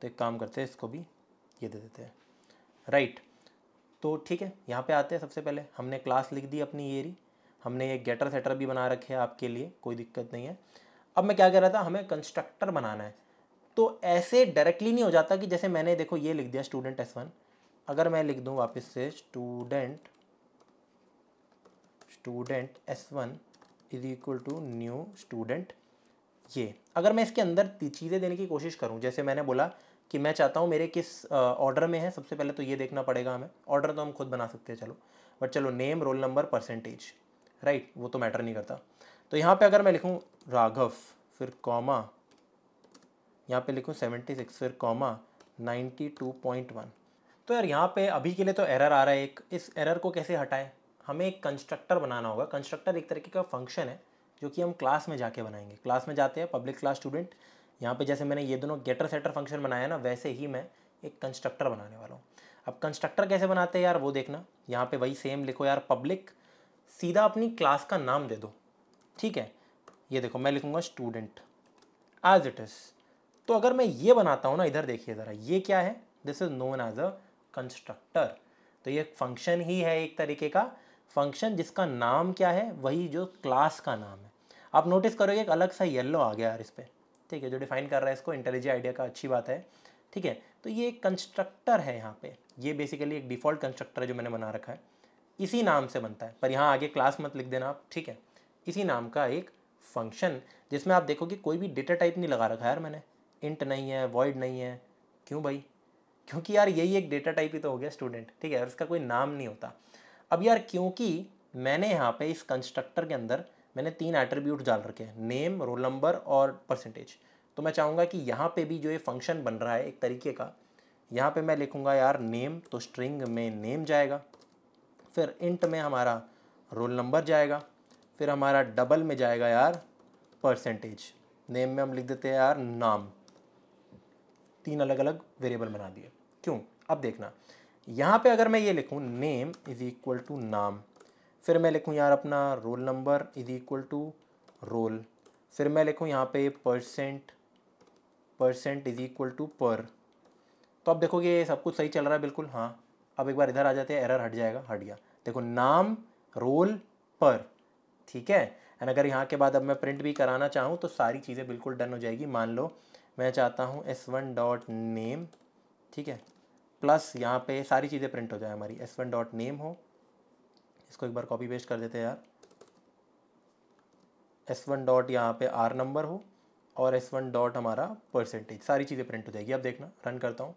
तो एक काम करते हैं इसको भी ये दे देते हैं राइट तो ठीक है यहाँ पे आते हैं सबसे पहले हमने क्लास लिख दी अपनी एरी हमने ये गेटर सेटर भी बना रखे हैं आपके लिए कोई दिक्कत नहीं है अब मैं क्या कह रहा था हमें कंस्ट्रक्टर बनाना है तो ऐसे डायरेक्टली नहीं हो जाता कि जैसे मैंने देखो ये लिख दिया स्टूडेंट एस वन अगर मैं लिख दूँ वापस से student student S one is equal to new student ये अगर मैं इसके अंदर चीज़ें देने की कोशिश करूँ जैसे मैंने बोला कि मैं चाहता हूँ मेरे किस ऑर्डर में है सबसे पहले तो ये देखना पड़ेगा हमें ऑर्डर तो हम खुद बना सकते हैं चलो बट चलो name roll number percentage right वो तो मैटर नहीं करता तो यहाँ पे अगर मैं लिखूँ राघव फिर कॉमा यहाँ पे लिखूँ सेवेंटी सिक्स फिर comma ninety two point one तो यार यहाँ पे अभी के लिए तो एरर आ रहा है एक इस एरर को कैसे हटाएं हमें एक कंस्ट्रक्टर बनाना होगा कंस्ट्रक्टर एक तरीके का फंक्शन है जो कि हम क्लास में जाके बनाएंगे क्लास में जाते हैं पब्लिक क्लास स्टूडेंट यहाँ पे जैसे मैंने ये दोनों गेटर सेटर फंक्शन बनाया ना वैसे ही मैं एक कंस्ट्रक्टर बनाने वाला हूँ अब कंस्ट्रक्टर कैसे बनाते हैं यार वो देखना यहाँ पे वही सेम लिखो यार पब्लिक सीधा अपनी क्लास का नाम दे दो ठीक है ये देखो मैं लिखूँगा स्टूडेंट एज इट इज़ तो अगर मैं ये बनाता हूँ ना इधर देखिए ज़रा ये क्या है this is known as a constructor तो ये फंक्शन ही है एक तरीके का फंक्शन जिसका नाम क्या है वही जो क्लास का नाम है आप नोटिस करोगे एक अलग सा येल्लो आ गया यार इस पर ठीक है जो डिफाइन कर रहा है इसको इंटेलिजी आइडिया का अच्छी बात है ठीक है तो ये एक कंस्ट्रक्टर है यहाँ पे ये बेसिकली एक डिफ़ॉल्ट कंस्ट्रक्टर है जो मैंने बना रखा है इसी नाम से बनता है पर यहाँ आगे क्लास मत लिख देना आप ठीक है इसी नाम का एक फंक्शन जिसमें आप देखोगे कोई भी डेटा टाइप नहीं लगा रखा है यार मैंने इंट नहीं है वॉइड नहीं है क्यों भाई क्योंकि यार यही एक डेटा टाइप ही तो हो गया स्टूडेंट ठीक है इसका कोई नाम नहीं होता अब यार क्योंकि मैंने यहाँ पे इस कंस्ट्रक्टर के अंदर मैंने तीन एट्रीब्यूट डाल रखे हैं नेम रोल नंबर और परसेंटेज तो मैं चाहूँगा कि यहाँ पे भी जो ये फंक्शन बन रहा है एक तरीके का यहाँ पे मैं लिखूँगा यार नेम तो स्ट्रिंग में नेम जाएगा फिर इंट में हमारा रोल नंबर जाएगा फिर हमारा डबल में जाएगा यार परसेंटेज नेम में हम लिख देते हैं यार नाम तीन अलग अलग वेरिएबल बना दिए क्यों अब देखना यहाँ पे अगर मैं ये लिखूँ नेम इज़ इक्वल टू नाम फिर मैं लिखूँ यार अपना roll number is equal to roll फिर मैं लिखूँ यहाँ पे percent percent is equal to पर तो अब देखोगे ये सब कुछ सही चल रहा है बिल्कुल हाँ अब एक बार इधर आ जाते हैं एरर हट जाएगा हट गया देखो नाम रोल पर ठीक है एंड अगर यहाँ के बाद अब मैं प्रिंट भी कराना चाहूँ तो सारी चीज़ें बिल्कुल डन हो जाएगी मान लो मैं चाहता हूँ एस वन डॉट नेम ठीक है प्लस यहाँ पे सारी चीज़ें प्रिंट हो जाए हमारी एस वन डॉट नेम हो इसको एक बार कॉपी पेस्ट कर देते हैं यार एस वन डॉट यहाँ पे आर नंबर हो और एस वन डॉट हमारा परसेंटेज सारी चीज़ें प्रिंट हो जाएगी अब देखना रन करता हूँ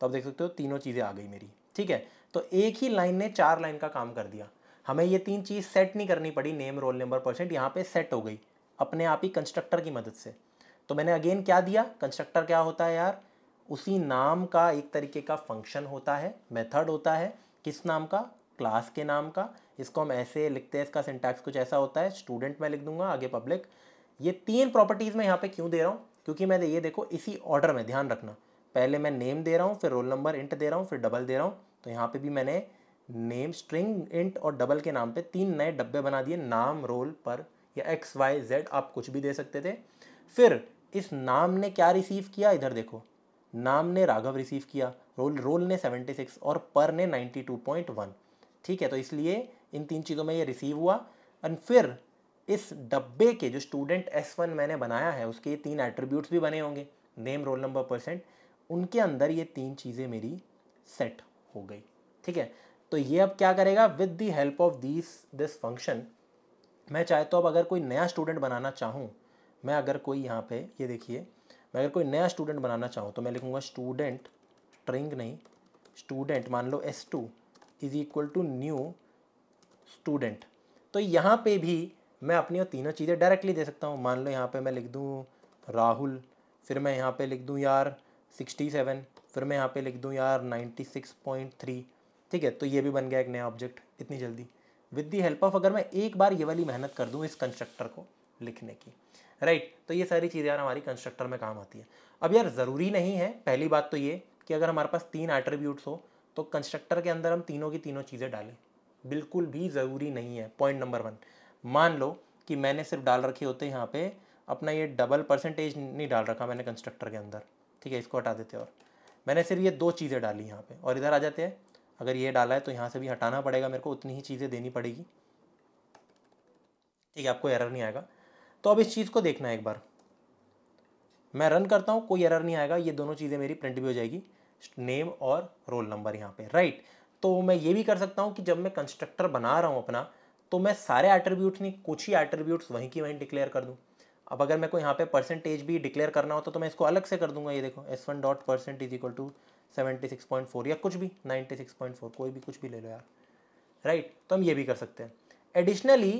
तो आप देख सकते हो तीनों चीज़ें आ गई मेरी ठीक है तो एक ही लाइन ने चार लाइन का काम कर दिया हमें ये तीन चीज़ सेट नहीं करनी पड़ी नेम रोल नंबर परसेंट यहाँ पे सेट हो गई अपने आप ही कंस्ट्रक्टर की मदद से तो मैंने अगेन क्या दिया कंस्ट्रक्टर क्या होता है यार उसी नाम का एक तरीके का फंक्शन होता है मेथड होता है किस नाम का क्लास के नाम का इसको हम ऐसे लिखते हैं इसका सिंटैक्स कुछ ऐसा होता है स्टूडेंट मैं लिख दूंगा आगे पब्लिक ये तीन प्रॉपर्टीज़ मैं यहाँ पे क्यों दे रहा हूँ क्योंकि मैं ये देखो इसी ऑर्डर में ध्यान रखना पहले मैं नेम दे रहा हूँ फिर रोल नंबर इंट दे रहा हूँ फिर डबल दे रहा हूँ तो यहाँ पे भी मैंने नेम स्ट्रिंग इंट और डबल के नाम पे तीन नए डब्बे बना दिए नाम रोल पर या एक्स वाई जेड आप कुछ भी दे सकते थे फिर इस नाम ने क्या रिसीव किया इधर देखो नाम ने राघव रिसीव किया रोल रोल ने 76 और पर ने 92.1 ठीक है तो इसलिए इन तीन चीज़ों में ये रिसीव हुआ एंड फिर इस डब्बे के जो स्टूडेंट एस वन मैंने बनाया है उसके तीन एट्रीब्यूट्स भी बने होंगे नेम रोल नंबर परसेंट उनके अंदर ये तीन चीज़ें मेरी सेट हो गई ठीक है तो ये अब क्या करेगा with the help of this this function मैं चाहे तो अब अगर कोई नया स्टूडेंट बनाना चाहूँ मैं अगर कोई यहाँ पे ये देखिए मैं अगर कोई नया स्टूडेंट बनाना चाहूँ तो मैं लिखूँगा स्टूडेंट ट्रिंग नहीं स्टूडेंट मान लो s two is equal to new student तो यहाँ पे भी मैं अपनी वो तीनों चीज़ें डायरेक्टली दे सकता हूँ मान लो यहाँ पे मैं लिख दूँ राहुल फिर मैं यहाँ पे लिख दूँ यार सिक्सटी सेवन फिर मैं यहाँ पे लिख दूँ यार नाइन्टी सिक्स पॉइंट थ्री ठीक है तो ये भी बन गया एक नया ऑब्जेक्ट इतनी जल्दी विद दी हेल्प ऑफ अगर मैं एक बार ये वाली मेहनत कर दूँ इस कंस्ट्रक्टर को लिखने की राइट तो ये सारी चीज़ें यार हमारी कंस्ट्रक्टर में काम आती है अब यार ज़रूरी नहीं है पहली बात तो ये कि अगर हमारे पास तीन एट्रीब्यूट्स हो तो कंस्ट्रक्टर के अंदर हम तीनों की तीनों चीज़ें डालें बिल्कुल भी ज़रूरी नहीं है पॉइंट नंबर वन मान लो कि मैंने सिर्फ डाल रखे होते यहाँ पे अपना ये डबल परसेंटेज नहीं डाल रखा मैंने कंस्ट्रक्टर के अंदर ठीक है इसको हटा देते और मैंने सिर्फ ये दो चीज़ें डाली यहाँ पे और इधर आ जाते हैं अगर ये डाला है तो यहाँ से भी हटाना पड़ेगा मेरे को उतनी ही चीज़ें देनी पड़ेगी ठीक है आपको एरर नहीं आएगा तो अब इस चीज़ को देखना है एक बार मैं रन करता हूँ कोई एरर नहीं आएगा ये दोनों चीज़ें मेरी प्रिंट भी हो जाएगी नेम और रोल नंबर यहाँ पे राइट तो मैं ये भी कर सकता हूँ कि जब मैं कंस्ट्रक्टर बना रहा हूँ अपना तो मैं सारे एट्रीब्यूट नहीं कुछ ही एट्रीब्यूट्स वहीं की वहीं डिक्लेयर कर दूँ अब अगर मैं को यहाँ पे परसेंटेज भी डिक्लेयर करना होता तो, तो मैं इसको अलग से कर दूंगा ये देखो s one dot percent is equal to seventy six point four या कुछ भी नाइन्टी सिक्स पॉइंट फोर कोई भी कुछ भी ले लो यार राइट तो हम ये भी कर सकते हैं एडिशनली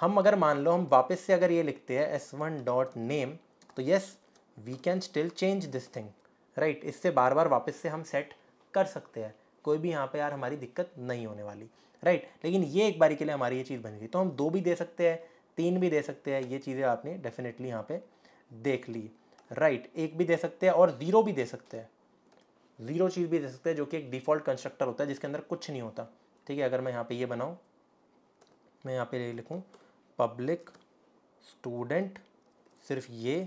हम अगर मान लो हम वापस से अगर ये लिखते हैं एस वन डॉट नेम तो yes we can still change this thing right इससे बार बार वापस से हम सेट कर सकते हैं कोई भी यहाँ पे यार हमारी दिक्कत नहीं होने वाली राइट right? लेकिन ये एक बारी के लिए हमारी ये चीज़ बन गई तो हम दो भी दे सकते हैं तीन भी दे सकते हैं ये चीज़ें आपने डेफिनेटली यहाँ पे देख ली राइट right, एक भी दे सकते हैं और ज़ीरो भी दे सकते हैं ज़ीरो चीज़ भी दे सकते हैं जो कि एक डिफ़ॉल्ट कंस्ट्रक्टर होता है जिसके अंदर कुछ नहीं होता ठीक है अगर मैं यहाँ पर ये बनाऊँ मैं यहाँ पे लिखूँ पब्लिक स्टूडेंट सिर्फ ये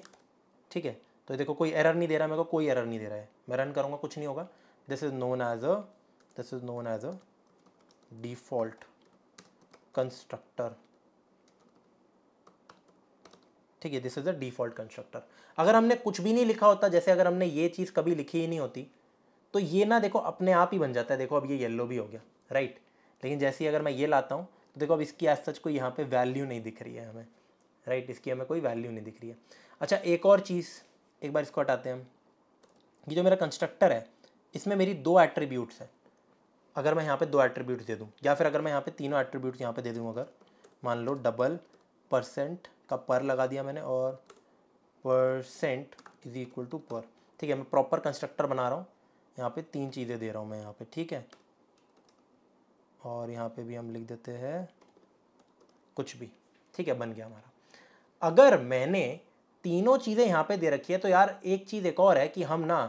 ठीक है तो देखो कोई एरर नहीं दे रहा मेरे को कोई एरर नहीं दे रहा है मैं रन करूँगा कुछ नहीं होगा this is known as a this is known as a default constructor ठीक है this is a default constructor अगर हमने कुछ भी नहीं लिखा होता जैसे अगर हमने ये चीज़ कभी लिखी ही नहीं होती तो ये ना देखो अपने आप ही बन जाता है देखो अब ये येल्लो भी हो गया राइट लेकिन जैसे ही अगर मैं ये लाता हूँ तो देखो अब इसकी आज सच कोई यहाँ पे वैल्यू नहीं दिख रही है हमें राइट इसकी हमें कोई वैल्यू नहीं दिख रही है अच्छा एक और चीज़ एक बार इसको हटाते हैं हम ये जो मेरा कंस्ट्रक्टर है इसमें मेरी दो एट्रीब्यूट्स हैं अगर मैं यहाँ पे दो एट्रीब्यूट्स दे दूँ या फिर अगर मैं यहाँ पे तीनों एट्रीब्यूट्स यहाँ पे दे दूँ अगर मान लो डबल परसेंट का पर लगा दिया मैंने और परसेंट इज इक्वल टू पर ठीक है मैं प्रॉपर कंस्ट्रक्टर बना रहा हूँ यहाँ पे तीन चीज़ें दे रहा हूँ मैं यहाँ पे ठीक है और यहाँ पे भी हम लिख देते हैं कुछ भी ठीक है बन गया हमारा अगर मैंने तीनों चीज़ें यहाँ पे दे रखी है तो यार एक चीज़ एक और है कि हम ना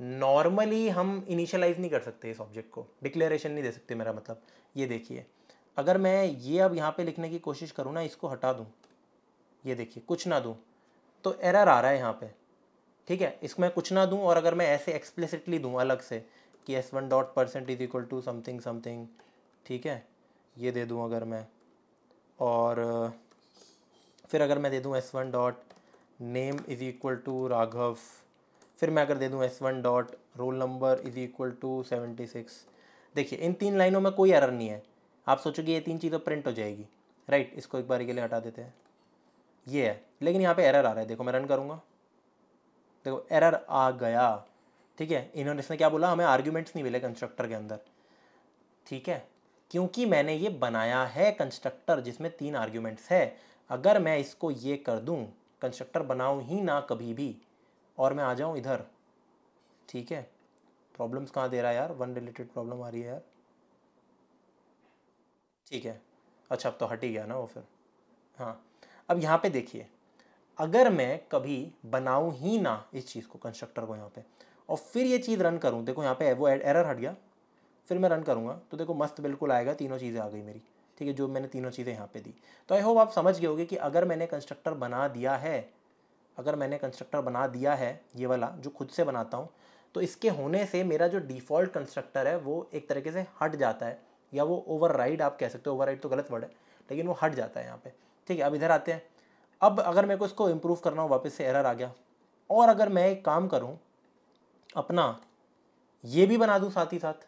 नॉर्मली हम इनिशियलाइज नहीं कर सकते इस ऑब्जेक्ट को डिक्लेरेशन नहीं दे सकते मेरा मतलब ये देखिए अगर मैं ये अब यहाँ पे लिखने की कोशिश करूँ ना इसको हटा दूँ ये देखिए कुछ ना दूँ तो एरर आ रहा है यहाँ पे ठीक है इसको मैं कुछ ना दूँ और अगर मैं ऐसे एक्सप्लिसिटली दूँ अलग से कि s one dot percent is equal to something something ठीक है ये दे दूँ अगर मैं और फिर अगर मैं दे दूँ s one dot name is equal to Raghav फिर मैं अगर दे दूँ s one dot roll number is equal to seventy six देखिए इन तीन लाइनों में कोई एरर नहीं है आप सोचोगे ये तीन चीज़ें प्रिंट हो जाएगी राइट इसको एक बार के लिए हटा देते हैं ये है लेकिन यहाँ पे एरर आ रहा है देखो मैं रन करूँगा देखो एरर आ गया ठीक है इन्होंने इसने क्या बोला हमें आर्ग्यूमेंट्स नहीं मिले कंस्ट्रक्टर के अंदर ठीक है क्योंकि मैंने ये बनाया है कंस्ट्रक्टर जिसमें तीन आर्ग्यूमेंट्स है अगर मैं इसको ये कर दूँ कंस्ट्रक्टर बनाऊँ ही ना कभी भी और मैं आ जाऊँ इधर ठीक है प्रॉब्लम्स कहाँ दे रहा है यार वन रिलेटेड प्रॉब्लम आ रही है यार ठीक है अच्छा अब तो हट ही गया ना वो फिर हाँ अब यहाँ पे देखिए अगर मैं कभी बनाऊँ ही ना इस चीज़ को कंस्ट्रक्टर को यहाँ पे और फिर ये चीज़ रन करूँ देखो यहाँ पे वो एरर हट गया फिर मैं रन करूँगा तो देखो मस्त बिल्कुल आएगा तीनों चीज़ें आ गई मेरी ठीक है जो मैंने तीनों चीज़ें यहाँ पे दी तो आई होप आप समझ गए होगे कि अगर मैंने कंस्ट्रक्टर बना दिया है अगर मैंने कंस्ट्रक्टर बना दिया है ये वाला जो खुद से बनाता हूँ तो इसके होने से मेरा जो डिफ़ॉल्ट कंस्ट्रक्टर है वो एक तरीके से हट जाता है या वो ओवर आप कह सकते हो ओवर तो गलत वर्ड है लेकिन वो हट जाता है यहाँ पर ठीक है अब इधर आते हैं अब अगर मेरे को इसको इम्प्रूव करना हो वापस से एरर आ गया और अगर मैं एक काम करूँ अपना ये भी बना दूँ साथ ही साथ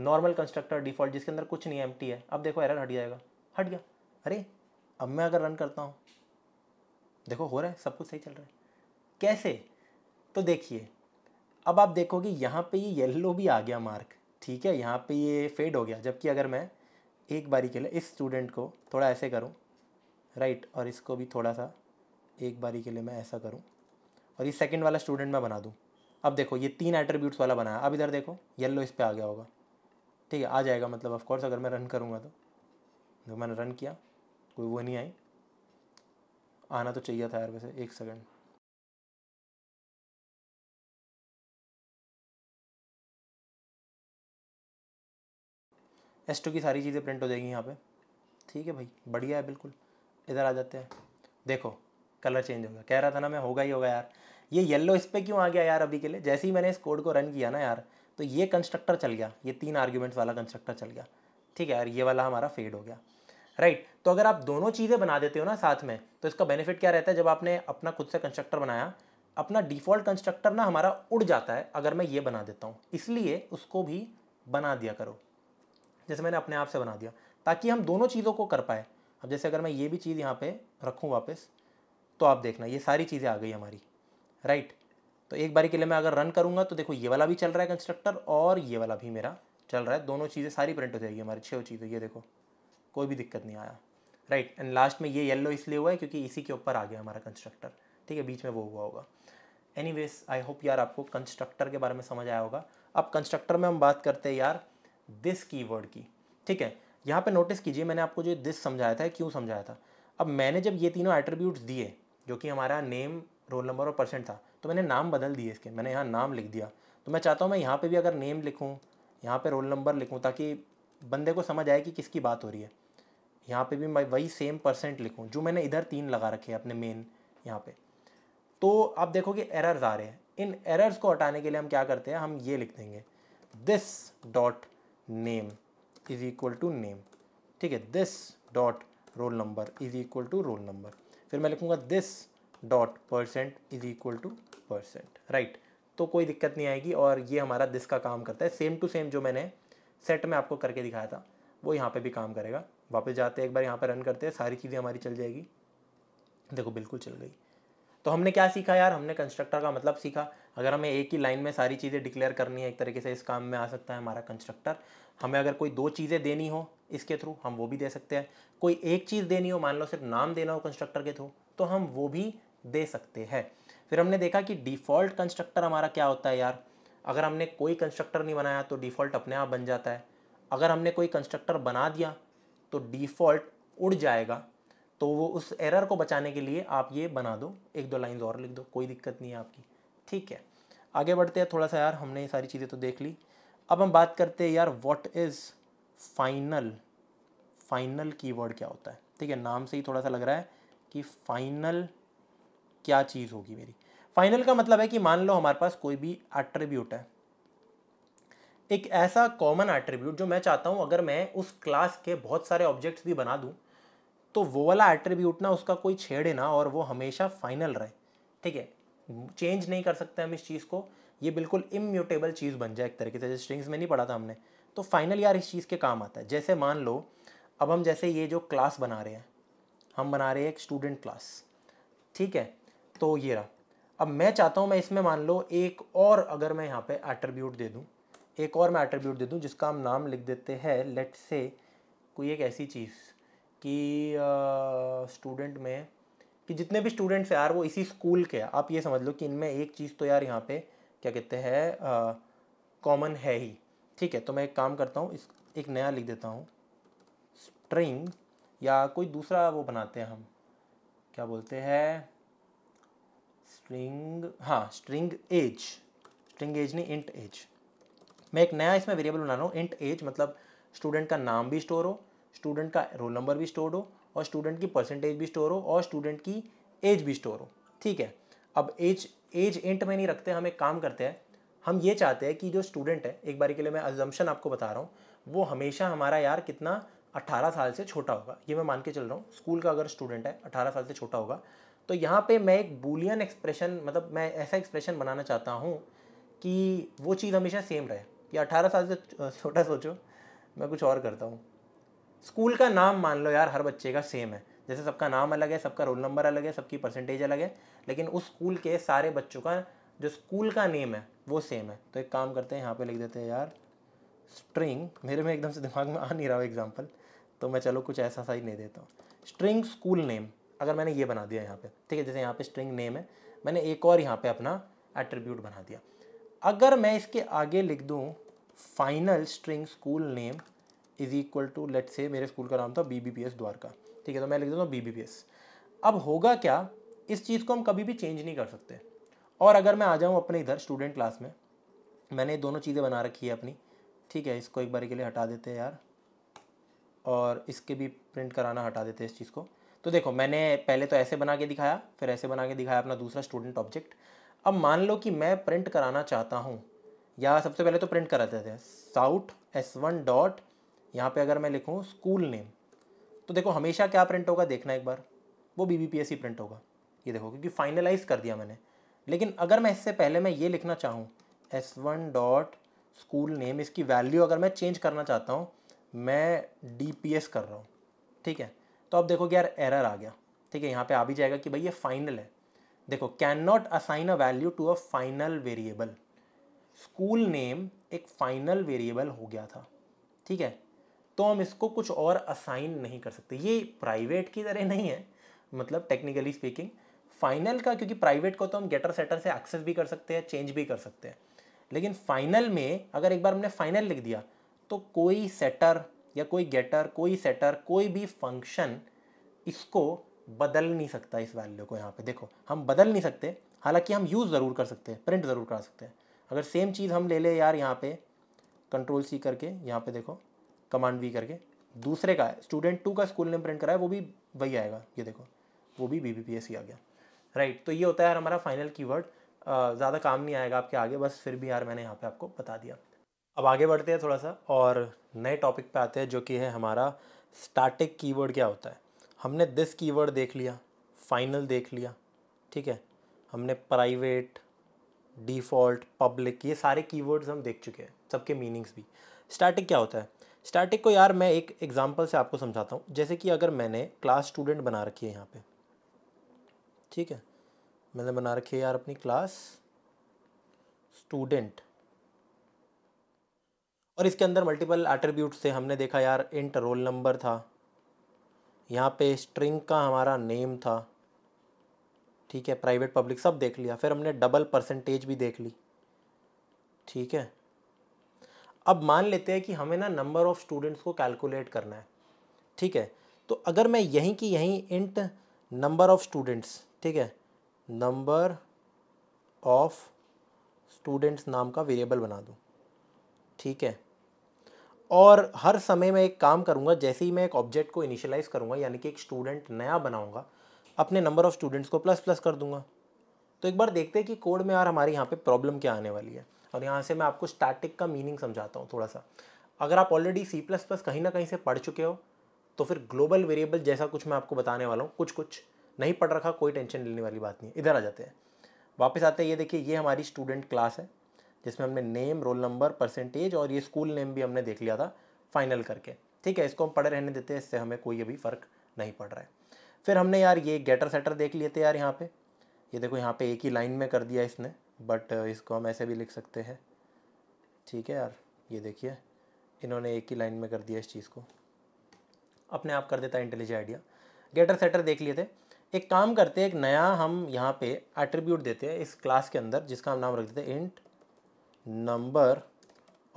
नॉर्मल कंस्ट्रक्टर डिफॉल्ट जिसके अंदर कुछ नहीं एम है अब देखो एरर हट जाएगा हट गया अरे अब मैं अगर रन करता हूँ देखो हो रहा है सब कुछ सही चल रहा है कैसे तो देखिए अब आप देखोगे यहाँ पे ये येल्लो भी आ गया मार्क ठीक है यहाँ पे ये फेड हो गया जबकि अगर मैं एक बारी के लिए इस स्टूडेंट को थोड़ा ऐसे करूँ राइट और इसको भी थोड़ा सा एक बारी के लिए मैं ऐसा करूँ और ये सेकेंड वाला स्टूडेंट मैं बना दूँ अब देखो ये तीन एट्रीब्यूट्स वाला बनाया अब इधर देखो येल्लो इस पर आ गया होगा ठीक है आ जाएगा मतलब ऑफकोर्स अगर मैं रन करूँगा तो जब मैंने रन किया कोई वो नहीं आई आना तो चाहिए था यार वैसे एक सेकेंड एस टू की सारी चीज़ें प्रिंट हो जाएगी यहाँ पे ठीक है भाई बढ़िया है बिल्कुल इधर आ जाते हैं देखो कलर चेंज हो गया कह रहा था ना मैं होगा ही होगा यार ये येलो इस पर क्यों आ गया यार अभी के लिए जैसे ही मैंने इस कोड को रन किया ना यार तो ये कंस्ट्रक्टर चल गया ये तीन आर्ग्यूमेंट्स वाला कंस्ट्रक्टर चल गया ठीक है यार ये वाला हमारा फेड हो गया राइट right. तो अगर आप दोनों चीज़ें बना देते हो ना साथ में तो इसका बेनिफिट क्या रहता है जब आपने अपना खुद से कंस्ट्रक्टर बनाया अपना डिफ़ॉल्ट कंस्ट्रक्टर ना हमारा उड़ जाता है अगर मैं ये बना देता हूँ इसलिए उसको भी बना दिया करो जैसे मैंने अपने आप से बना दिया ताकि हम दोनों चीज़ों को कर पाए अब जैसे अगर मैं ये भी चीज़ यहाँ पर रखूँ वापस तो आप देखना ये सारी चीज़ें आ गई हमारी राइट तो एक बारी के लिए मैं अगर रन करूँगा तो देखो ये वाला भी चल रहा है कंस्ट्रक्टर और ये वाला भी मेरा चल रहा है दोनों चीज़ें सारी प्रिंट हो जाएगी हमारी छः चीज़ें ये देखो कोई भी दिक्कत नहीं आया राइट एंड लास्ट में ये येल्लो इसलिए हुआ है क्योंकि इसी के ऊपर आ गया हमारा कंस्ट्रक्टर ठीक है बीच में वो हुआ होगा एनी वेज आई होप यार आपको कंस्ट्रक्टर के बारे में समझ आया होगा अब कंस्ट्रक्टर में हम बात करते हैं यार दिस की वर्ड की ठीक है यहाँ पर नोटिस कीजिए मैंने आपको जो दिस समझाया था क्यों समझाया था अब मैंने जब ये तीनों एट्रीब्यूट्स दिए जो कि हमारा नेम रोल नंबर और परसेंट था तो मैंने नाम बदल दिए इसके मैंने यहाँ नाम लिख दिया तो मैं चाहता हूँ मैं यहाँ पर भी अगर नेम लिखूँ यहाँ पर रोल नंबर लिखूँ ताकि बंदे को समझ आए कि किसकी बात हो रही है यहाँ पे भी मैं वही सेम परसेंट लिखूँ जो मैंने इधर तीन लगा रखे अपने मेन यहाँ पे तो आप देखोगे एरर्स आ रहे हैं इन एरर्स को हटाने के लिए हम क्या करते हैं हम ये लिख देंगे this dot name is equal to name ठीक है this dot roll number is equal to roll number फिर मैं लिखूँगा this dot percent is equal to percent right तो कोई दिक्कत नहीं आएगी और ये हमारा दिस का काम करता है सेम टू सेम जो मैंने सेट में आपको करके दिखाया था वो यहाँ पे भी काम करेगा वापस जाते हैं एक बार यहाँ पे रन करते हैं सारी चीज़ें हमारी चल जाएगी देखो बिल्कुल चल गई तो हमने क्या सीखा यार हमने कंस्ट्रक्टर का मतलब सीखा अगर हमें एक ही लाइन में सारी चीज़ें डिक्लेयर करनी है एक तरीके से इस काम में आ सकता है हमारा कंस्ट्रक्टर हमें अगर कोई दो चीज़ें देनी हो इसके थ्रू हम वो भी दे सकते हैं कोई एक चीज़ देनी हो मान लो सिर्फ नाम देना हो कंस्ट्रक्टर के थ्रू तो हम वो भी दे सकते हैं फिर हमने देखा कि डिफ़ॉल्ट कंस्ट्रक्टर हमारा क्या होता है यार अगर हमने कोई कंस्ट्रक्टर नहीं बनाया तो डिफ़ॉल्ट अपने आप बन जाता है अगर हमने कोई कंस्ट्रक्टर बना दिया तो डिफ़ॉल्ट उड़ जाएगा तो वो उस एरर को बचाने के लिए आप ये बना दो एक दो लाइन और लिख दो कोई दिक्कत नहीं है आपकी ठीक है आगे बढ़ते हैं थोड़ा सा यार हमने ये सारी चीज़ें तो देख ली अब हम बात करते हैं यार वॉट इज़ फाइनल फाइनल की क्या होता है ठीक है नाम से ही थोड़ा सा लग रहा है कि फाइनल क्या चीज़ होगी मेरी फाइनल का मतलब है कि मान लो हमारे पास कोई भी एट्रीब्यूट है एक ऐसा कॉमन एट्रीब्यूट जो मैं चाहता हूँ अगर मैं उस क्लास के बहुत सारे ऑब्जेक्ट्स भी बना दूँ तो वो वाला एट्रीब्यूट ना उसका कोई छेड़े ना और वो हमेशा फाइनल रहे ठीक है चेंज नहीं कर सकते हम इस चीज़ को ये बिल्कुल इम्यूटेबल चीज़ बन जाए एक तरीके से स्ट्रिंग्स में नहीं पढ़ा था हमने तो फाइनल यार इस चीज़ के काम आता है जैसे मान लो अब हम जैसे ये जो क्लास बना रहे हैं हम बना रहे हैं एक स्टूडेंट क्लास ठीक है तो ये रहा अब मैं चाहता हूँ मैं इसमें मान लो एक और अगर मैं यहाँ पे एट्रीब्यूट दे दूँ एक और मैं एट्रीब्यूट दे दूँ जिसका हम नाम लिख देते हैं लेट से कोई एक ऐसी चीज़ कि स्टूडेंट में कि जितने भी स्टूडेंट्स यार वो इसी स्कूल के आप ये समझ लो कि इनमें एक चीज़ तो यार यहाँ पे क्या कहते हैं कॉमन है ही ठीक है तो मैं एक काम करता हूँ इस एक नया लिख देता हूँ स्ट्रिंग या कोई दूसरा वो बनाते हैं हम क्या बोलते हैं स्ट्रिंग हाँ स्ट्रिंग एज स्ट्रिंग एज नहीं इंट एज मैं एक नया इसमें वेरिएबल बना रहा हूँ इंट एज मतलब स्टूडेंट का नाम भी स्टोर हो स्टूडेंट का रोल नंबर भी स्टोर हो और स्टूडेंट की परसेंटेज भी स्टोर हो और स्टूडेंट की एज भी स्टोर हो ठीक है अब एज एज इंट में नहीं रखते हम एक काम करते हैं हम ये चाहते हैं कि जो स्टूडेंट है एक बार के लिए मैं अजम्पन आपको बता रहा हूँ वो हमेशा हमारा यार कितना 18 साल से छोटा होगा ये मैं मान के चल रहा हूँ स्कूल का अगर स्टूडेंट है 18 साल से छोटा होगा तो यहाँ पे मैं एक बूलियन एक्सप्रेशन मतलब मैं ऐसा एक्सप्रेशन बनाना चाहता हूँ कि वो चीज़ हमेशा सेम रहे या अठारह साल से छोटा सोचो मैं कुछ और करता हूँ स्कूल का नाम मान लो यार हर बच्चे का सेम है जैसे सबका नाम अलग है सबका रोल नंबर अलग है सबकी परसेंटेज अलग है लेकिन उस स्कूल के सारे बच्चों का जो स्कूल का नेम है वो सेम है तो एक काम करते हैं यहाँ पे लिख देते हैं यार स्ट्रिंग मेरे में एकदम से दिमाग में आ नहीं रहा हो एग्जाम्पल तो मैं चलो कुछ ऐसा सा ही नहीं देता हूँ स्ट्रिंग स्कूल नेम अगर मैंने ये बना दिया यहाँ पे ठीक है जैसे यहाँ पे स्ट्रिंग नेम है मैंने एक और यहाँ पे अपना एट्रीब्यूट बना दिया अगर मैं इसके आगे लिख दूँ final string school name is equal to late say मेरे स्कूल का नाम था B B P S Dwarka ठीक है तो मैं लिख देता हूँ बी बी पी एस अब होगा क्या इस चीज़ को हम कभी भी चेंज नहीं कर सकते और अगर मैं आ जाऊँ अपने इधर स्टूडेंट क्लास में मैंने दोनों चीज़ें बना रखी है अपनी ठीक है इसको एक बार के लिए हटा देते हैं यार और इसके भी प्रिंट कराना हटा देते हैं इस चीज़ को तो देखो मैंने पहले तो ऐसे बना के दिखाया फिर ऐसे बना के दिखाया अपना दूसरा स्टूडेंट ऑब्जेक्ट अब मान लो कि मैं प्रिंट कराना चाहता हूँ या सबसे पहले तो प्रिंट करा देते हैं साउट एस वन डॉट यहाँ पर अगर मैं लिखूँ स्कूल नेम तो देखो हमेशा क्या प्रिंट होगा देखना एक बार वो बी बी पी एस ही प्रिंट होगा ये देखो क्योंकि फाइनलाइज कर दिया मैंने लेकिन अगर मैं इससे पहले मैं ये लिखना चाहूँ S one dot school name इसकी वैल्यू अगर मैं चेंज करना चाहता हूँ मैं डी पी एस कर रहा हूँ ठीक है तो अब देखोगे यार एरर आ गया ठीक है यहाँ पे आ भी जाएगा कि भाई ये फाइनल है देखो can not assign a value to a final variable school name एक फाइनल वेरिएबल हो गया था ठीक है तो हम इसको कुछ और असाइन नहीं कर सकते ये प्राइवेट की तरह नहीं है मतलब टेक्निकली स्पीकिंग फाइनल का क्योंकि प्राइवेट को तो हम गेटर सेटर से एक्सेस भी कर सकते हैं चेंज भी कर सकते हैं लेकिन फाइनल में अगर एक बार हमने फाइनल लिख दिया तो कोई सेटर या कोई गेटर कोई सेटर कोई भी फंक्शन इसको बदल नहीं सकता इस वैल्यू को यहाँ पे देखो हम बदल नहीं सकते हालांकि हम यूज़ ज़रूर कर सकते हैं प्रिंट ज़रूर करा सकते हैं अगर सेम चीज़ हम ले ले यार यहाँ पे कंट्रोल सी करके यहाँ पे देखो कमांड वी करके दूसरे का स्टूडेंट टू का स्कूल नेम प्रिंट कराया वो भी वही आएगा ये देखो वो भी बी बी पी एस आ गया राइट तो ये होता है यार हमारा फाइनल की ज़्यादा काम नहीं आएगा आपके आगे बस फिर भी यार मैंने यहाँ पर आपको बता दिया अब आगे बढ़ते हैं थोड़ा सा और नए टॉपिक पे आते हैं जो कि है हमारा स्टैटिक कीवर्ड क्या होता है हमने दिस कीवर्ड देख लिया फाइनल देख लिया ठीक है हमने प्राइवेट डिफ़ॉल्ट पब्लिक ये सारे कीवर्ड्स हम देख चुके हैं सबके मीनिंग्स भी स्टैटिक क्या होता है स्टैटिक को यार मैं एक एग्जांपल से आपको समझाता हूँ जैसे कि अगर मैंने क्लास स्टूडेंट बना रखी है यहाँ पे ठीक है मैंने बना रखी है यार अपनी क्लास स्टूडेंट और इसके अंदर मल्टीपल एट्रीब्यूट थे हमने देखा यार इंट रोल नंबर था यहाँ पे स्ट्रिंग का हमारा नेम था ठीक है प्राइवेट पब्लिक सब देख लिया फिर हमने डबल परसेंटेज भी देख ली ठीक है अब मान लेते हैं कि हमें ना नंबर ऑफ़ स्टूडेंट्स को कैलकुलेट करना है ठीक है तो अगर मैं यहीं की यहीं इंट नंबर ऑफ़ स्टूडेंट्स ठीक है नंबर ऑफ़ स्टूडेंट्स नाम का वेरिएबल बना दूँ ठीक है और हर समय मैं एक काम करूँगा जैसे ही मैं एक ऑब्जेक्ट को इनिशलाइज़ करूँगा यानी कि एक स्टूडेंट नया बनाऊँगा अपने नंबर ऑफ़ स्टूडेंट्स को प्लस प्लस कर दूँगा तो एक बार देखते हैं कि कोड में यार हमारे यहाँ पे प्रॉब्लम क्या आने वाली है और यहाँ से मैं आपको स्टैटिक का मीनिंग समझाता हूँ थोड़ा सा अगर आप ऑलरेडी सी प्लस प्लस कहीं ना कहीं से पढ़ चुके हो तो फिर ग्लोबल वेरिएबल जैसा कुछ मैं आपको बताने वाला हूँ कुछ कुछ नहीं पढ़ रखा कोई टेंशन लेने वाली बात नहीं इधर आ जाते हैं वापस आते हैं ये देखिए ये हमारी स्टूडेंट क्लास है जिसमें हमने नेम रोल नंबर परसेंटेज और ये स्कूल नेम भी हमने देख लिया था फाइनल करके ठीक है इसको हम पढ़े रहने देते हैं इससे हमें कोई अभी फ़र्क नहीं पड़ रहा है फिर हमने यार ये गेटर सेटर देख लिए थे यार यहाँ पे ये देखो यहाँ पे एक ही लाइन में कर दिया इसने बट इसको हम ऐसे भी लिख सकते हैं ठीक है यार ये देखिए इन्होंने एक ही लाइन में कर दिया इस चीज़ को अपने आप कर देता है इंटेलिजेंट आइडिया गेटर सेटर देख लिए थे एक काम करते हैं एक नया हम यहाँ पे एट्रीब्यूट देते हैं इस क्लास के अंदर जिसका हम नाम रख देते हैं इंट नंबर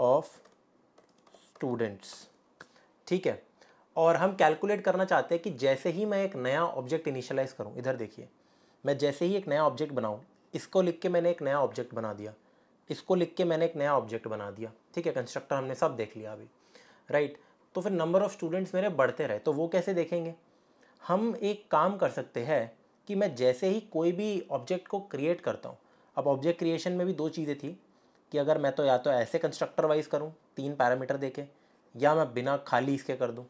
ऑफ स्टूडेंट्स ठीक है और हम कैलकुलेट करना चाहते हैं कि जैसे ही मैं एक नया ऑब्जेक्ट इनिशलाइज़ करूं इधर देखिए मैं जैसे ही एक नया ऑब्जेक्ट बनाऊं इसको लिख के मैंने एक नया ऑब्जेक्ट बना दिया इसको लिख के मैंने एक नया ऑब्जेक्ट बना दिया ठीक है कंस्ट्रक्टर हमने सब देख लिया अभी राइट तो फिर नंबर ऑफ़ स्टूडेंट्स मेरे बढ़ते रहे तो वो कैसे देखेंगे हम एक काम कर सकते हैं कि मैं जैसे ही कोई भी ऑब्जेक्ट को क्रिएट करता हूँ अब ऑब्जेक्ट क्रिएशन में भी दो चीज़ें थी कि अगर मैं तो या तो ऐसे कंस्ट्रक्टर वाइज करूँ तीन पैरामीटर दे के या मैं बिना खाली इसके कर दूँ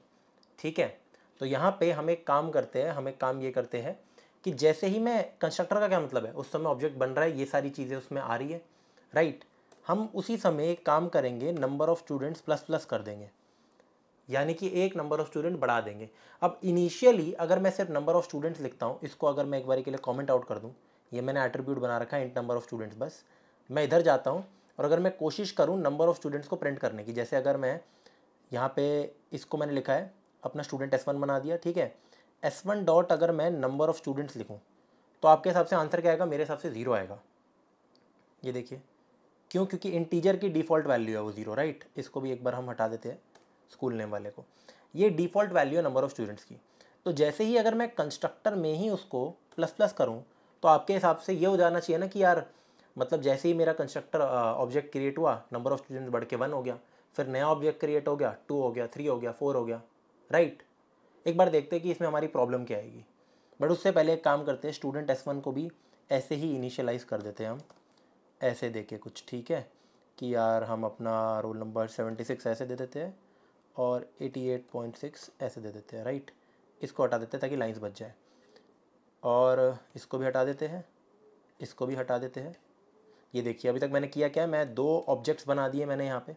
ठीक है तो यहाँ पे हम एक काम करते हैं हम एक काम ये करते हैं कि जैसे ही मैं कंस्ट्रक्टर का क्या मतलब है उस समय ऑब्जेक्ट बन रहा है ये सारी चीज़ें उसमें आ रही है राइट हम उसी समय एक काम करेंगे number of students plus plus कर देंगे यानी कि एक नंबर ऑफ़ स्टूडेंट बढ़ा देंगे अब इनिशियली अगर मैं सिर्फ नंबर ऑफ़ स्टूडेंट्स लिखता हूँ इसको अगर मैं एक बार के लिए कॉमेंट आउट कर दूँ ये मैंने एट्रीब्यूट बना रखा है इंट नंबर ऑफ़ स्टूडेंट्स बस मैं इधर जाता हूँ और अगर मैं कोशिश करूँ नंबर ऑफ़ स्टूडेंट्स को प्रिंट करने की जैसे अगर मैं यहाँ पे इसको मैंने लिखा है अपना स्टूडेंट एस वन बना दिया ठीक है एस वन डॉट अगर मैं नंबर ऑफ़ स्टूडेंट्स लिखूँ तो आपके हिसाब से आंसर क्या आएगा मेरे हिसाब से ज़ीरो आएगा ये देखिए क्यों क्योंकि इंटीजर की डिफ़ॉल्ट वैल्यू है वो ज़ीरो राइट इसको भी एक बार हम हटा देते हैं स्कूल नेम वाले को ये डिफ़ॉल्ट वैल्यू है नंबर ऑफ़ स्टूडेंट्स की तो जैसे ही अगर मैं कंस्ट्रक्टर में ही उसको प्लस प्लस करूँ तो आपके हिसाब से ये हो जाना चाहिए ना कि यार मतलब जैसे ही मेरा कंस्ट्रक्टर ऑब्जेक्ट क्रिएट हुआ नंबर ऑफ स्टूडेंट बढ़ के वन हो गया फिर नया ऑब्जेक्ट क्रिएट हो गया टू हो गया थ्री हो गया फोर हो गया राइट एक बार देखते हैं कि इसमें हमारी प्रॉब्लम क्या आएगी बट उससे पहले एक काम करते हैं स्टूडेंट एस वन को भी ऐसे ही इनिशियलाइज कर देते हैं हम ऐसे के कुछ ठीक है कि यार हम अपना रोल नंबर सेवेंटी सिक्स ऐसे दे देते हैं और एटी एट पॉइंट सिक्स ऐसे दे देते हैं राइट इसको हटा देते हैं ताकि लाइंस बच जाए और इसको भी हटा देते हैं इसको भी हटा देते हैं ये देखिए अभी तक मैंने किया क्या मैं दो ऑब्जेक्ट्स बना दिए मैंने यहाँ पे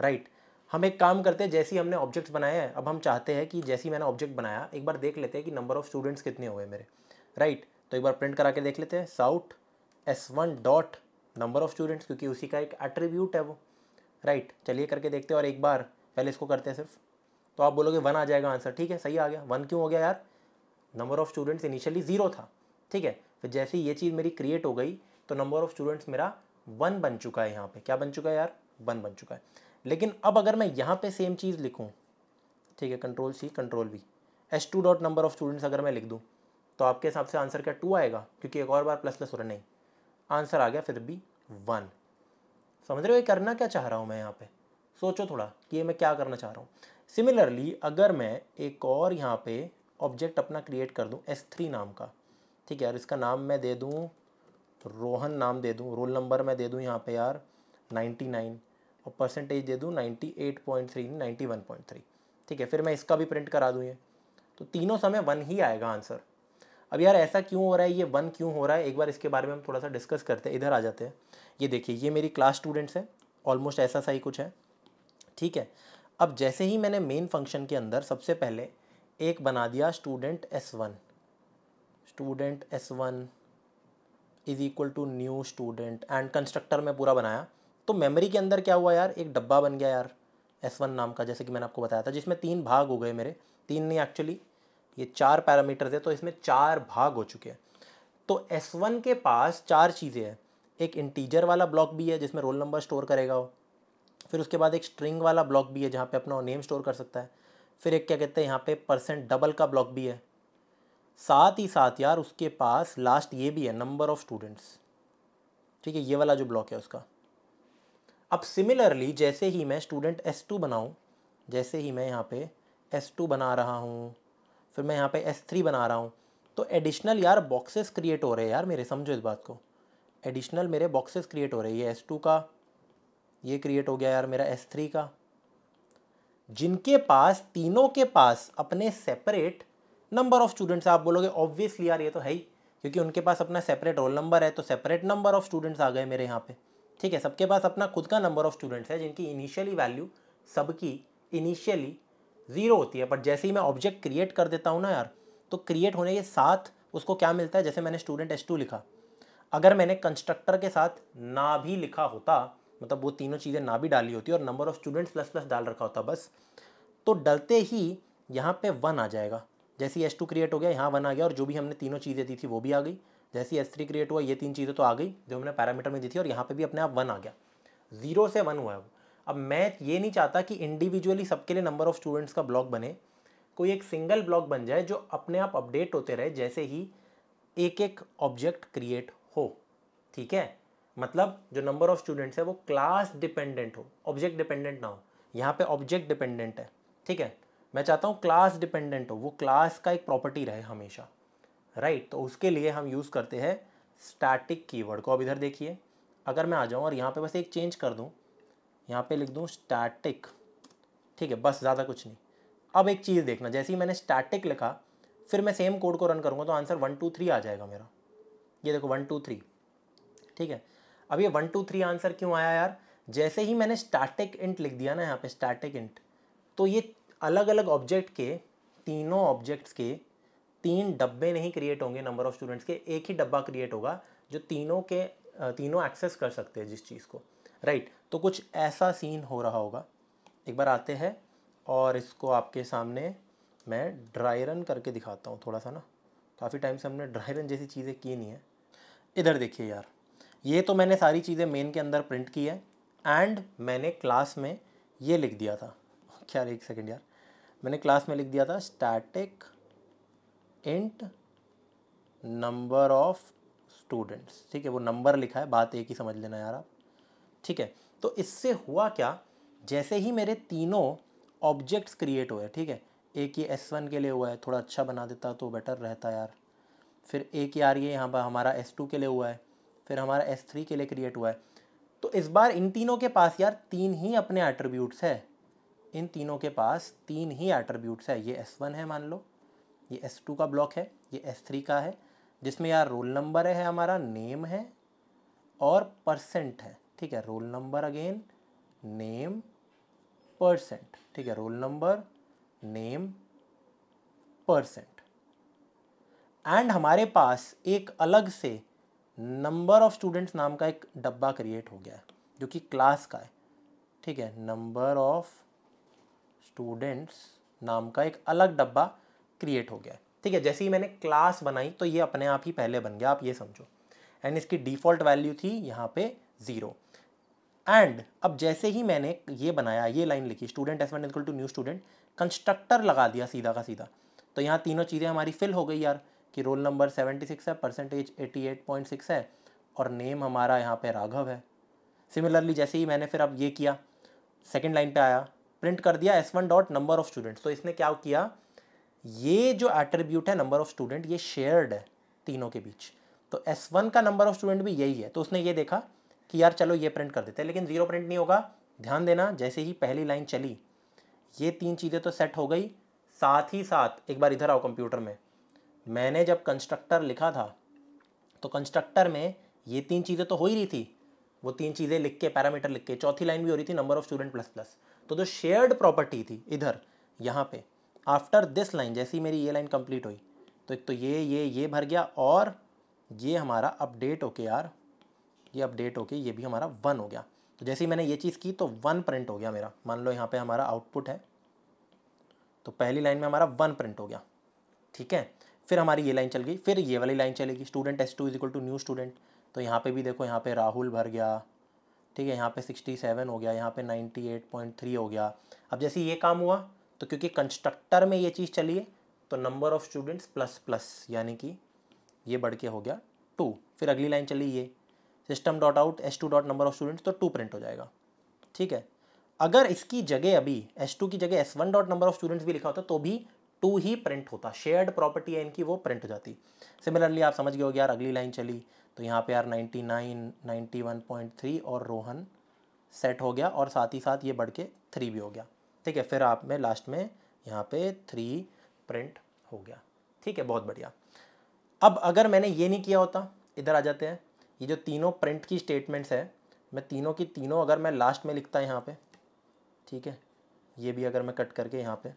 राइट हम एक काम करते हैं जैसे ही हमने ऑब्जेक्ट्स बनाए हैं अब हम चाहते हैं कि जैसे ही मैंने ऑब्जेक्ट बनाया एक बार देख लेते हैं कि नंबर ऑफ़ स्टूडेंट्स कितने हुए मेरे राइट तो एक बार प्रिंट करा के देख लेते हैं sout S one dot number of students क्योंकि उसी का एक एट्रीब्यूट है वो राइट right. चलिए करके देखते हैं और एक बार पहले इसको करते हैं सिर्फ तो आप बोलोगे वन आ जाएगा आंसर ठीक है सही आ गया वन क्यों हो गया यार number of students initially zero था ठीक है फिर जैसे ही ये चीज़ मेरी क्रिएट हो गई तो नंबर ऑफ स्टूडेंट्स मेरा वन बन चुका है यहाँ पे क्या बन चुका है यार वन बन चुका है लेकिन अब अगर मैं यहाँ पे सेम चीज़ लिखूँ ठीक है control C control V S two dot number of students अगर मैं लिख दूँ तो आपके हिसाब से आंसर क्या टू आएगा क्योंकि एक और बार प्लस प्लस हो रहा नहीं आंसर आ गया फिर भी वन समझ रहे हो ये करना क्या चाह रहा हूँ मैं यहाँ पे सोचो थोड़ा कि ये मैं क्या करना चाह रहा हूँ सिमिलरली अगर मैं एक और यहाँ पे ऑब्जेक्ट अपना क्रिएट कर दूँ एस थ्री नाम का ठीक है यार इसका नाम मैं दे दूँ तो रोहन नाम दे दूँ रोल नंबर मैं दे दूँ यहाँ पे यार 99 और परसेंटेज दे दूँ 98.3 91.3 ठीक है फिर मैं इसका भी प्रिंट करा दूँ ये तो तीनों समय वन ही आएगा आंसर अब यार ऐसा क्यों हो रहा है ये वन क्यों हो रहा है एक बार इसके बारे में हम थोड़ा सा डिस्कस करते हैं इधर आ जाते हैं ये देखिए ये मेरी क्लास स्टूडेंट्स है ऑलमोस्ट ऐसा सा ही कुछ है ठीक है अब जैसे ही मैंने मेन फंक्शन के अंदर सबसे पहले एक बना दिया student S one student S one is equal to new student and constructor में पूरा बनाया तो मेमोरी के अंदर क्या हुआ यार एक डब्बा बन गया यार एस वन नाम का जैसे कि मैंने आपको बताया था जिसमें तीन भाग हो गए मेरे तीन नहीं एक्चुअली ये चार पैरामीटर थे तो इसमें चार भाग हो चुके हैं तो एस वन के पास चार चीज़ें हैं एक इंटीजर वाला ब्लॉक भी है जिसमें रोल नंबर स्टोर करेगा वो फिर उसके बाद एक स्ट्रिंग वाला ब्लॉक भी है जहाँ पे अपना नेम स्टोर कर सकता है फिर एक क्या कहते हैं यहाँ पे परसेंट डबल का ब्लॉक भी है साथ ही साथ यार उसके पास लास्ट ये भी है नंबर ऑफ़ स्टूडेंट्स ठीक है ये वाला जो ब्लॉक है उसका अब सिमिलरली जैसे ही मैं स्टूडेंट एस टू बनाऊँ जैसे ही मैं यहाँ पे एस टू बना रहा हूँ फिर मैं यहाँ पे एस थ्री बना रहा हूँ तो एडिशनल यार बॉक्सेस क्रिएट हो रहे हैं यार मेरे समझो इस बात को एडिशनल मेरे बॉक्सेस क्रिएट हो रहे हैं ये एस टू का ये क्रिएट हो गया यार मेरा एस थ्री का जिनके पास तीनों के पास अपने सेपरेट नंबर ऑफ स्टूडेंट्स आप बोलोगे ऑब्वियसली यार ये तो है ही क्योंकि उनके पास अपना सेपरेट रोल नंबर है तो सेपरेट नंबर ऑफ स्टूडेंट्स आ गए मेरे यहाँ पे ठीक है सबके पास अपना खुद का नंबर ऑफ स्टूडेंट्स है जिनकी इनिशियली वैल्यू सबकी इनिशियली ज़ीरो होती है बट जैसे ही मैं ऑब्जेक्ट क्रिएट कर देता हूँ ना यार तो क्रिएट होने के साथ उसको क्या मिलता है जैसे मैंने स्टूडेंट एस टू लिखा अगर मैंने कंस्ट्रक्टर के साथ ना भी लिखा होता मतलब वो तीनों चीज़ें ना भी डाली होती और number of students plus plus डाल रखा होता बस तो डलते ही यहाँ पे वन आ जाएगा जैसे ही एस टू क्रिएट हो गया यहाँ वन आ गया और जो भी हमने तीनों चीज़ें दी थी वो भी आ गई जैसे ही एस थ्री क्रिएट हुआ ये तीन चीज़ें तो आ गई जो हमने पैरामीटर में दी थी और यहाँ पे भी अपने आप वन आ गया ज़ीरो से वन हुआ है अब मैं ये नहीं चाहता कि इंडिविजुअली सबके लिए नंबर ऑफ़ स्टूडेंट्स का ब्लॉक बने कोई एक सिंगल ब्लॉक बन जाए जो अपने आप अपडेट होते रहे जैसे ही एक एक ऑब्जेक्ट क्रिएट हो ठीक है मतलब जो नंबर ऑफ स्टूडेंट्स है वो क्लास डिपेंडेंट हो ऑब्जेक्ट डिपेंडेंट ना हो यहाँ पे ऑब्जेक्ट डिपेंडेंट है ठीक है मैं चाहता हूँ क्लास डिपेंडेंट हो वो क्लास का एक प्रॉपर्टी रहे हमेशा राइट right? तो उसके लिए हम यूज़ करते हैं स्टैटिक कीवर्ड को अब इधर देखिए अगर मैं आ जाऊँ और यहाँ पे बस एक चेंज कर दूँ यहाँ पे लिख दूँ स्टैटिक ठीक है बस ज़्यादा कुछ नहीं अब एक चीज़ देखना जैसे ही मैंने स्टैटिक लिखा फिर मैं सेम कोड को रन करूँगा तो आंसर वन टू थ्री आ जाएगा मेरा ये देखो वन टू थ्री ठीक है अब ये वन टू थ्री आंसर क्यों आया यार जैसे ही मैंने स्टैटिक इंट लिख दिया ना यहाँ पे स्टैटिक इंट तो ये अलग अलग ऑब्जेक्ट के तीनों ऑब्जेक्ट्स के तीन डब्बे नहीं क्रिएट होंगे नंबर ऑफ स्टूडेंट्स के एक ही डब्बा क्रिएट होगा जो तीनों के तीनों एक्सेस कर सकते हैं जिस चीज़ को राइट तो कुछ ऐसा सीन हो रहा होगा एक बार आते हैं और इसको आपके सामने मैं ड्राई रन करके दिखाता हूँ थोड़ा सा ना काफ़ी टाइम से हमने ड्राई रन जैसी चीज़ें की नहीं है इधर देखिए यार ये तो मैंने सारी चीज़ें मेन के अंदर प्रिंट की है एंड मैंने क्लास में ये लिख दिया था क्या एक सेकेंड यार मैंने क्लास में लिख दिया था static int number of students ठीक है वो नंबर लिखा है बात एक ही समझ लेना यार आप ठीक है तो इससे हुआ क्या जैसे ही मेरे तीनों ऑब्जेक्ट्स क्रिएट हुए ठीक है एक ये एस वन के लिए हुआ है थोड़ा अच्छा बना देता तो बेटर रहता यार फिर एक यार ये यहाँ पर हमारा एस टू के लिए हुआ है फिर हमारा एस थ्री के लिए क्रिएट हुआ है तो इस बार इन तीनों के पास यार तीन ही अपने एट्रीब्यूट्स है इन तीनों के पास तीन ही एट्रीब्यूट्स है ये एस वन है मान लो ये एस टू का ब्लॉक है ये एस थ्री का है जिसमें यार रोल नंबर है हमारा नेम है और परसेंट है ठीक है roll number again name percent ठीक है roll number name percent and हमारे पास एक अलग से नंबर ऑफ स्टूडेंट्स नाम का एक डब्बा क्रिएट हो गया है जो कि क्लास का है ठीक है नंबर ऑफ स्टूडेंट्स नाम का एक अलग डब्बा क्रिएट हो गया ठीक है जैसे ही मैंने क्लास बनाई तो ये अपने आप ही पहले बन गया आप ये समझो एंड इसकी डिफ़ॉल्ट वैल्यू थी यहाँ पे ज़ीरो एंड अब जैसे ही मैंने ये बनाया ये लाइन लिखी student S one equal to new student constructor लगा दिया सीधा का सीधा तो यहाँ तीनों चीज़ें हमारी फिल हो गई यार कि रोल नंबर सेवेंटी सिक्स है percentage eighty eight point six है और नेम हमारा यहाँ पे राघव है सिमिलरली जैसे ही मैंने फिर अब ये किया सेकेंड लाइन पे आया प्रिंट कर दिया S one dot number of students तो इसने क्या किया ये जो एट्रीब्यूट है नंबर ऑफ स्टूडेंट ये शेयर्ड है तीनों के बीच तो एस वन का नंबर ऑफ स्टूडेंट भी यही है तो उसने ये देखा कि यार चलो ये प्रिंट कर देते हैं लेकिन ज़ीरो प्रिंट नहीं होगा ध्यान देना जैसे ही पहली लाइन चली ये तीन चीज़ें तो सेट हो गई साथ ही साथ एक बार इधर आओ कंप्यूटर में मैंने जब कंस्ट्रक्टर लिखा था तो कंस्ट्रक्टर में ये तीन चीज़ें तो हो ही रही थी वो तीन चीज़ें लिख के पैरामीटर लिख के चौथी लाइन भी हो रही थी number of student plus plus तो जो शेयर्ड प्रॉपर्टी थी इधर यहाँ पे आफ्टर दिस लाइन जैसी मेरी ये लाइन कंप्लीट हुई तो एक तो ये ये ये भर गया और ये हमारा अपडेट होके यार ये अपडेट होके ये भी हमारा वन हो गया तो जैसे ही मैंने ये चीज़ की तो वन प्रिंट हो गया मेरा मान लो यहाँ पे हमारा आउटपुट है तो पहली लाइन में हमारा वन प्रिंट हो गया ठीक है फिर हमारी ये लाइन चल गई फिर ये वाली लाइन चलेगी student S two is equal to new student तो यहाँ पे भी देखो यहाँ पे राहुल भर गया ठीक है यहाँ पे 67 हो गया यहाँ पे 98.3 हो गया अब जैसे ये काम हुआ तो क्योंकि कंस्ट्रक्टर में ये चीज़ चली है तो number of students plus plus यानी कि ये बढ़ के हो गया टू फिर अगली लाइन चली ये system dot out S two dot number of students तो टू प्रिंट हो जाएगा ठीक है अगर इसकी जगह अभी एस टू की जगह S one dot number of students भी लिखा होता तो भी टू ही प्रिंट होता शेयर्ड प्रॉपर्टी है इनकी वो प्रिंट हो जाती सिमिलरली आप समझ गए हो यार अगली लाइन चली तो यहाँ पे यार 99, 91.3 और रोहन सेट हो गया और साथ ही साथ ये बढ़ के थ्री भी हो गया ठीक है फिर आप में लास्ट में यहाँ पे थ्री प्रिंट हो गया ठीक है बहुत बढ़िया अब अगर मैंने ये नहीं किया होता इधर आ जाते हैं ये जो तीनों प्रिंट की स्टेटमेंट्स है मैं तीनों की तीनों अगर मैं लास्ट में लिखता यहाँ पे ठीक है ये भी अगर मैं कट करके यहाँ पे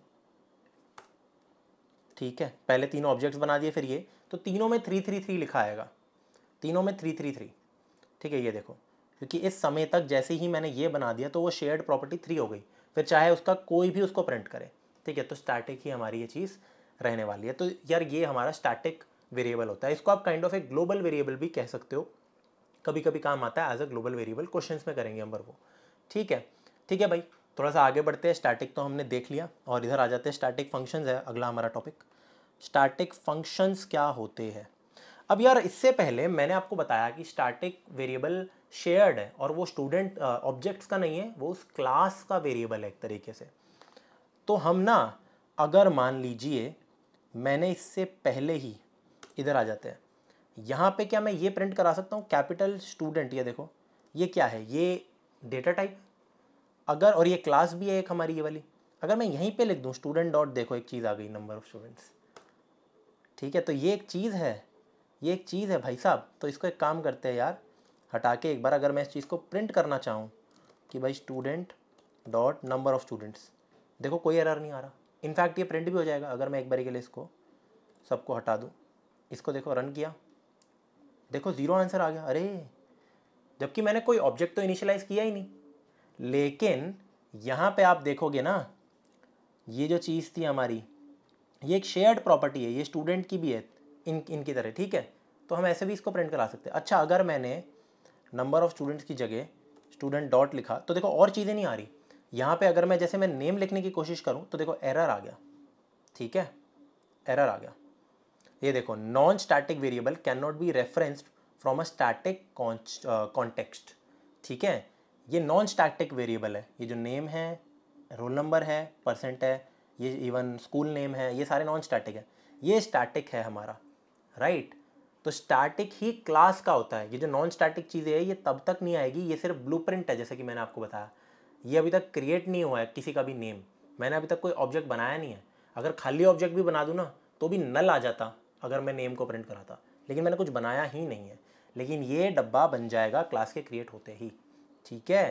ठीक है पहले तीनों ऑब्जेक्ट्स बना दिए फिर ये तो तीनों में थ्री थ्री थ्री लिखा आएगा तीनों में थ्री थ्री थ्री ठीक है ये देखो क्योंकि इस समय तक जैसे ही मैंने ये बना दिया तो वो शेयर्ड प्रॉपर्टी थ्री हो गई फिर चाहे उसका कोई भी उसको प्रिंट करे ठीक है तो स्टैटिक ही हमारी ये चीज़ रहने वाली है तो यार ये हमारा स्टैटिक वेरिएबल होता है इसको आप काइंड ऑफ एक ग्लोबल वेरिएबल भी कह सकते हो कभी कभी काम आता है as a global variable question में करेंगे हम वो ठीक है ठीक है भाई थोड़ा सा आगे बढ़ते हैं स्टैटिक तो हमने देख लिया और इधर आ जाते हैं स्टैटिक फंक्शंस है अगला हमारा टॉपिक स्टैटिक फंक्शंस क्या होते हैं अब यार इससे पहले मैंने आपको बताया कि स्टार्टिक वेरिएबल शेयर्ड है और वो स्टूडेंट ऑब्जेक्ट्स का नहीं है वो उस क्लास का वेरिएबल है एक तरीके से तो हम ना अगर मान लीजिए मैंने इससे पहले ही इधर आ जाते हैं यहाँ पे क्या मैं ये प्रिंट करा सकता हूँ कैपिटल स्टूडेंट ये देखो ये क्या है ये डेटा टाइप अगर और ये क्लास भी है एक हमारी ये वाली अगर मैं यहीं पे लिख दूँ स्टूडेंट डॉट देखो एक चीज़ आ गई नंबर ऑफ स्टूडेंट्स ठीक है तो ये एक चीज़ है ये एक चीज़ है भाई साहब तो इसको एक काम करते हैं यार हटा के एक बार अगर मैं इस चीज़ को प्रिंट करना चाहूँ कि भाई student dot number of students देखो कोई एरर नहीं आ रहा इनफैक्ट ये प्रिंट भी हो जाएगा अगर मैं एक बारी के लिए इसको सबको हटा दूँ इसको देखो रन किया देखो ज़ीरो आंसर आ गया अरे जबकि मैंने कोई ऑब्जेक्ट तो इनिशलाइज किया ही नहीं लेकिन यहाँ पे आप देखोगे ना ये जो चीज़ थी हमारी ये एक शेयर्ड प्रॉपर्टी है ये स्टूडेंट की भी है इन इनकी तरह ठीक है तो हम ऐसे भी इसको प्रिंट करा सकते हैं अच्छा अगर मैंने नंबर ऑफ़ स्टूडेंट्स की जगह स्टूडेंट डॉट लिखा तो देखो और चीज़ें नहीं आ रही यहाँ पे अगर मैं जैसे मैं नेम लिखने की कोशिश करूँ तो देखो एरर आ गया ठीक है एरर आ गया ये देखो non static variable can not be referenced from a static context ठीक है ये नॉन स्टैटिक वेरिएबल है ये जो नेम है रोल नंबर है परसेंट है ये इवन स्कूल नेम है ये सारे नॉन स्टैटिक है ये स्टैटिक है हमारा राइट तो स्टैटिक ही क्लास का होता है ये जो नॉन स्टैटिक चीज़ें है ये तब तक नहीं आएगी ये सिर्फ ब्लू है जैसे कि मैंने आपको बताया ये अभी तक क्रिएट नहीं हुआ है किसी का भी नेम मैंने अभी तक कोई ऑब्जेक्ट बनाया नहीं है अगर खाली ऑब्जेक्ट भी बना दूँ ना तो भी नल आ जाता अगर मैं नेम को प्रिंट कराता लेकिन मैंने कुछ बनाया ही नहीं है लेकिन ये डब्बा बन जाएगा क्लास के क्रिएट होते ही ठीक है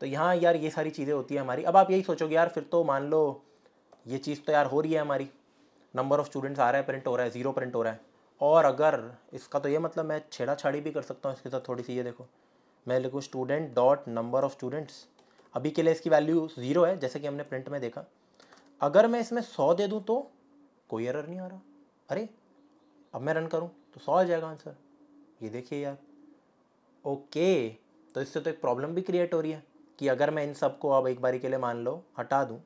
तो यहाँ यार ये सारी चीज़ें होती है हमारी अब आप यही सोचोगे यार फिर तो मान लो ये चीज़ तो यार हो रही है हमारी नंबर ऑफ़ स्टूडेंट्स आ रहा है प्रिंट हो रहा है ज़ीरो प्रिंट हो रहा है और अगर इसका तो ये मतलब मैं छेड़ाछाड़ी भी कर सकता हूँ इसके साथ थोड़ी सी ये देखो मैं लिखूँ student dot number of students अभी के लिए इसकी वैल्यू ज़ीरो है जैसे कि हमने प्रिंट में देखा अगर मैं इसमें सौ दे दूँ तो कोई एरर नहीं आ रहा अरे अब मैं रन करूँ तो सौ आ जाएगा आंसर ये देखिए यार ओके तो इससे तो एक प्रॉब्लम भी क्रिएट हो रही है कि अगर मैं इन सबको अब एक बारी के लिए मान लो हटा दूँ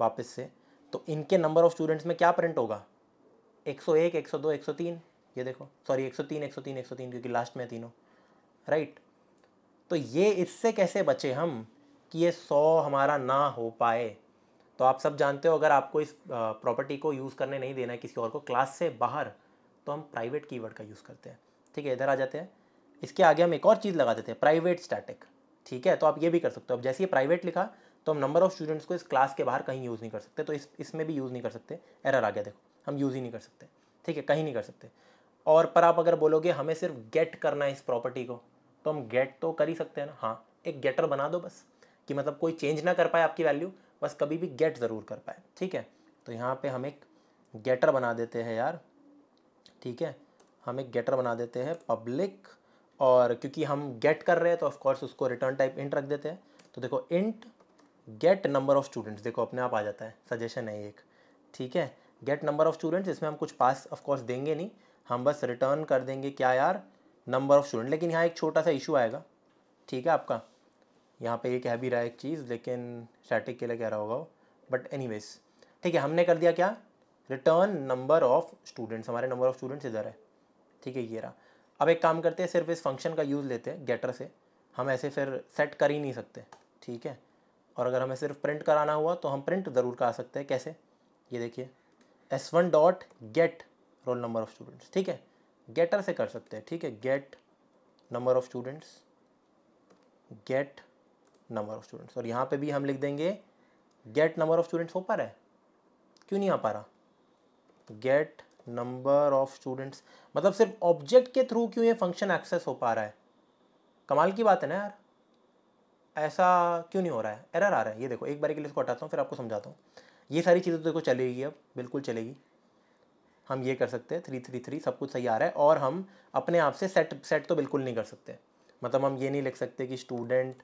वापस से तो इनके नंबर ऑफ़ स्टूडेंट्स में क्या प्रिंट होगा 101, 102, 103 ये देखो सॉरी 103, 103, 103 क्योंकि लास्ट में तीनों राइट तो ये इससे कैसे बचे हम कि ये सौ हमारा ना हो पाए तो आप सब जानते हो अगर आपको इस प्रॉपर्टी को यूज़ करने नहीं देना है किसी और को क्लास से बाहर तो हम प्राइवेट कीवर्ड का यूज़ करते हैं ठीक है इधर आ जाते हैं इसके आगे हम एक और चीज़ लगा देते हैं प्राइवेट स्टैटिक ठीक है तो आप ये भी कर सकते हो अब जैसे ये प्राइवेट लिखा तो हम नंबर ऑफ़ स्टूडेंट्स को इस क्लास के बाहर कहीं यूज़ नहीं कर सकते तो इस इसमें भी यूज़ नहीं कर सकते एरर आ गया देखो हम यूज़ ही नहीं कर सकते ठीक है कहीं नहीं कर सकते और पर आप अगर बोलोगे हमें सिर्फ गेट करना है इस प्रॉपर्टी को तो हम गेट तो कर ही सकते हैं ना हाँ एक गेटर बना दो बस कि मतलब कोई चेंज ना कर पाए आपकी वैल्यू बस कभी भी गेट ज़रूर कर पाए ठीक है तो यहाँ पे हम एक गेटर बना देते हैं यार ठीक है हम एक गेटर बना देते हैं पब्लिक और क्योंकि हम गेट कर रहे हैं तो ऑफकोर्स उसको रिटर्न टाइप इंट रख देते हैं तो देखो int get number of students देखो अपने आप आ जाता है सजेशन है एक ठीक है गेट नंबर ऑफ़ स्टूडेंट्स इसमें हम कुछ पास ऑफ कोर्स देंगे नहीं हम बस रिटर्न कर देंगे क्या यार नंबर ऑफ़ स्टूडेंट लेकिन यहाँ एक छोटा सा इशू आएगा ठीक है आपका यहाँ पे ये कह भी रहा है एक चीज़ लेकिन स्टैटिक के लिए कह रहा होगा वो बट एनी ठीक है हमने कर दिया क्या रिटर्न नंबर ऑफ़ स्टूडेंट्स हमारे नंबर ऑफ़ स्टूडेंट्स इधर है ठीक है ये रहा अब एक काम करते हैं सिर्फ इस फंक्शन का यूज़ लेते हैं गेटर से हम ऐसे फिर सेट कर ही नहीं सकते ठीक है और अगर हमें सिर्फ प्रिंट कराना हुआ तो हम प्रिंट ज़रूर करा सकते हैं कैसे ये देखिए S one dot get roll number of students ठीक है गेटर से कर सकते हैं ठीक है get number of students get number of students और यहाँ पे भी हम लिख देंगे गेट नंबर ऑफ स्टूडेंट्स हो पा रहा है क्यों नहीं आ पा रहा गेट नंबर ऑफ स्टूडेंट्स मतलब सिर्फ ऑब्जेक्ट के थ्रू क्यों ये फंक्शन एक्सेस हो पा रहा है कमाल की बात है ना यार ऐसा क्यों नहीं हो रहा है एरर आ रहा है ये देखो एक बार के लिए इसको हटाता हूँ फिर आपको समझाता हूँ ये सारी चीज़ें तो देखो चलेगी अब बिल्कुल चलेगी हम ये कर सकते हैं थ्री थ्री थ्री सब कुछ सही आ रहा है और हम अपने आप से सेट सेट तो बिल्कुल नहीं कर सकते मतलब हम ये नहीं लिख सकते कि student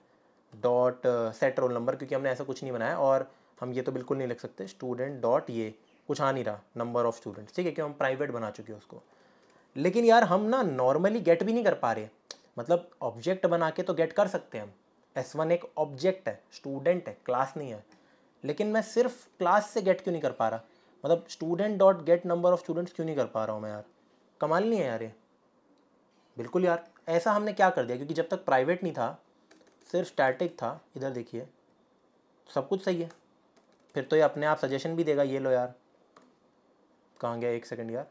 dot set roll number क्योंकि हमने ऐसा कुछ नहीं बनाया और हम ये तो बिल्कुल नहीं लिख सकते स्टूडेंट डॉट ये कुछ आ नहीं रहा नंबर ऑफ़ स्टूडेंट्स ठीक है क्यों हम प्राइवेट बना चुके हैं उसको लेकिन यार हम ना नॉर्मली गेट भी नहीं कर पा रहे मतलब ऑब्जेक्ट बना के तो गेट कर सकते हैं हम एस वन एक ऑब्जेक्ट है स्टूडेंट है क्लास नहीं है लेकिन मैं सिर्फ क्लास से गेट क्यों नहीं कर पा रहा मतलब student dot get number of students क्यों नहीं कर पा रहा हूँ मैं यार कमाल नहीं है यार ये बिल्कुल यार ऐसा हमने क्या कर दिया क्योंकि जब तक प्राइवेट नहीं था सिर्फ स्टैटिक था इधर देखिए सब कुछ सही है फिर तो ये अपने आप सजेशन भी देगा ये लो यार कहाँ गया एक सेकंड यार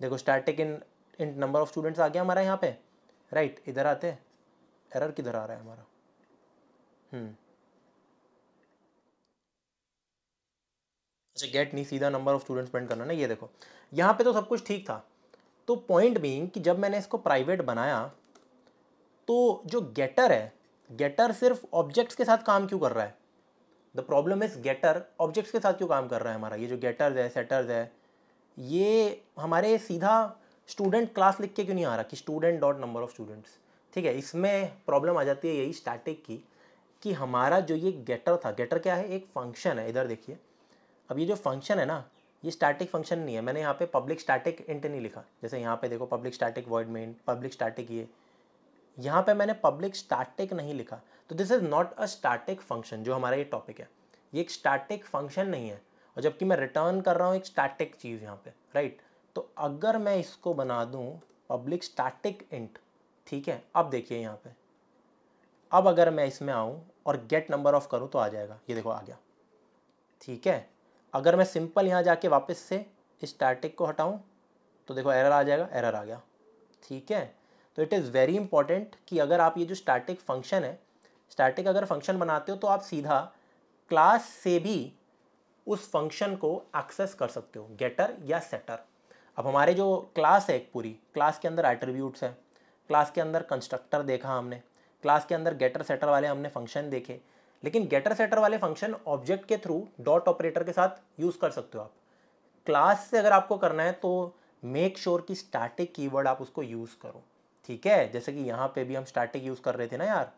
देखो static in in number of students आ गया हमारा यहाँ पे राइट इधर आते एरर किधर आ रहा है हमारा हम्म अच्छा गेट नहीं सीधा नंबर ऑफ स्टूडेंट्स प्रिंट करना ना ये देखो यहाँ पे तो सब कुछ ठीक था तो पॉइंट बीइंग कि जब मैंने इसको प्राइवेट बनाया तो जो गेटर है गेटर सिर्फ ऑब्जेक्ट्स के साथ काम क्यों कर रहा है the problem is getter objects के साथ क्यों काम कर रहा है हमारा ये जो गेटर्स है सेटर्स है ये हमारे सीधा स्टूडेंट क्लास लिख के क्यों नहीं आ रहा कि student dot number of students ठीक है इसमें प्रॉब्लम आ जाती है यही स्टैटिक की कि हमारा जो ये गेटर था गेटर क्या है एक फंक्शन है इधर देखिए अब ये जो फंक्शन है ना ये स्टैटिक फंक्शन नहीं है मैंने यहाँ पे पब्लिक स्टैटिक इंट नहीं लिखा जैसे यहाँ पे देखो public static void main public static ये यहाँ पे मैंने पब्लिक स्टैटिक नहीं लिखा तो this is not a static function जो हमारा ये टॉपिक है ये एक स्टैटिक फंक्शन नहीं है और जबकि मैं रिटर्न कर रहा हूँ एक स्टैटिक चीज़ यहाँ पे राइट तो अगर मैं इसको बना दूँ पब्लिक स्टैटिक इंट ठीक है अब देखिए यहाँ पर अब अगर मैं इसमें आऊँ और गेट नंबर ऑफ करूँ तो आ जाएगा ये देखो आ गया ठीक है अगर मैं सिंपल यहाँ जाके वापस से स्टैटिक को हटाऊँ तो देखो एरर आ जाएगा एरर आ गया ठीक है तो इट इज़ वेरी इंपॉर्टेंट कि अगर आप ये जो स्टैटिक फंक्शन है स्टैटिक अगर फंक्शन बनाते हो तो आप सीधा क्लास से भी उस फंक्शन को एक्सेस कर सकते हो गेटर या सेटर अब हमारे जो क्लास है एक पूरी क्लास के अंदर एट्रीब्यूट्स हैं क्लास के अंदर कंस्ट्रक्टर देखा हमने क्लास के अंदर गेटर सेटर वाले हमने फंक्शन देखे लेकिन गेटर सेटर वाले फंक्शन ऑब्जेक्ट के थ्रू डॉट ऑपरेटर के साथ यूज़ कर सकते हो आप क्लास से अगर आपको करना है तो मेक श्योर sure कि स्टैटिक कीवर्ड आप उसको यूज़ करो ठीक है जैसे कि यहाँ पे भी हम स्टैटिक यूज़ कर रहे थे ना यार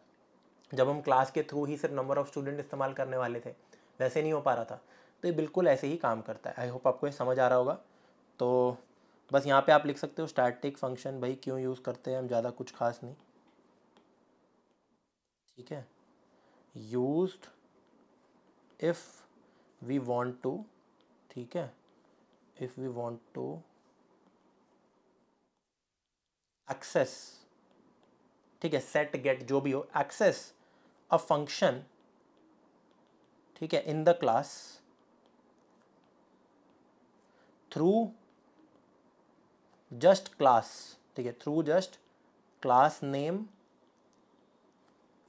जब हम क्लास के थ्रू ही सिर्फ नंबर ऑफ स्टूडेंट इस्तेमाल करने वाले थे वैसे नहीं हो पा रहा था तो ये बिल्कुल ऐसे ही काम करता है आई होप आपको ये समझ आ रहा होगा तो बस यहाँ पे आप लिख सकते हो स्टैटिक फंक्शन भाई क्यों यूज़ करते हैं हम ज़्यादा कुछ खास नहीं ठीक है used if we want to ठीक है if we want to access ठीक है सेट गेट जो भी हो एक्सेस अ फंक्शन ठीक है in the class through just class ठीक है थ्रू जस्ट क्लास नेम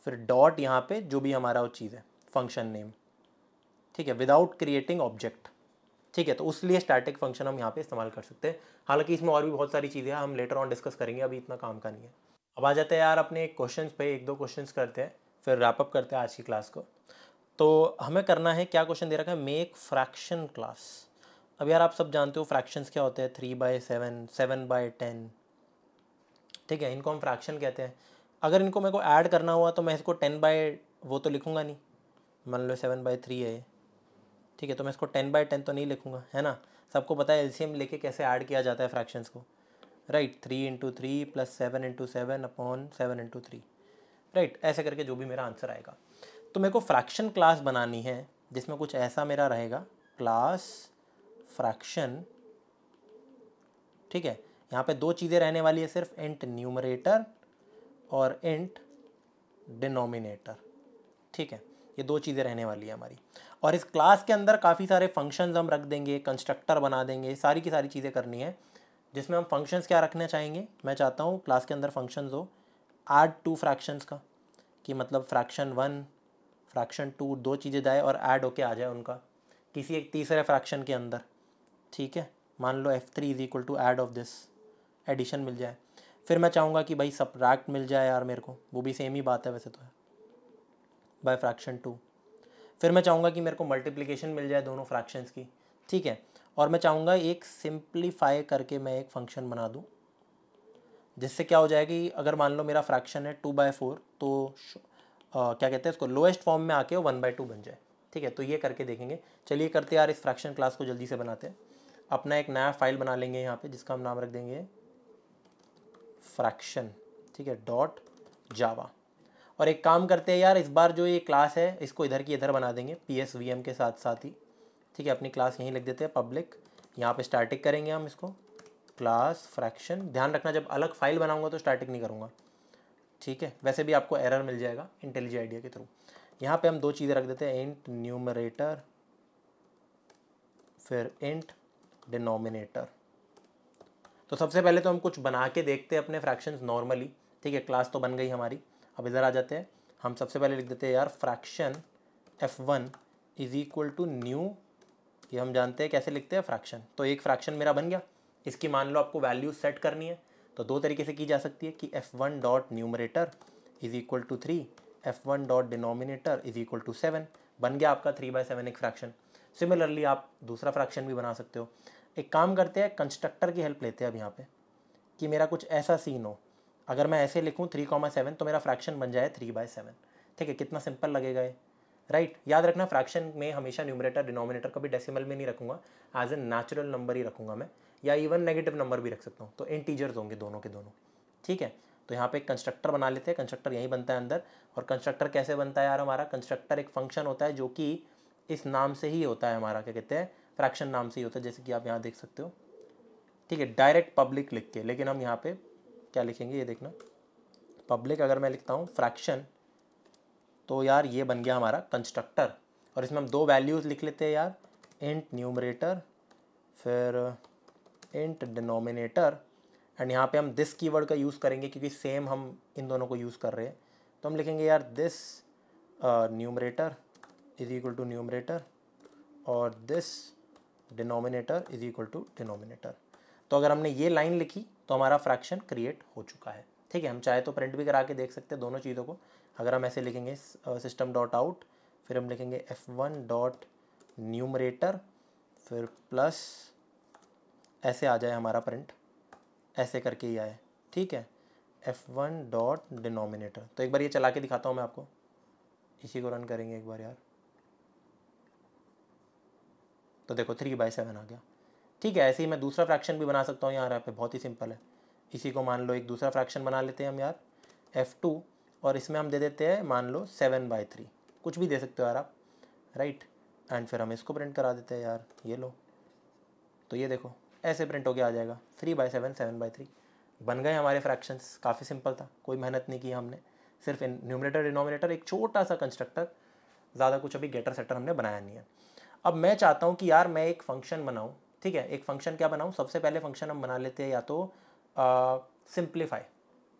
फिर डॉट यहाँ पे जो भी हमारा वो चीज़ है फंक्शन नेम ठीक है विदाउट क्रिएटिंग ऑब्जेक्ट ठीक है तो उसलिए स्टैटिक फंक्शन हम यहाँ पे इस्तेमाल कर सकते हैं हालांकि इसमें और भी बहुत सारी चीज़ें हम लेटर ऑन डिस्कस करेंगे अभी इतना काम का नहीं है अब आ जाते हैं यार अपने क्वेश्चन पे एक दो क्वेश्चन करते हैं फिर रैपअप करते हैं आज की क्लास को तो हमें करना है क्या क्वेश्चन दे रखा है मेक फ्रैक्शन क्लास अब यार आप सब जानते हो फ्रैक्शंस क्या होते हैं three by seven seven by ten ठीक है इनको हम फ्रैक्शन कहते हैं अगर इनको मेरे को ऐड करना हुआ तो मैं इसको टेन बाय वो तो लिखूँगा नहीं मान लो सेवन बाय थ्री है ठीक है तो मैं इसको टेन बाई टेन तो नहीं लिखूँगा है ना सबको पता है एल लेके कैसे ऐड किया जाता है फ्रैक्शंस को right three into three plus seven into seven upon seven into three right ऐसे करके जो भी मेरा आंसर आएगा तो मेरे को फ्रैक्शन क्लास बनानी है जिसमें कुछ ऐसा मेरा रहेगा क्लास फ्रैक्शन ठीक है यहाँ पे दो चीज़ें रहने वाली है सिर्फ एंट न्यूमरेटर और इंट डिनोमिनेटर ठीक है ये दो चीज़ें रहने वाली है हमारी और इस क्लास के अंदर काफ़ी सारे फंक्शंस हम रख देंगे कंस्ट्रक्टर बना देंगे सारी की सारी चीज़ें करनी है जिसमें हम फंक्शंस क्या रखना चाहेंगे मैं चाहता हूँ क्लास के अंदर फंक्शंस हो ऐड टू फ्रैक्शंस का कि मतलब फ्रैक्शन वन फ्रैक्शन टू दो चीज़ें जाए और ऐड होके आ जाए उनका किसी एक तीसरे फ्रैक्शन के अंदर ठीक है मान लो F three is equal to add of this addition मिल जाए फिर मैं चाहूँगा कि भाई सप्रैक्ट मिल जाए यार मेरे को वो भी सेम ही बात है वैसे तो है बाय फ्रैक्शन टू फिर मैं चाहूँगा कि मेरे को मल्टीप्लिकेशन मिल जाए दोनों फ्रैक्शंस की ठीक है और मैं चाहूँगा एक सिंप्लीफाई करके मैं एक फंक्शन बना दूँ जिससे क्या हो कि अगर मान लो मेरा फ्रैक्शन है टू बाय फोर तो आ, क्या कहते हैं इसको लोएस्ट फॉर्म में आके वन बाय टू बन जाए ठीक है तो ये करके देखेंगे चलिए करते यार इस फ्रैक्शन क्लास को जल्दी से बनाते हैं अपना एक नया फाइल बना लेंगे यहाँ पे जिसका हम नाम रख देंगे फ्रैक्शन ठीक है डॉट जावा और एक काम करते हैं यार इस बार जो ये क्लास है इसको इधर की इधर बना देंगे पी एस वी एम के साथ साथ ही ठीक है अपनी क्लास यहीं लिख देते हैं पब्लिक यहाँ पे स्टैटिक करेंगे हम इसको क्लास फ्रैक्शन ध्यान रखना जब अलग फाइल बनाऊंगा तो स्टैटिक नहीं करूँगा ठीक है वैसे भी आपको एरर मिल जाएगा इंटेलिजी आइडिया के थ्रू यहाँ पे हम दो चीज़ें रख देते हैं इंट न्यूमरेटर फिर इंट डिनोमिनेटर तो सबसे पहले तो हम कुछ बना के देखते हैं अपने फ्रैक्शंस नॉर्मली ठीक है क्लास तो बन गई हमारी अब इधर आ जाते हैं हम सबसे पहले लिख देते हैं यार fraction F one is equal to new ये हम जानते हैं कैसे लिखते हैं फ्रैक्शन तो एक फ्रैक्शन मेरा बन गया इसकी मान लो आपको वैल्यू सेट करनी है तो दो तरीके से की जा सकती है कि F one dot numerator is equal to three F one dot denominator is equal to seven बन गया आपका थ्री बाय सेवन एक फ्रैक्शन सिमिलरली आप दूसरा फ्रैक्शन भी बना सकते हो एक काम करते हैं कंस्ट्रक्टर की हेल्प लेते हैं अब यहाँ पे कि मेरा कुछ ऐसा सीन हो अगर मैं ऐसे लिखूँ थ्री कॉमा सेवन तो मेरा फ्रैक्शन बन जाए थ्री बाय सेवन ठीक है कितना सिंपल लगेगा ये राइट याद रखना फ्रैक्शन में हमेशा न्यूमरेटर डिनोमिनेटर कभी डेसिमल में नहीं रखूँगा एज ए नेचुरल नंबर ही रखूँगा मैं या इवन नेगेटिव नंबर भी रख सकता हूँ तो इंटीजर्स होंगे दोनों के दोनों ठीक है तो यहाँ पे एक कंस्ट्रक्टर बना लेते हैं कंस्ट्रक्टर यहीं बनता है अंदर और कंस्ट्रक्टर कैसे बनता है यार हमारा कंस्ट्रक्टर एक फंक्शन होता है जो कि इस नाम से ही होता है हमारा क्या कहते हैं फ्रैक्शन नाम से ही होता है जैसे कि आप यहाँ देख सकते हो ठीक है डायरेक्ट पब्लिक लिख के लेकिन हम यहाँ पे क्या लिखेंगे ये देखना पब्लिक अगर मैं लिखता हूँ फ्रैक्शन तो यार ये बन गया हमारा कंस्ट्रक्टर और इसमें हम दो वैल्यूज़ लिख लेते हैं यार इंट न्यूमरेटर फिर इंट डिनोमिनेटर एंड यहाँ पे हम दिस कीवर्ड का यूज़ करेंगे क्योंकि सेम हम इन दोनों को यूज़ कर रहे हैं तो हम लिखेंगे यार this numerator is equal to numerator और this denominator is equal to denominator तो अगर हमने ये लाइन लिखी तो हमारा फ्रैक्शन क्रिएट हो चुका है ठीक है हम चाहे तो प्रिंट भी करा के देख सकते हैं दोनों चीज़ों को अगर हम ऐसे लिखेंगे सिस्टम डॉट आउट फिर हम लिखेंगे एफ वन डॉट न्यूमरेटर फिर प्लस ऐसे आ जाए हमारा प्रिंट ऐसे करके ही आए ठीक है एफ वन डॉट डिनोमिनेटर तो एक बार ये चला के दिखाता हूँ मैं आपको इसी को रन करेंगे एक बार यार तो देखो थ्री बाई सेवन आ गया ठीक है ऐसे ही मैं दूसरा फ्रैक्शन भी बना सकता हूँ यहाँ पे बहुत ही सिंपल है इसी को मान लो एक दूसरा फ्रैक्शन बना लेते हैं हम यार एफ़ टू और इसमें हम दे देते हैं मान लो सेवन बाई थ्री कुछ भी दे सकते हो यार आप राइट एंड फिर हम इसको प्रिंट करा देते हैं यार ये लो तो ये देखो ऐसे प्रिंट होके आ जाएगा three by seven seven by three बन गए हमारे फ्रैक्शंस काफ़ी सिंपल था कोई मेहनत नहीं की हमने सिर्फ न्यूमिनेटर डिनोमिनेटर एक छोटा सा कंस्ट्रक्टर ज़्यादा कुछ अभी गेटर सेटर हमने बनाया नहीं है अब मैं चाहता हूँ कि यार मैं एक फंक्शन बनाऊँ ठीक है एक फंक्शन क्या बनाऊँ सबसे पहले फंक्शन हम बना लेते हैं या तो सिंप्लीफाई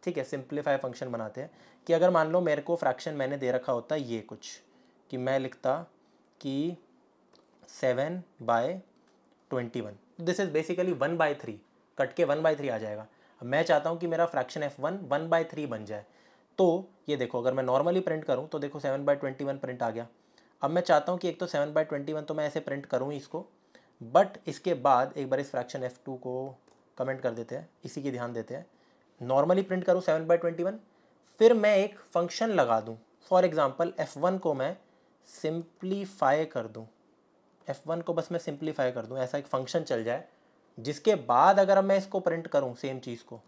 ठीक है सिंप्लीफाई फंक्शन बनाते हैं कि अगर मान लो मेरे को फ्रैक्शन मैंने दे रखा होता ये कुछ कि मैं लिखता कि seven by twenty one this is basically one by three cut के वन बाय थ्री आ जाएगा अब मैं चाहता हूँ कि मेरा fraction F one one by three बन जाए तो ये देखो अगर मैं नॉर्मली प्रिंट करूँ तो देखो seven by twenty one print आ गया अब मैं चाहता हूँ कि एक तो सेवन बाई ट्वेंटी वन तो मैं ऐसे प्रिंट करूँ इसको बट इसके बाद एक बार इस फ्रैक्शन एफ टू को कमेंट कर देते हैं इसी की ध्यान देते हैं नॉर्मली प्रिंट करूँ सेवन बाई ट्वेंटी वन फिर मैं एक फंक्शन लगा दूँ फॉर एग्ज़ाम्पल एफ़ वन को मैं सिम्प्लीफाई कर दूँ एफ़ वन को बस मैं सिंप्लीफाई कर दूँ ऐसा एक फंक्शन चल जाए जिसके बाद अगर मैं इसको प्रिंट करूँ सेम चीज़ को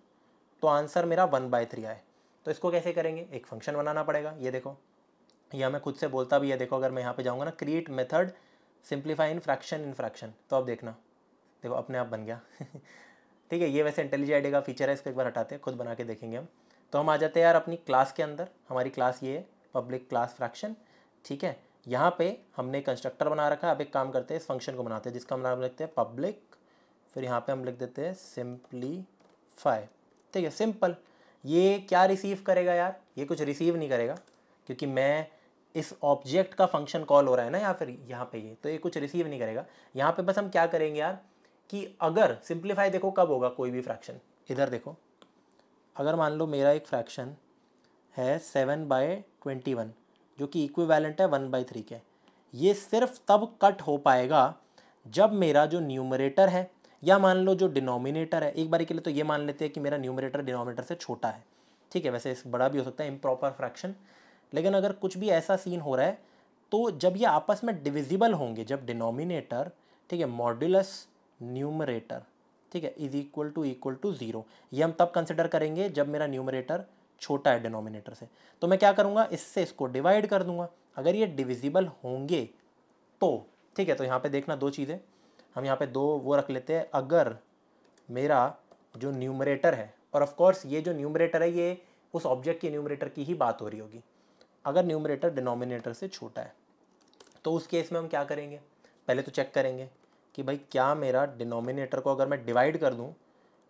तो आंसर मेरा वन बाय थ्री आए तो इसको कैसे करेंगे एक फंक्शन बनाना पड़ेगा ये देखो या मैं खुद से बोलता भी है देखो अगर मैं यहाँ पे जाऊँगा ना create method simplify in fraction in fraction तो आप देखना देखो अपने आप बन गया ठीक है ये वैसे इंटेलिजेंट आइडिया का फीचर है इसको एक बार हटाते हैं खुद बना के देखेंगे हम तो हम आ जाते हैं यार अपनी क्लास के अंदर हमारी क्लास ये है पब्लिक क्लास फ्रैक्शन ठीक है यहाँ पे हमने कंस्ट्रक्टर बना रखा है अब एक काम करते हैं इस फंक्शन को बनाते हैं जिसका हम नाम लिखते हैं पब्लिक फिर यहाँ पे हम लिख देते हैं सिंप्लीफाई ठीक है सिंपल ये क्या रिसीव करेगा यार ये कुछ रिसीव नहीं करेगा क्योंकि मैं इस ऑब्जेक्ट का फंक्शन कॉल हो रहा है ना या फिर यहाँ पे ये तो ये कुछ रिसीव नहीं करेगा यहाँ पे बस हम क्या करेंगे यार कि अगर सिंप्लीफाई देखो कब होगा कोई भी फ्रैक्शन इधर देखो अगर मान लो मेरा एक फ्रैक्शन है सेवन बाय ट्वेंटी वन जो कि इक्वी वैलेंट है वन बाई थ्री के ये सिर्फ तब कट हो पाएगा जब मेरा जो न्यूमरेटर है या मान लो जो डिनोमिनेटर है एक बारी के लिए तो ये मान लेते हैं कि मेरा न्यूमरेटर डिनोमिनेटर से छोटा है ठीक है वैसे इस बड़ा भी हो सकता है इम्प्रॉपर फ्रैक्शन लेकिन अगर कुछ भी ऐसा सीन हो रहा है तो जब ये आपस में डिविजिबल होंगे जब डिनोमिनेटर ठीक है मॉड्यूलस न्यूमरेटर ठीक है is equal to equal to zero ये हम तब कंसिडर करेंगे जब मेरा न्यूमरेटर छोटा है डिनोमिनेटर से तो मैं क्या करूँगा इससे इसको डिवाइड कर दूंगा अगर ये डिविजिबल होंगे तो ठीक है तो यहाँ पे देखना दो चीज़ें हम यहाँ पे दो वो रख लेते हैं अगर मेरा जो न्यूमरेटर है और ऑफ़ कोर्स ये जो न्यूमरेटर है ये उस ऑब्जेक्ट के न्यूमरेटर की ही बात हो रही होगी अगर न्यूमरेटर डिनोमिनेटर से छोटा है तो उस केस में हम क्या करेंगे पहले तो चेक करेंगे कि भाई क्या मेरा डिनोमिनेटर को अगर मैं डिवाइड कर दूँ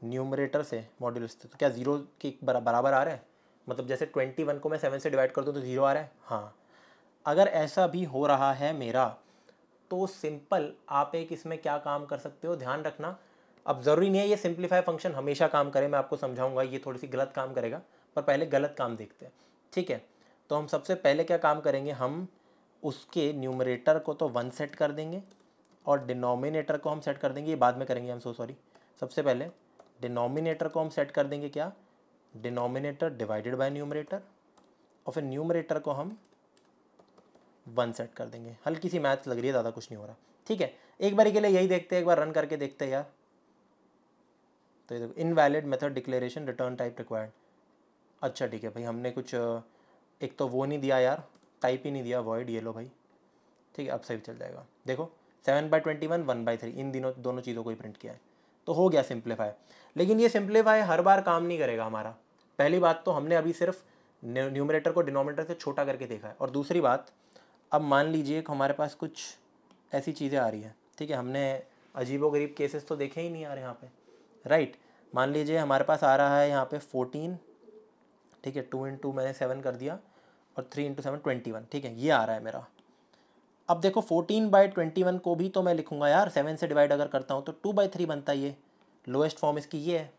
न्यूमरेटर से मॉड्यूल से तो क्या जीरो के बराबर आ रहा है मतलब जैसे ट्वेंटी वन को मैं सेवन से डिवाइड कर दूँ तो ज़ीरो आ रहा है हाँ अगर ऐसा भी हो रहा है मेरा तो सिंपल आप एक इसमें क्या काम कर सकते हो ध्यान रखना अब ज़रूरी नहीं है ये सिंप्लीफाई फंक्शन हमेशा काम करे मैं आपको समझाऊंगा ये थोड़ी सी गलत काम करेगा पर पहले गलत काम देखते हैं ठीक है तो हम सबसे पहले क्या काम करेंगे हम उसके न्यूमरेटर को तो वन सेट कर देंगे और डिनोमिनेटर को हम सेट कर देंगे ये बाद में करेंगे हम सो सॉरी सबसे पहले डिनोमिनेटर को हम सेट कर देंगे क्या डिनोमिनेटर डिवाइडेड बाय न्यूमरेटर और फिर न्यूमरेटर को हम वन सेट कर देंगे हल्की सी मैथ लग रही है ज़्यादा कुछ नहीं हो रहा ठीक है एक बार के लिए यही देखते हैं एक बार रन करके देखते हैं यार तो invalid method declaration return type required अच्छा ठीक है भाई हमने कुछ एक तो वो नहीं दिया यार टाइप ही नहीं दिया वॉइड ये लो भाई ठीक है अब सही चल जाएगा देखो seven by twenty one one by three इन दिनों दोनों चीज़ों को ही प्रिंट किया है तो हो गया सिंप्लीफाई लेकिन ये सिंप्लीफाई हर बार काम नहीं करेगा हमारा पहली बात तो हमने अभी सिर्फ न्यूमरेटर को डिनोमिनेटर से छोटा करके देखा है और दूसरी बात अब मान लीजिए कि हमारे पास कुछ ऐसी चीज़ें आ रही हैं ठीक है हमने अजीबो गरीब केसेस तो देखे ही नहीं आ रहे यहाँ पर राइट मान लीजिए हमारे पास आ रहा है यहाँ पर फोर्टीन ठीक है टू इंटू मैंने सेवन कर दिया और three into seven twenty one ठीक है ये आ रहा है मेरा अब देखो फोर्टीन बाई ट्वेंटी वन को भी तो मैं लिखूंगा यार सेवन से डिवाइड अगर करता हूँ तो टू बाई थ्री बनता है ये लोएस्ट फॉर्म इसकी ये है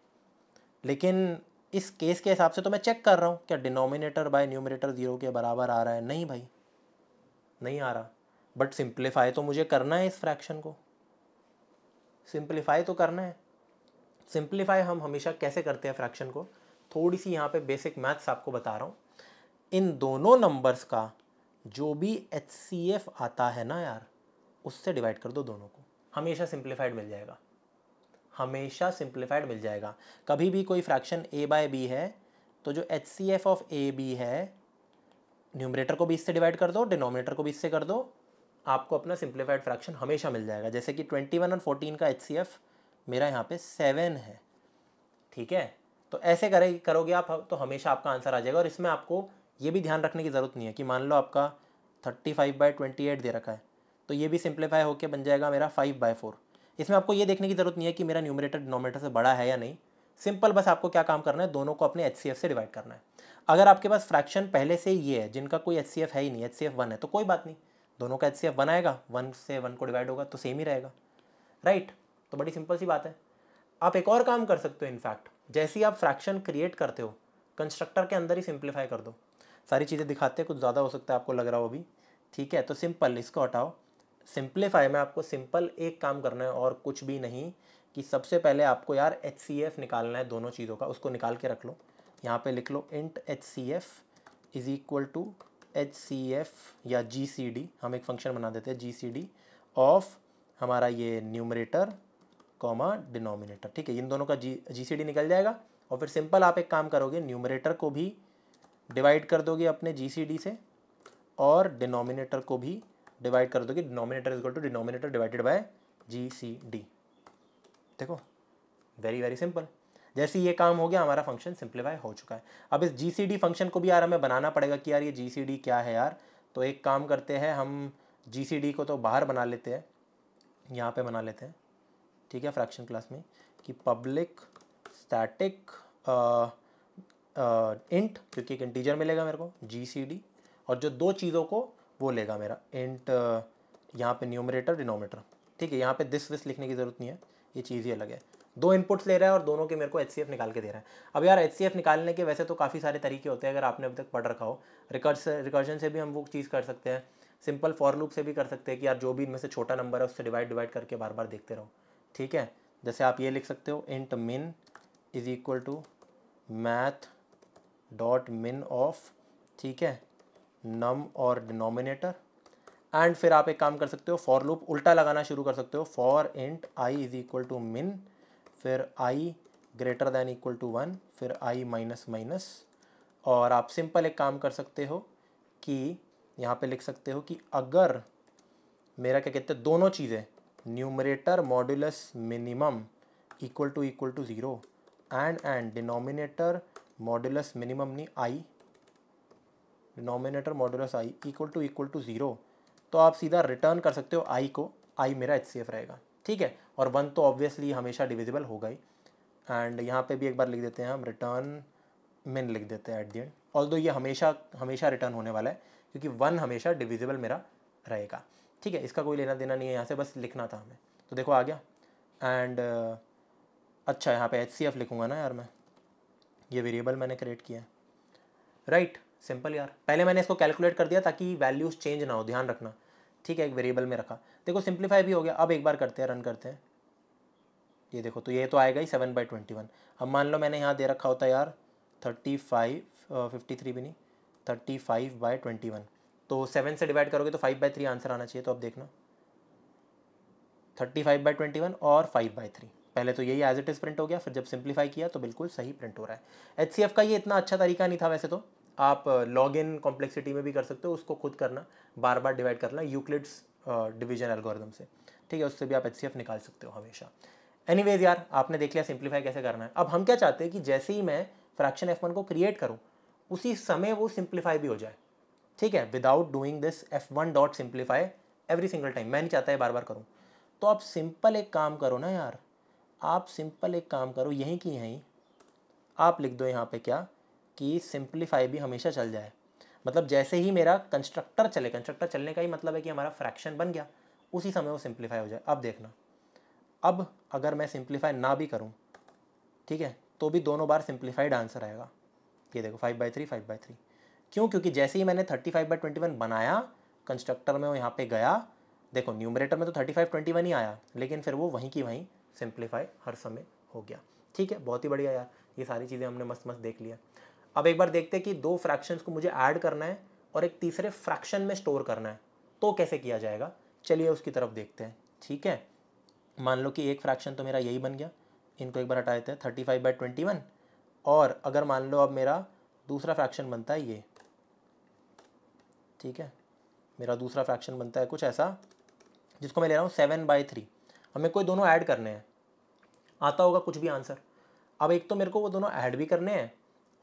लेकिन इस केस के हिसाब से तो मैं चेक कर रहा हूँ क्या डिनोमिनेटर बाय न्यूमिनेटर ज़ीरो के बराबर आ रहा है नहीं भाई नहीं आ रहा बट सिंप्लीफाई तो मुझे करना है इस फ्रैक्शन को सिंप्लीफाई तो करना है सिंप्लीफाई हम हमेशा कैसे करते हैं फ्रैक्शन को थोड़ी सी यहाँ पे बेसिक मैथ्स आपको बता रहा हूँ इन दोनों नंबर्स का जो भी एच सी एफ आता है ना यार उससे डिवाइड कर दो दोनों को हमेशा सिंप्लीफाइड मिल जाएगा हमेशा सिंप्लीफाइड मिल जाएगा कभी भी कोई फ्रैक्शन ए बाय बी है तो जो एच सी एफ ऑफ ए बी है न्यूमरेटर को भी इससे डिवाइड कर दो डिनोमिनेटर को भी इससे कर दो आपको अपना सिंप्लीफाइड फ्रैक्शन हमेशा मिल जाएगा जैसे कि ट्वेंटी वन और फोर्टीन का एच सी एफ मेरा यहाँ पे सेवन है ठीक है तो ऐसे करे करोगे आप तो हमेशा आपका आंसर आ जाएगा और इसमें आपको ये भी ध्यान रखने की ज़रूरत नहीं है कि मान लो आपका thirty five by twenty eight दे रखा है तो ये भी सिंप्लीफाई होकर बन जाएगा मेरा फाइव बाई फोर इसमें आपको ये देखने की ज़रूरत नहीं है कि मेरा न्यूमरेटर डिनोमिनेटर से बड़ा है या नहीं सिंपल बस आपको क्या काम करना है दोनों को अपने एच से डिवाइड करना है अगर आपके पास फ्रैक्शन पहले से ही ये है जिनका कोई एच है ही नहीं एच सी है तो कोई बात नहीं दोनों का एच सी आएगा वन से वन को डिवाइड होगा तो सेम ही रहेगा राइट तो बड़ी सिंपल सी बात है आप एक और काम कर सकते हो इनफैक्ट जैसे ही आप फ्रैक्शन क्रिएट करते हो कंस्ट्रक्टर के अंदर ही सिंप्लीफाई कर दो सारी चीज़ें दिखाते हैं कुछ ज़्यादा हो सकता है आपको लग रहा हो अभी ठीक है तो सिंपल इसको हटाओ सिंप्लीफाई में आपको सिंपल एक काम करना है और कुछ भी नहीं कि सबसे पहले आपको यार एच निकालना है दोनों चीज़ों का उसको निकाल के रख लो यहाँ पे लिख लो int H C F is equal to H C F या जी सी डी हम एक फंक्शन बना देते हैं जी सी डी ऑफ हमारा ये न्यूमरेटर कॉमा डिनोमिनेटर ठीक है इन दोनों का जी जी निकल जाएगा और फिर सिंपल आप एक काम करोगे न्यूमरेटर को भी डिवाइड कर दोगे अपने जी से और डिनोमिनेटर को भी डिवाइड कर दोगे denominator is equal to denominator divided by G C D देखो वेरी वेरी सिंपल जैसे ये काम हो गया हमारा फंक्शन सिंप्लीफाई हो चुका है अब इस जी सी डी फंक्शन को भी यार हमें बनाना पड़ेगा कि यार ये जी सी डी क्या है यार तो एक काम करते हैं हम जी सी डी को तो बाहर बना लेते हैं यहाँ पे बना लेते हैं ठीक है फ्रैक्शन क्लास में कि पब्लिक स्टैटिक इंट क्योंकि एक इंटीजर मिलेगा मेरे को जी सी डी और जो दो चीज़ों को वो लेगा मेरा इंट यहाँ पे न्यूमरेटर डिनोमेटर ठीक है यहाँ पे दिस विस लिखने की ज़रूरत नहीं है ये चीज़ ही अलग है दो इनपुट्स ले रहा है और दोनों के मेरे को एच निकाल के दे रहा है अब यार एच निकालने के वैसे तो काफ़ी सारे तरीके होते हैं अगर आपने अब तक पढ़ रखा हो रिकर्स रिकर्जन से भी हम वो चीज़ कर सकते हैं सिंपल फॉर लूप से भी कर सकते हैं कि यार जो भी इनमें से छोटा नंबर है उससे डिवाइड डिवाइड करके बार बार देखते रहो ठीक है जैसे आप ये लिख सकते हो int min is equal to math dot min of ठीक है नम और डिनोमिनेटर एंड फिर आप एक काम कर सकते हो फॉर लूप उल्टा लगाना शुरू कर सकते हो for int I is equal to min फिर I greater than equal to one फिर आई माइनस माइनस और आप सिंपल एक काम कर सकते हो कि यहाँ पे लिख सकते हो कि अगर मेरा क्या कहते हैं दोनों चीज़ें numerator modulus minimum equal to equal to zero and and denominator modulus minimum नी I denominator modulus I equal to equal to zero तो आप सीधा रिटर्न कर सकते हो आई को आई मेरा एच रहेगा ठीक है और वन तो ऑब्वियसली हमेशा डिविजिबल होगा ही एंड यहाँ पे भी एक बार लिख देते हैं हम रिटर्न मिन लिख देते हैं एट दी एंड ऑल ये हमेशा हमेशा रिटर्न होने वाला है क्योंकि वन हमेशा डिविजिबल मेरा रहेगा ठीक है इसका कोई लेना देना नहीं है यहाँ से बस लिखना था हमें तो देखो आ गया एंड अच्छा यहाँ पे एच सी एफ लिखूँगा ना यार मैं ये वेरिएबल मैंने क्रिएट किया है राइट सिंपल यार पहले मैंने इसको कैलकुलेट कर दिया ताकि वैल्यूज़ चेंज ना हो ध्यान रखना ठीक है एक वेरिएबल में रखा देखो सिंप्लीफाई भी हो गया अब एक बार करते हैं रन करते हैं ये देखो तो ये तो आएगा ही सेवन बाई ट्वेंटी वन अब मान लो मैंने यहाँ दे रखा होता यार थर्टी फाइव फिफ्टी थ्री भी नहीं thirty five by twenty one तो सेवन से डिवाइड करोगे तो फाइव बाई थ्री आंसर आना चाहिए तो अब देखना thirty five by twenty one और फाइव बाई थ्री पहले तो यही एज इट इज़ प्रिंट हो गया फिर जब सिंप्लीफाई किया तो बिल्कुल सही प्रिंट हो रहा है एच सी एफ का ये इतना अच्छा तरीका नहीं था वैसे तो आप लॉग इन कॉम्प्लेक्सिटी में भी कर सकते हो उसको खुद करना बार बार डिवाइड करना यूक्लिड्स डिविजन एल्गोरिदम से ठीक है उससे भी आप एच सी एफ निकाल सकते हो हमेशा वेज यार आपने देख लिया सिंप्लीफाई कैसे करना है अब हम क्या चाहते हैं कि जैसे ही मैं फ्रैक्शन एफ को क्रिएट करूँ उसी समय वो सिंप्लीफाई भी हो जाए ठीक है without doing this F one dot simplify every single time मैं नहीं चाहता है बार बार करूँ तो आप सिंपल एक काम करो ना यार आप सिंपल एक काम करो यहीं की यहीं आप लिख दो यहाँ पे क्या कि सिंप्लीफाई भी हमेशा चल जाए मतलब जैसे ही मेरा कंस्ट्रक्टर चले कंस्ट्रक्टर चलने का ही मतलब है कि हमारा फ्रैक्शन बन गया उसी समय वो सिंप्लीफाई हो जाए अब देखना अब अगर मैं सिंप्लीफाई ना भी करूँ ठीक है तो भी दोनों बार सिंप्लीफाइड आंसर आएगा ये देखो five by three five by three क्यों क्योंकि जैसे ही मैंने thirty five by twenty one बनाया कंस्ट्रक्टर में वो यहाँ पे गया देखो न्यूमरेटर में तो थर्टी फाइव ट्वेंटी वन ही आया लेकिन फिर वो वहीं की वहीं सिंप्लीफाई हर समय हो गया ठीक है बहुत ही बढ़िया यार ये सारी चीज़ें हमने मस्त मस्त देख लिया अब एक बार देखते हैं कि दो फ्रैक्शन को मुझे ऐड करना है और एक तीसरे फ्रैक्शन में स्टोर करना है तो कैसे किया जाएगा चलिए उसकी तरफ देखते हैं ठीक है मान लो कि एक फ्रैक्शन तो मेरा यही बन गया इनको एक बार हटा देते हैं thirty five by twenty one और अगर मान लो अब मेरा दूसरा फ्रैक्शन बनता है ये ठीक है मेरा दूसरा फ्रैक्शन बनता है कुछ ऐसा जिसको मैं ले रहा हूँ सेवन बाई थ्री हमें कोई दोनों ऐड करने हैं आता होगा कुछ भी आंसर अब एक तो मेरे को वो दोनों ऐड भी करने हैं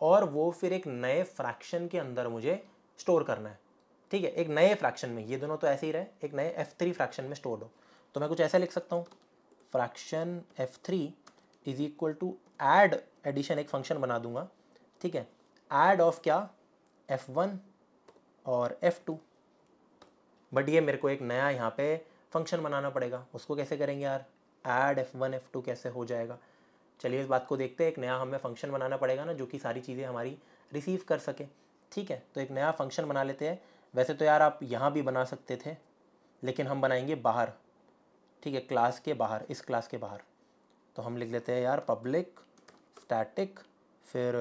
और वो फिर एक नए फ्रैक्शन के अंदर मुझे स्टोर करना है ठीक है एक नए फ्रैक्शन में ये दोनों तो ऐसे ही रहे एक नए एफ थ्री फ्रैक्शन में स्टोर हो तो मैं कुछ ऐसा लिख सकता हूँ fraction F three is equal to add addition एक फंक्शन बना दूंगा ठीक है एड ऑफ क्या एफ वन और F2 बट ये मेरे को एक नया यहाँ पे फंक्शन बनाना पड़ेगा उसको कैसे करेंगे यार ऐड F1 F2 कैसे हो जाएगा चलिए इस बात को देखते हैं एक नया हमें फंक्शन बनाना पड़ेगा ना जो कि सारी चीज़ें हमारी रिसीव कर सके ठीक है तो एक नया फंक्शन बना लेते हैं वैसे तो यार आप यहाँ भी बना सकते थे लेकिन हम बनाएंगे बाहर ठीक है क्लास के बाहर इस क्लास के बाहर तो हम लिख लेते हैं यार पब्लिक स्टैटिक फिर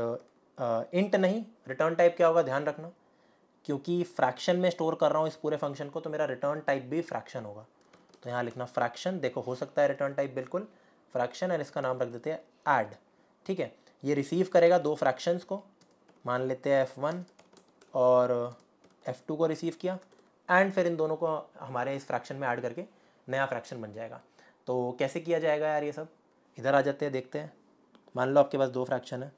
इंट नहीं रिटर्न टाइप क्या होगा ध्यान रखना क्योंकि फ्रैक्शन में स्टोर कर रहा हूँ इस पूरे फंक्शन को तो मेरा रिटर्न टाइप भी फ्रैक्शन होगा तो यहाँ लिखना फ्रैक्शन देखो हो सकता है रिटर्न टाइप बिल्कुल फ्रैक्शन एंड इसका नाम रख देते हैं ऐड ठीक है ये रिसीव करेगा दो फ्रैक्शंस को मान लेते हैं एफ़ वन और एफ़ टू को रिसीव किया एंड फिर इन दोनों को हमारे इस फ्रैक्शन में ऐड करके नया फ्रैक्शन बन जाएगा तो कैसे किया जाएगा यार ये सब इधर आ जाते हैं देखते हैं मान लो आपके पास दो फ्रैक्शन है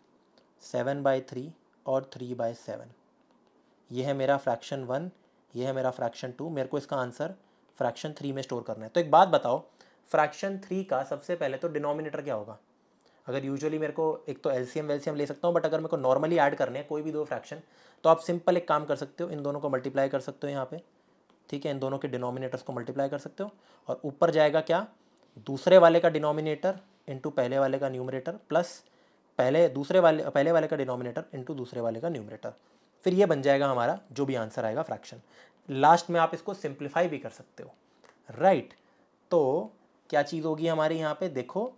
सेवन बाई थ्री और थ्री बाई सेवन ये है मेरा फ्रैक्शन वन ये है मेरा फ्रैक्शन टू मेरे को इसका आंसर फ्रैक्शन थ्री में स्टोर करना है तो एक बात बताओ फ्रैक्शन थ्री का सबसे पहले तो डिनोमिनेटर क्या होगा अगर यूजुअली मेरे को एक तो एलसीएम वेलसीएम ले सकता हूँ बट अगर मेरे को नॉर्मली ऐड करने हैं कोई भी दो फ्रैक्शन तो आप सिंपल एक काम कर सकते हो इन दोनों को मल्टीप्लाई कर सकते हो यहाँ पे ठीक है इन दोनों के डिनोमिनेटर्स को मल्टीप्लाई कर सकते हो और ऊपर जाएगा क्या दूसरे वाले का डिनोमिनेटर इंटू पहले वाले का न्यूमरेटर प्लस पहले दूसरे वाले पहले वाले का डिनोमिनेटर इंटू दूसरे वाले का न्यूमरेटर फिर ये बन जाएगा हमारा जो भी आंसर आएगा फ्रैक्शन लास्ट में आप इसको सिंप्लीफाई भी कर सकते हो राइट right. तो क्या चीज़ होगी हमारे यहाँ पे देखो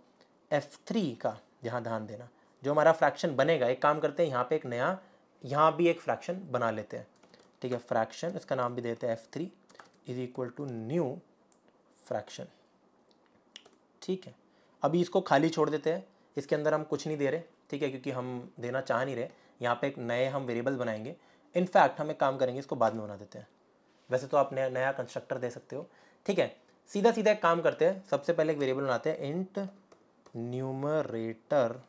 एफ थ्री का यहाँ ध्यान देना जो हमारा फ्रैक्शन बनेगा एक काम करते हैं यहाँ पे एक नया यहाँ भी एक फ्रैक्शन बना लेते हैं ठीक है फ्रैक्शन इसका नाम भी देते हैं F three is equal to new fraction ठीक है अभी इसको खाली छोड़ देते हैं इसके अंदर हम कुछ नहीं दे रहे ठीक है क्योंकि हम देना चाह नहीं रहे यहाँ पे एक नए हम वेरिएबल बनाएंगे इनफैक्ट हम एक काम करेंगे इसको बाद में बना देते हैं वैसे तो आप नया नया कंस्ट्रक्टर दे सकते हो ठीक है सीधा सीधा एक काम करते हैं सबसे पहले एक वेरिएबल बनाते हैं इंट न्यूमरेटर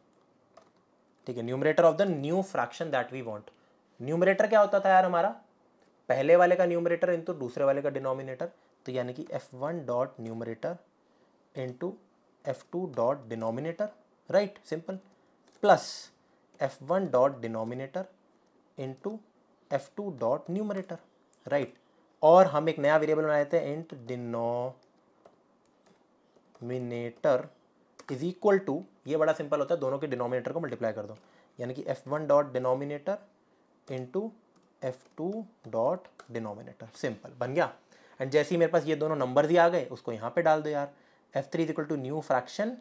ठीक है numerator of the new fraction that we want numerator क्या होता था यार हमारा पहले वाले का न्यूमरेटर इंटू दूसरे वाले का डिनोमिनेटर तो यानी कि F one dot numerator into F two dot denominator right simple plus F one dot denominator into F two dot numerator right और हम एक नया वेरिएबल बना लेते हैं int denominator is equal to ये बड़ा सिंपल होता है दोनों के डिनोमिनेटर को मल्टीप्लाई कर दो यानी कि F one dot denominator into F two dot denominator simple बन गया एंड जैसे ही मेरे पास ये दोनों नंबर ही आ गए उसको यहाँ पे डाल दो यार F three is equal to new fraction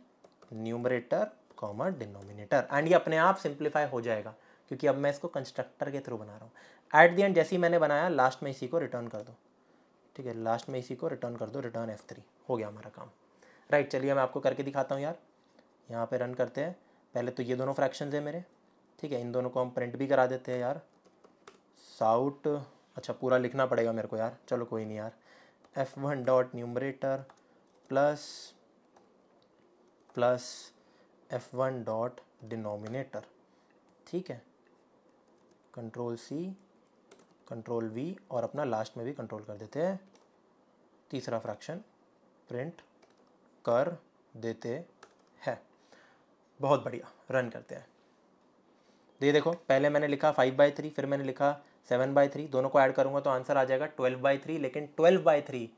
numerator common denominator and ये अपने आप सिंप्लीफाई हो जाएगा क्योंकि अब मैं इसको कंस्ट्रक्टर के थ्रू बना रहा हूँ एट दी एंड जैसे ही मैंने बनाया लास्ट में इसी को रिटर्न कर दो ठीक है लास्ट में इसी को रिटर्न कर दो रिटर्न एफ थ्री हो गया हमारा काम राइट right, चलिए मैं आपको करके दिखाता हूँ यार यहाँ पे रन करते हैं पहले तो ये दोनों फ्रैक्शन है मेरे ठीक है इन दोनों को हम प्रिंट भी करा देते हैं यार साउट अच्छा पूरा लिखना पड़ेगा मेरे को यार चलो कोई नहीं यार F one dot numerator plus plus F one dot denominator ठीक है कंट्रोल सी कंट्रोल वी और अपना लास्ट में भी कंट्रोल कर देते हैं तीसरा फ्रैक्शन प्रिंट कर देते हैं बहुत बढ़िया रन करते हैं ये देखो पहले मैंने लिखा फाइव बाई थ्री फिर मैंने लिखा सेवन बाई थ्री दोनों को ऐड करूँगा तो आंसर आ जाएगा ट्वेल्व बाई थ्री लेकिन ट्वेल्व बाई थ्री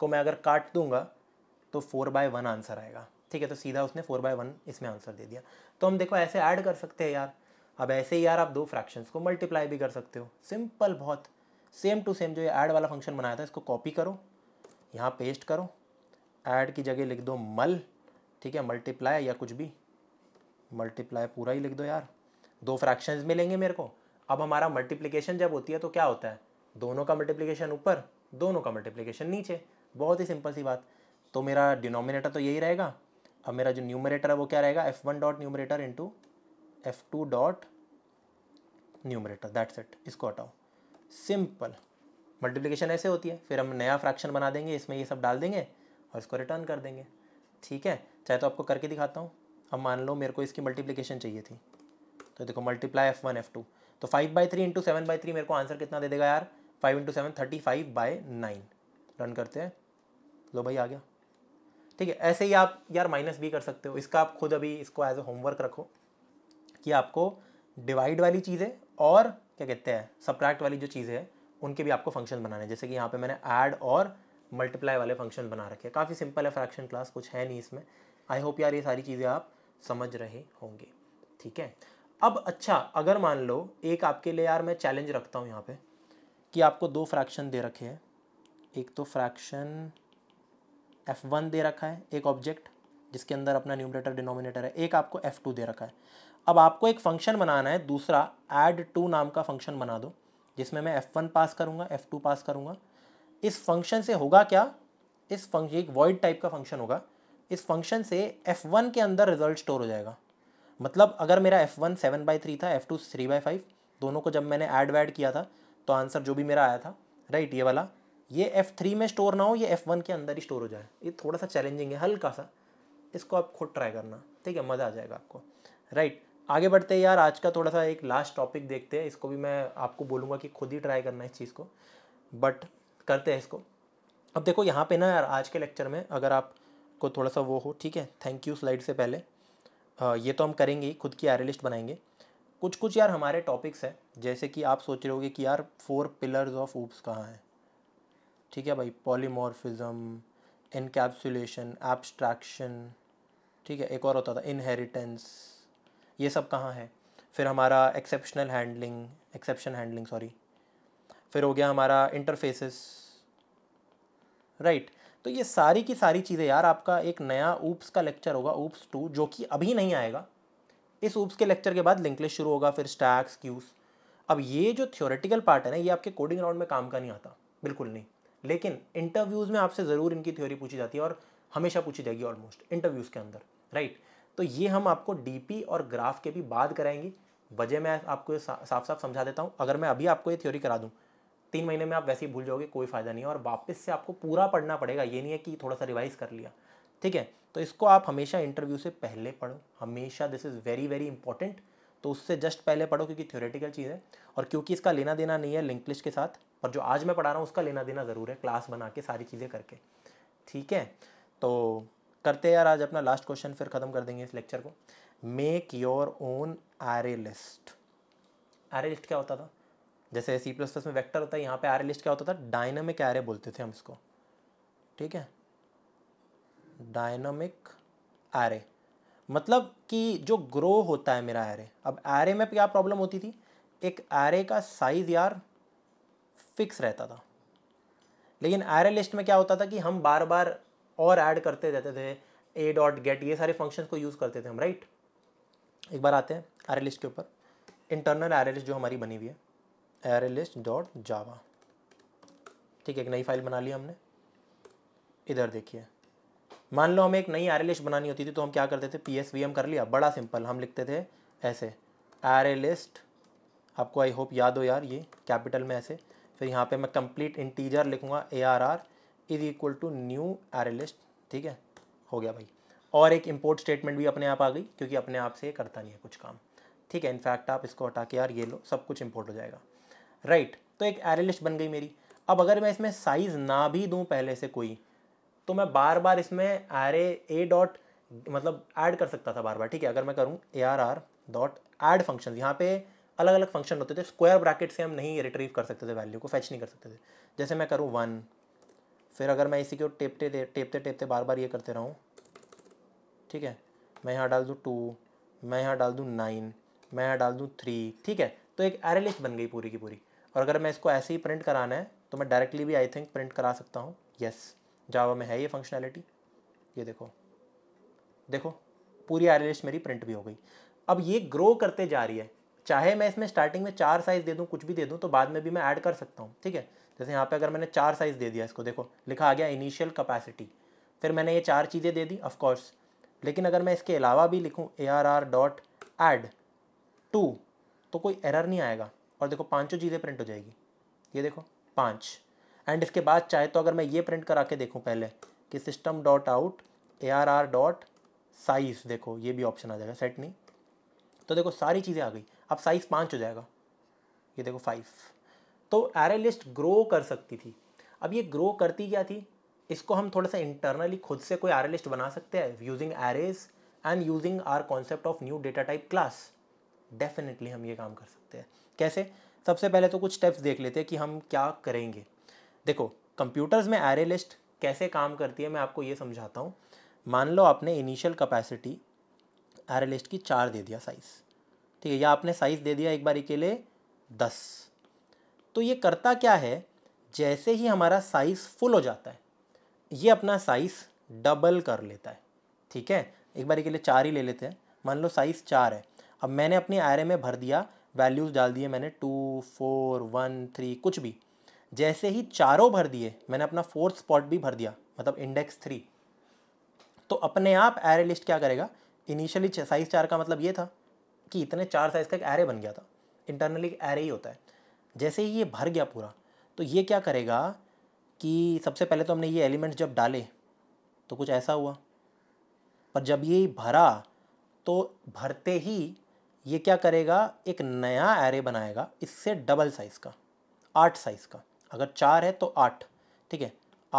को मैं अगर काट दूंगा तो फोर बाय वन आंसर आएगा ठीक है तो सीधा उसने फोर बाय वन इसमें आंसर दे दिया तो हम देखो ऐसे ऐड कर सकते हैं यार अब ऐसे ही यार आप दो फ्रैक्शंस को मल्टीप्लाई भी कर सकते हो सिंपल बहुत सेम टू सेम जो ये ऐड वाला फंक्शन बनाया था इसको कॉपी करो यहाँ पेस्ट करो ऐड की जगह लिख दो मल ठीक है मल्टीप्लाई या कुछ भी मल्टीप्लाई पूरा ही लिख दो यार दो फ्रैक्शन मिलेंगे मेरे को अब हमारा मल्टीप्लीकेशन जब होती है तो क्या होता है दोनों का मल्टीप्लीकेशन ऊपर दोनों का मल्टीप्लीकेशन नीचे बहुत ही सिंपल सी बात तो मेरा डिनोमिनेटर तो यही रहेगा अब मेरा जो न्यूमरेटर है वो क्या रहेगा F one dot numerator into F two dot numerator that's it इसको हटाओ सिंपल मल्टीप्लीकेशन ऐसे होती है फिर हम नया फ्रैक्शन बना देंगे इसमें ये सब डाल देंगे और इसको रिटर्न कर देंगे ठीक है चाहे तो आपको करके दिखाता हूँ अब मान लो मेरे को इसकी मल्टीप्लीकेशन चाहिए थी तो देखो multiply F one F two तो five by three into seven by three मेरे को आंसर कितना दे देगा यार five into seven thirty five by nine run करते हैं लो भाई आ गया ठीक है ऐसे ही आप यार माइनस भी कर सकते हो इसका आप खुद अभी इसको एज ए होमवर्क रखो कि आपको डिवाइड वाली चीज़ें और क्या कहते हैं सप्रैक्ट वाली जो चीज़ें हैं उनके भी आपको फंक्शन बनाने जैसे कि यहाँ पे मैंने ऐड और मल्टीप्लाई वाले फंक्शन बना रखे हैं काफ़ी सिंपल है फ्रैक्शन क्लास कुछ है नहीं इसमें आई होप यार ये सारी चीज़ें आप समझ रहे होंगे ठीक है अब अच्छा अगर मान लो एक आपके लिए यार मैं चैलेंज रखता हूँ यहाँ पे कि आपको दो फ्रैक्शन दे रखे हैं एक तो फ्रैक्शन एफ वन दे रखा है एक ऑब्जेक्ट जिसके अंदर अपना न्यूमरेटर डिनोमिनेटर है एक आपको एफ टू दे रखा है अब आपको एक फंक्शन बनाना है दूसरा एड टू नाम का फंक्शन बना दो जिसमें मैं एफ वन पास करूँगा एफ टू पास करूँगा इस फंक्शन से होगा क्या इस फंक्शन एक वॉइड टाइप का फंक्शन होगा इस फंक्शन से एफ वन के अंदर रिजल्ट स्टोर हो जाएगा मतलब अगर मेरा F one seven by three था F two three by five दोनों को जब मैंने ऐड वैड किया था तो आंसर जो भी मेरा आया था राइट ये वाला ये एफ़ थ्री में स्टोर ना हो ये एफ़ वन के अंदर ही स्टोर हो जाए ये थोड़ा सा चैलेंजिंग है हल्का सा इसको आप खुद ट्राई करना ठीक है मज़ा आ जाएगा आपको राइट आगे बढ़ते यार आज का थोड़ा सा एक लास्ट टॉपिक देखते हैं इसको भी मैं आपको बोलूँगा कि खुद ही ट्राई करना इस चीज़ को बट करते हैं इसको अब देखो यहाँ पर ना यार आज के लेक्चर में अगर आप को थोड़ा सा वो हो ठीक है थैंक यू स्लाइड से पहले आ, ये तो हम करेंगे ही खुद की आर लिस्ट बनाएंगे कुछ कुछ यार हमारे टॉपिक्स हैं जैसे कि आप सोच रहे होगे कि यार फोर पिलर्स ऑफ ऊप्स कहाँ हैं ठीक है भाई पॉलीमॉर्फिज्म इनकेप्सुलेशन एब्स्ट्रैक्शन ठीक है एक और होता था इनहेरिटेंस ये सब कहाँ है फिर हमारा exceptional handling exception handling sorry फिर हो गया हमारा इंटरफेसिस राइट right. तो ये सारी की सारी चीज़ें यार आपका एक नया ऊप्स का लेक्चर होगा ऊप्स टू जो कि अभी नहीं आएगा इस ऊप्स के लेक्चर के बाद लिंकलिस्ट शुरू होगा फिर स्टैक्स क्यूज़ अब ये जो थियोरेटिकल पार्ट है ना ये आपके कोडिंग राउंड में काम का नहीं आता बिल्कुल नहीं लेकिन इंटरव्यूज़ में आपसे ज़रूर इनकी थ्योरी पूछी जाती है और हमेशा पूछी जाएगी ऑलमोस्ट इंटरव्यूज़ के अंदर राइट तो ये हम आपको डीपी और ग्राफ के भी बाद कराएंगे वजह मैं आपको साफ साफ समझा देता हूँ अगर मैं अभी आपको ये थ्योरी करा दूँ तीन महीने में आप वैसे ही भूल जाओगे कोई फ़ायदा नहीं है और वापस से आपको पूरा पढ़ना पड़ेगा ये नहीं है कि थोड़ा सा रिवाइज़ कर लिया ठीक है तो इसको आप हमेशा इंटरव्यू से पहले पढ़ो हमेशा this is very very important तो उससे जस्ट पहले पढ़ो क्योंकि थ्योरेटिकल चीज़ है और क्योंकि इसका लेना देना नहीं है लिंक लिस्ट के साथ और जो आज मैं पढ़ा रहा हूँ उसका लेना देना ज़रूर है क्लास बना के सारी चीज़ें करके ठीक है तो करते हैं यार आज अपना लास्ट क्वेश्चन फिर ख़त्म कर देंगे इस लेक्चर को make your own array list array list क्या होता था जैसे सी प्लस प्लस में वैक्टर होता है यहाँ पे आरे लिस्ट क्या होता था डायनमिक आरे बोलते थे हम इसको ठीक है आर आरे मतलब कि जो ग्रो होता है मेरा आरे अब आरे में क्या प्रॉब्लम होती थी एक आरे का साइज़ यार फिक्स रहता था लेकिन आर लिस्ट में क्या होता था कि हम बार बार और ऐड करते रहते थे ए डॉट गेट ये सारे फंक्शंस को यूज़ करते थे हम राइट एक बार आते हैं आर लिस्ट के ऊपर इंटरनल आर लिस्ट जो हमारी बनी हुई है एरे लिस्ट डॉट जावा ठीक है एक नई फाइल बना ली हमने इधर देखिए मान लो हमें एक नई आर लिस्ट बनानी होती थी तो हम क्या करते थे पी एस वी एम कर लिया बड़ा सिंपल हम लिखते थे ऐसे आर लिस्ट आपको आई होप याद हो यार ये कैपिटल में ऐसे फिर तो यहाँ पे मैं कंप्लीट इंटीजर लिखूँगा A R R is equal to new array list ठीक है हो गया भाई और एक इम्पोर्ट स्टेटमेंट भी अपने आप आ गई क्योंकि अपने आप से करता नहीं है कुछ काम ठीक है इनफैक्ट आप इसको हटा के यार ये लो सब कुछ इम्पोर्ट हो जाएगा राइट right, तो एक एरे लिस्ट बन गई मेरी अब अगर मैं इसमें साइज़ ना भी दूँ पहले से कोई तो मैं बार बार इसमें एरे ए डॉट मतलब ऐड कर सकता था बार बार ठीक है अगर मैं करूँ A R R dot add function यहाँ पे अलग अलग फंक्शन होते थे स्क्वायर ब्रैकेट से हम नहीं रिट्रीव कर सकते थे वैल्यू को फैच नहीं कर सकते थे जैसे मैं करूँ वन फिर अगर मैं इसी को टेपते टेपते टेपते बार बार ये करते रहूँ ठीक है मैं यहाँ डाल दूँ टू मैं यहाँ डाल दूँ नाइन मैं यहाँ डाल दूँ थ्री ठीक है तो एक एरे लिस्ट बन गई पूरी की पूरी और अगर मैं इसको ऐसे ही प्रिंट कराना है तो मैं डायरेक्टली भी आई थिंक प्रिंट करा सकता हूँ यस जावा में है ये फंक्शनैलिटी ये देखो देखो पूरी एरे लिस्ट मेरी प्रिंट भी हो गई अब ये ग्रो करते जा रही है चाहे मैं इसमें स्टार्टिंग में चार साइज़ दे दूँ कुछ भी दे दूँ तो बाद में भी मैं ऐड कर सकता हूँ ठीक है जैसे यहाँ पे अगर मैंने चार साइज़ दे दिया इसको देखो लिखा आ गया इनिशियल कैपेसिटी फिर मैंने ये चार चीज़ें दे दी ऑफकोर्स लेकिन अगर मैं इसके अलावा भी लिखूँ A R R dot add two तो कोई एरर नहीं आएगा और देखो पाँचों चीज़ें प्रिंट हो जाएगी ये देखो पाँच एंड इसके बाद चाहे तो अगर मैं ये प्रिंट करा के देखूँ पहले कि system dot out A R R dot size देखो ये भी ऑप्शन आ जाएगा सेट नहीं तो देखो सारी चीज़ें आ गई अब साइज़ पाँच हो जाएगा ये देखो फाइव तो एरे लिस्ट ग्रो कर सकती थी अब ये ग्रो करती क्या थी इसको हम थोड़ा सा इंटरनली खुद से कोई एरे लिस्ट बना सकते हैं using arrays and using our concept of new data type class definitely हम ये काम कर सकते हैं कैसे सबसे पहले तो कुछ स्टेप्स देख लेते हैं कि हम क्या करेंगे देखो कंप्यूटर्स में एरे लिस्ट कैसे काम करती है मैं आपको ये समझाता हूँ मान लो आपने इनिशियल कैपेसिटी एरे लिस्ट की चार दे दिया साइज़ ठीक है या आपने साइज़ दे दिया एक बारी के लिए दस तो ये करता क्या है जैसे ही हमारा साइज़ फुल हो जाता है ये अपना साइज़ डबल कर लेता है ठीक है एक बारी के लिए चार ही ले लेते हैं मान लो साइज़ चार है अब मैंने अपने आयरे में भर दिया वैल्यूज़ डाल दिए मैंने टू फोर वन थ्री कुछ भी जैसे ही चारों भर दिए मैंने अपना फोर्थ स्पॉट भी भर दिया मतलब इंडेक्स थ्री तो अपने आप एरे लिस्ट क्या करेगा इनिशियली साइज़ चार का मतलब ये था कि इतने चार साइज़ का एक एरे बन गया था इंटरनली एक एरे ही होता है जैसे ही ये भर गया पूरा तो ये क्या करेगा कि सबसे पहले तो हमने ये एलिमेंट्स जब डाले तो कुछ ऐसा हुआ पर जब ये भरा तो भरते ही ये क्या करेगा एक नया एरे बनाएगा इससे डबल साइज़ का आठ साइज़ का अगर चार है तो आठ ठीक है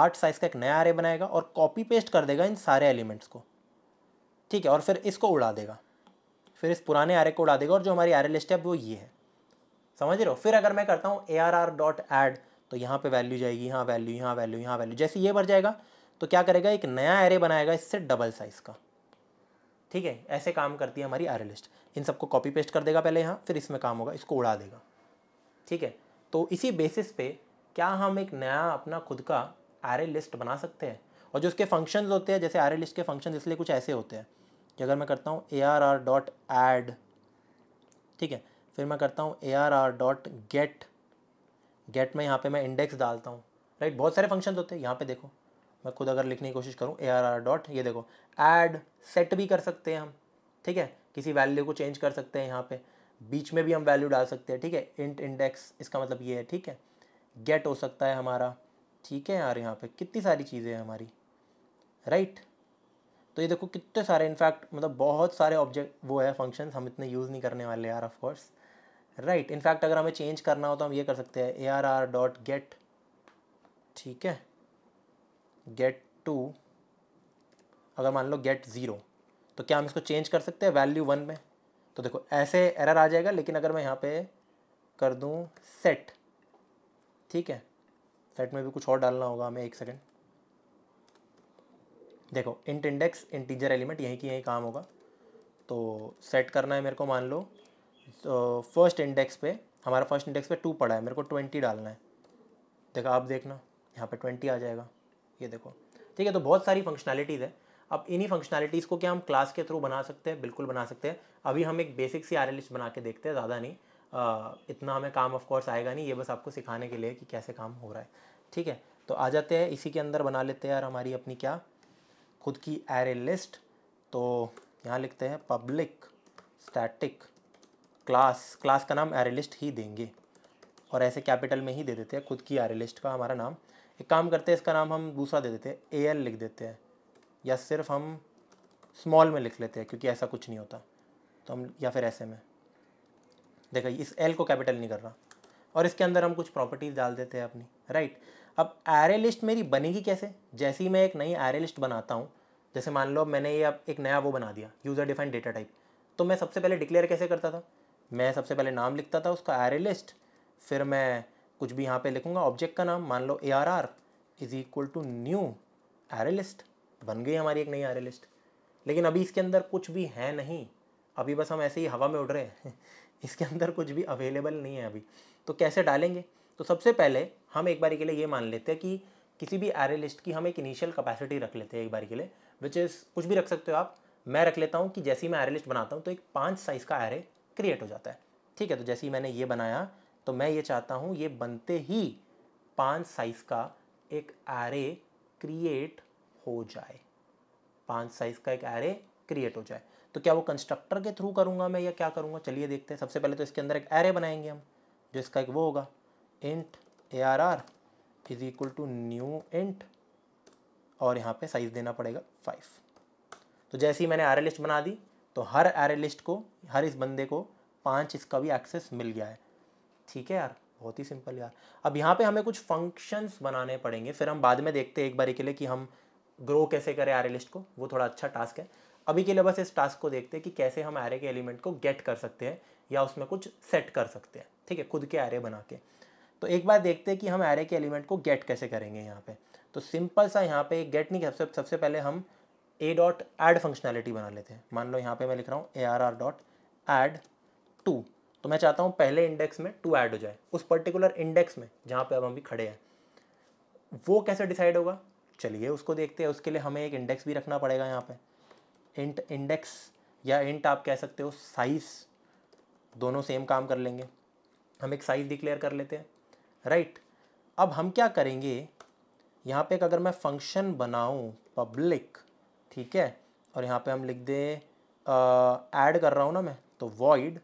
आठ साइज़ का एक नया एरे बनाएगा और कॉपी पेस्ट कर देगा इन सारे एलिमेंट्स को ठीक है और फिर इसको उड़ा देगा फिर इस पुराने एरे को उड़ा देगा और जो हमारी एरे लिस्ट है वो ये है समझ रहे हो फिर अगर मैं करता हूँ A R R dot add तो यहाँ पे वैल्यू जाएगी यहाँ वैल्यू यहाँ वैल्यू यहाँ वैल्यू जैसे ये बढ़ जाएगा तो क्या करेगा एक नया एरे बनाएगा इससे डबल साइज़ का ठीक है ऐसे काम करती है हमारी एरे लिस्ट इन सबको कॉपी पेस्ट कर देगा पहले यहाँ फिर इसमें काम होगा इसको उड़ा देगा ठीक है तो इसी बेसिस पे क्या हम एक नया अपना खुद का एरे लिस्ट बना सकते हैं और जो उसके फंक्शंस होते हैं जैसे एरे लिस्ट के फंक्शन इसलिए कुछ ऐसे होते हैं कि अगर मैं करता हूँ A R R dot add ठीक है फिर मैं करता हूँ A R R dot get get में यहाँ पे मैं इंडेक्स डालता हूँ राइट बहुत सारे फंक्शन होते हैं यहाँ पे देखो मैं खुद अगर लिखने की कोशिश करूँ ए आर आर डॉट ये देखो एड सेट भी कर सकते हैं हम ठीक है किसी वैल्यू को चेंज कर सकते हैं यहाँ पे बीच में भी हम वैल्यू डाल सकते हैं ठीक है इंट इंडेक्स इसका मतलब ये है ठीक है गेट हो सकता है हमारा ठीक है यार यहाँ पे कितनी सारी चीज़ें हैं हमारी राइट right? तो ये देखो कितने सारे इनफैक्ट मतलब बहुत सारे ऑब्जेक्ट वो है फंक्शन हम इतने यूज़ नहीं करने वाले यार ऑफकोर्स राइट इनफैक्ट अगर हमें चेंज करना हो तो हम ये कर सकते हैं A R R dot get ठीक है गेट टू अगर मान लो गेट ज़ीरो तो क्या हम इसको चेंज कर सकते हैं वैल्यू वन में तो देखो ऐसे एरर आ जाएगा लेकिन अगर मैं यहाँ पे कर दूँ सेट ठीक है सेट में भी कुछ और डालना होगा हमें एक सेकेंड देखो इंट इंडेक्स इंटीजर एलिमेंट यहीं की यहीं काम होगा तो सेट करना है मेरे को मान लो तो फर्स्ट इंडेक्स पे हमारा फर्स्ट इंडेक्स पे टू पड़ा है मेरे को ट्वेंटी डालना है देखो आप देखना यहाँ पे ट्वेंटी आ जाएगा ये देखो ठीक है तो बहुत सारी फंक्शनैलिटीज़ है अब इन्हीं फंक्शनैलिटीज़ को क्या हम क्लास के थ्रू बना सकते हैं बिल्कुल बना सकते हैं अभी हम एक बेसिक सी आर बना के देखते हैं ज़्यादा नहीं आ, इतना हमें काम ऑफ कोर्स आएगा नहीं ये बस आपको सिखाने के लिए कि कैसे काम हो रहा है ठीक है तो आ जाते हैं इसी के अंदर बना लेते हैं यार हमारी अपनी क्या खुद की एरे लिस्ट तो यहाँ लिखते हैं पब्लिक स्टैटिक क्लास क्लास का नाम एरे लिस्ट ही देंगे और ऐसे कैपिटल में ही दे देते हैं खुद की एरे लिस्ट का हमारा नाम एक काम करते हैं इसका नाम हम दूसरा दे देते हैं ए एल लिख देते हैं या सिर्फ हम स्मॉल में लिख लेते हैं क्योंकि ऐसा कुछ नहीं होता तो हम या फिर ऐसे में देखा इस एल को कैपिटल नहीं कर रहा और इसके अंदर हम कुछ प्रॉपर्टीज़ डाल देते हैं अपनी राइट right? अब एरे लिस्ट मेरी बनेगी कैसे जैसे ही मैं एक नई एरे लिस्ट बनाता हूँ जैसे मान लो मैंने ये अब एक नया वो बना दिया यूज़र डिफाइंड डेटा टाइप तो मैं सबसे पहले डिक्लेयर कैसे करता था मैं सबसे पहले नाम लिखता था उसका एरे लिस्ट फिर मैं कुछ भी यहाँ पे लिखूँगा ऑब्जेक्ट का नाम मान लो A R R is equal to new array list बन गई हमारी एक नई एरे लिस्ट लेकिन अभी इसके अंदर कुछ भी है नहीं अभी बस हम ऐसे ही हवा में उड़ रहे हैं इसके अंदर कुछ भी अवेलेबल नहीं है अभी तो कैसे डालेंगे तो सबसे पहले हम एक बारी के लिए ये मान लेते हैं कि किसी भी एरे लिस्ट की हम एक इनिशियल कैपेसिटी रख लेते हैं एक बारी के लिए विच इज़ कुछ भी रख सकते हो आप मैं रख लेता हूँ कि जैसे ही मैं एरे लिस्ट बनाता हूँ तो एक पाँच साइज़ का एरे क्रिएट हो जाता है ठीक है तो जैसे ही मैंने ये बनाया तो मैं ये चाहता हूँ ये बनते ही पाँच साइज़ का एक एरे क्रिएट हो जाए पाँच साइज़ का एक एरे क्रिएट हो जाए तो क्या वो कंस्ट्रक्टर के थ्रू करूँगा मैं या क्या करूँगा चलिए देखते हैं सबसे पहले तो इसके अंदर एक एरे बनाएंगे हम जो इसका एक वो होगा int A R R is equal to new int और यहाँ पे साइज़ देना पड़ेगा फाइव तो जैसे ही मैंने आर लिस्ट बना दी तो हर आर लिस्ट को हर इस बंदे को पाँच इसका भी एक्सेस मिल गया है ठीक है यार बहुत ही सिंपल यार अब यहाँ पे हमें कुछ फंक्शंस बनाने पड़ेंगे फिर हम बाद में देखते हैं एक बारी के लिए कि हम ग्रो कैसे करें आर लिस्ट को वो थोड़ा अच्छा टास्क है अभी के लिए बस इस टास्क को देखते हैं कि कैसे हम एरे के एलिमेंट को गेट कर सकते हैं या उसमें कुछ सेट कर सकते हैं ठीक है खुद के एरे बना के तो एक बार देखते हैं कि हम एरे के एलिमेंट को गेट कैसे करेंगे यहाँ पे तो सिंपल सा यहाँ पे गेट नहीं सबसे सबसे पहले हम ए डॉट एड फंक्शनैलिटी बना लेते हैं मान लो यहाँ पे मैं लिख रहा हूँ A R R dot add two तो मैं चाहता हूँ पहले इंडेक्स में टू ऐड हो जाए उस पर्टिकुलर इंडेक्स में जहाँ पे अब हम भी खड़े हैं वो कैसे डिसाइड होगा चलिए उसको देखते हैं उसके लिए हमें एक इंडेक्स भी रखना पड़ेगा यहाँ पे इंट इंडेक्स या इंट आप कह सकते हो साइज़ दोनों सेम काम कर लेंगे हम एक साइज़ डिक्लेयर कर लेते हैं राइट अब हम क्या करेंगे यहाँ पे अगर मैं फंक्शन बनाऊँ पब्लिक ठीक है और यहाँ पे हम लिख दे ऐड कर रहा हूँ ना मैं तो वॉइड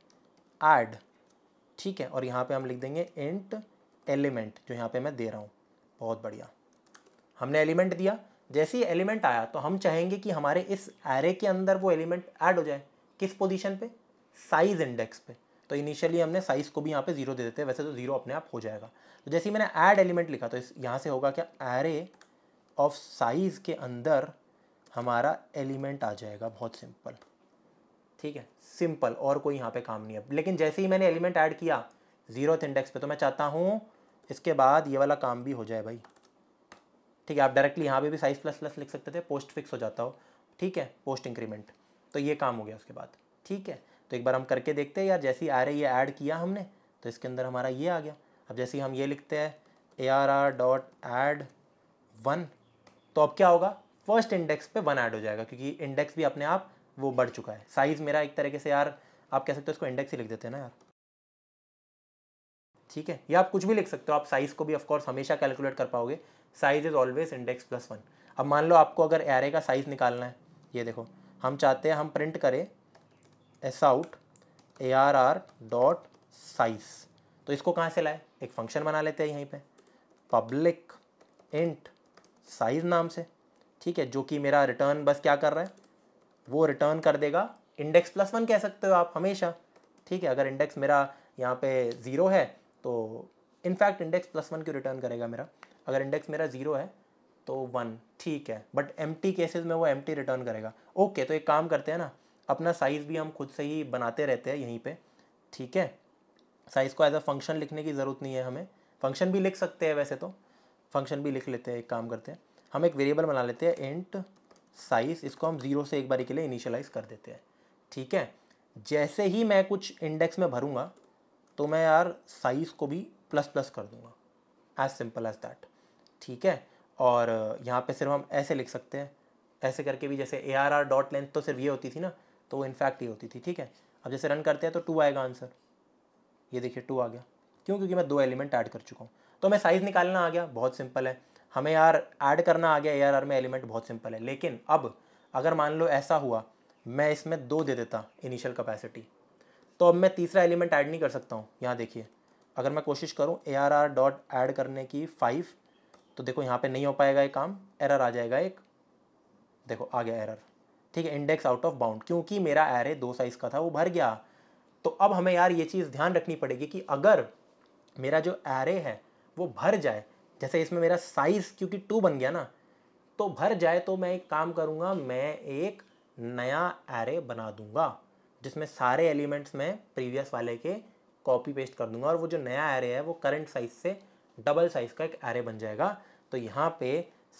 ऐड ठीक है और यहाँ पे हम लिख देंगे इंट एलिमेंट जो यहाँ पे मैं दे रहा हूँ बहुत बढ़िया हमने एलिमेंट दिया जैसे ही एलिमेंट आया तो हम चाहेंगे कि हमारे इस एरे के अंदर वो एलिमेंट ऐड हो जाए किस पोजीशन पे साइज इंडेक्स पे तो इनिशियली हमने साइज़ को भी यहाँ पे जीरो दे देते हैं वैसे तो जीरो अपने आप हो जाएगा तो जैसे ही मैंने ऐड एलिमेंट लिखा तो इस यहाँ से होगा क्या एरे ऑफ साइज़ के अंदर हमारा एलिमेंट आ जाएगा बहुत सिंपल ठीक है सिंपल और कोई यहाँ पे काम नहीं है लेकिन जैसे ही मैंने एलिमेंट ऐड किया जीरो इंडेक्स पे तो मैं चाहता हूँ इसके बाद ये वाला काम भी हो जाए भाई ठीक है आप डायरेक्टली यहाँ पे भी साइज़ प्लस प्लस लिख सकते थे पोस्ट फिक्स हो जाता हो ठीक है पोस्ट इंक्रीमेंट तो ये काम हो गया उसके बाद ठीक है तो एक बार हम करके देखते हैं यार ही आ रही है ऐड किया हमने तो इसके अंदर हमारा ये आ गया अब जैसे ही हम ये लिखते हैं A R R dot add one तो अब क्या होगा फर्स्ट इंडेक्स पे वन ऐड हो जाएगा क्योंकि इंडेक्स भी अपने आप वो बढ़ चुका है साइज़ मेरा एक तरीके से यार आप कह सकते हो इसको इंडेक्स ही लिख देते हैं ना यार ठीक है या आप कुछ भी लिख सकते हो आप साइज़ को भी ऑफकोर्स हमेशा कैलकुलेट कर पाओगे size is always index plus one अब मान लो आपको अगर एरे का साइज़ निकालना है ये देखो हम चाहते हैं हम प्रिंट करें S out A R R dot size तो इसको कहाँ से लाए एक फंक्शन बना लेते हैं यहीं पे पब्लिक इंट साइज नाम से ठीक है जो कि मेरा रिटर्न बस क्या कर रहा है वो रिटर्न कर देगा इंडेक्स प्लस वन कह सकते हो आप हमेशा ठीक है अगर इंडेक्स मेरा यहाँ पे ज़ीरो है तो इनफैक्ट इंडेक्स प्लस वन क्यों रिटर्न करेगा मेरा अगर इंडेक्स मेरा ज़ीरो है तो वन ठीक है बट एम केसेस में वो एम रिटर्न करेगा ओके तो एक काम करते हैं ना अपना साइज़ भी हम खुद से ही बनाते रहते हैं यहीं पे ठीक है साइज़ को एज अ फंक्शन लिखने की ज़रूरत नहीं है हमें फंक्शन भी लिख सकते हैं वैसे तो फंक्शन भी लिख लेते हैं एक काम करते हैं हम एक वेरिएबल बना लेते हैं एंट साइज़ इसको हम ज़ीरो से एक बारी के लिए इनिशलाइज कर देते हैं ठीक है जैसे ही मैं कुछ इंडेक्स में भरूँगा तो मैं यार साइज़ को भी प्लस प्लस कर दूँगा एज सिंपल एज दैट ठीक है और यहाँ पे सिर्फ हम ऐसे लिख सकते हैं ऐसे करके भी जैसे A R R dot length तो सिर्फ ये होती थी ना तो वो इनफैक्ट ही होती थी ठीक है अब जैसे रन करते हैं तो टू आएगा आंसर ये देखिए टू आ गया क्यों क्योंकि मैं दो एलिमेंट ऐड कर चुका हूँ तो हमें साइज़ निकालना आ गया बहुत सिंपल है हमें यार ऐड करना आ गया ए में एलिमेंट बहुत सिंपल है लेकिन अब अगर मान लो ऐसा हुआ मैं इसमें दो दे देता इनिशियल कैपेसिटी तो अब मैं तीसरा एलिमेंट ऐड नहीं कर सकता हूँ यहाँ देखिए अगर मैं कोशिश करूँ A R R dot add करने की फाइव तो देखो यहाँ पे नहीं हो पाएगा ये काम एरर आ जाएगा एक देखो आ गया एरर ठीक है इंडेक्स आउट ऑफ बाउंड क्योंकि मेरा एरे दो साइज का था वो भर गया तो अब हमें यार ये चीज़ ध्यान रखनी पड़ेगी कि अगर मेरा जो एरे है वो भर जाए जैसे इसमें मेरा साइज़ क्योंकि टू बन गया ना तो भर जाए तो मैं एक काम करूँगा मैं एक नया एरे बना दूँगा जिसमें सारे एलिमेंट्स मैं प्रीवियस वाले के कॉपी पेस्ट कर दूंगा और वो जो नया एरे है वो करंट साइज़ से डबल साइज़ का एक एरे बन जाएगा तो यहाँ पे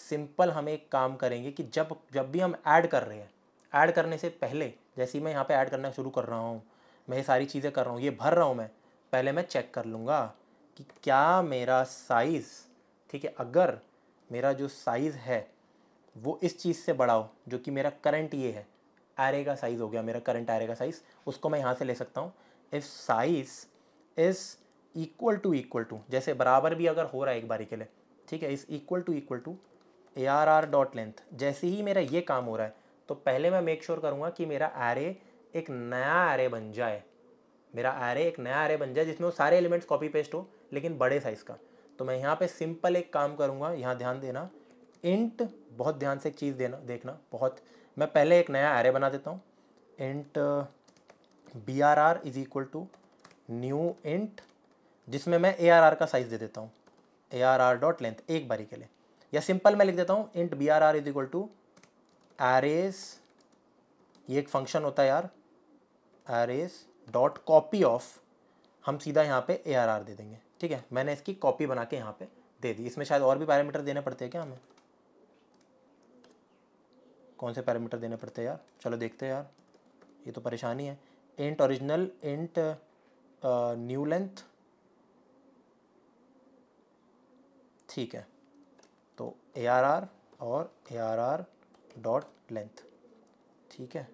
सिंपल हम एक काम करेंगे कि जब जब भी हम ऐड कर रहे हैं ऐड करने से पहले जैसे ही मैं यहाँ पे ऐड करना शुरू कर रहा हूँ मैं ये सारी चीज़ें कर रहा हूँ ये भर रहा हूँ मैं पहले मैं चेक कर लूँगा कि क्या मेरा साइज़ ठीक है अगर मेरा जो साइज़ है वो इस चीज़ से बड़ा हो जो कि मेरा करंट ये है एरे का साइज़ हो गया मेरा करंट एरे का साइज़ उसको मैं यहाँ से ले सकता हूँ if size is equal to equal to जैसे बराबर भी अगर हो रहा है एक बारी के लिए ठीक है is equal to equal to A R R dot length जैसे ही मेरा ये काम हो रहा है तो पहले मैं मेक श्योर sure करूंगा कि मेरा एरे एक नया एरे बन जाए मेरा एरे एक नया एरे बन जाए जिसमें वो सारे एलिमेंट्स कॉपी पेस्ट हो लेकिन बड़े साइज़ का तो मैं यहाँ पे सिंपल एक काम करूँगा यहाँ ध्यान देना इंट बहुत ध्यान से एक चीज़ देना देखना बहुत मैं पहले एक नया एरे बना देता हूँ int B R R is equal to new int जिसमें मैं ए आर आर का साइज़ दे देता हूँ A R R dot length एक बारी के लिए या सिंपल मैं लिख देता हूँ int B R R is equal to arrays ये एक फंक्शन होता है यार एरेज डॉट कॉपी ऑफ हम सीधा यहाँ पे ए आर आर दे देंगे ठीक है मैंने इसकी कॉपी बना के यहाँ पे दे दी इसमें शायद और भी पैरामीटर देने पड़ते हैं क्या हमें कौन से पैरामीटर देने पड़ते हैं यार चलो देखते हैं यार ये तो परेशानी है int original int new length ठीक है तो ए आर आर और A R R dot length ठीक है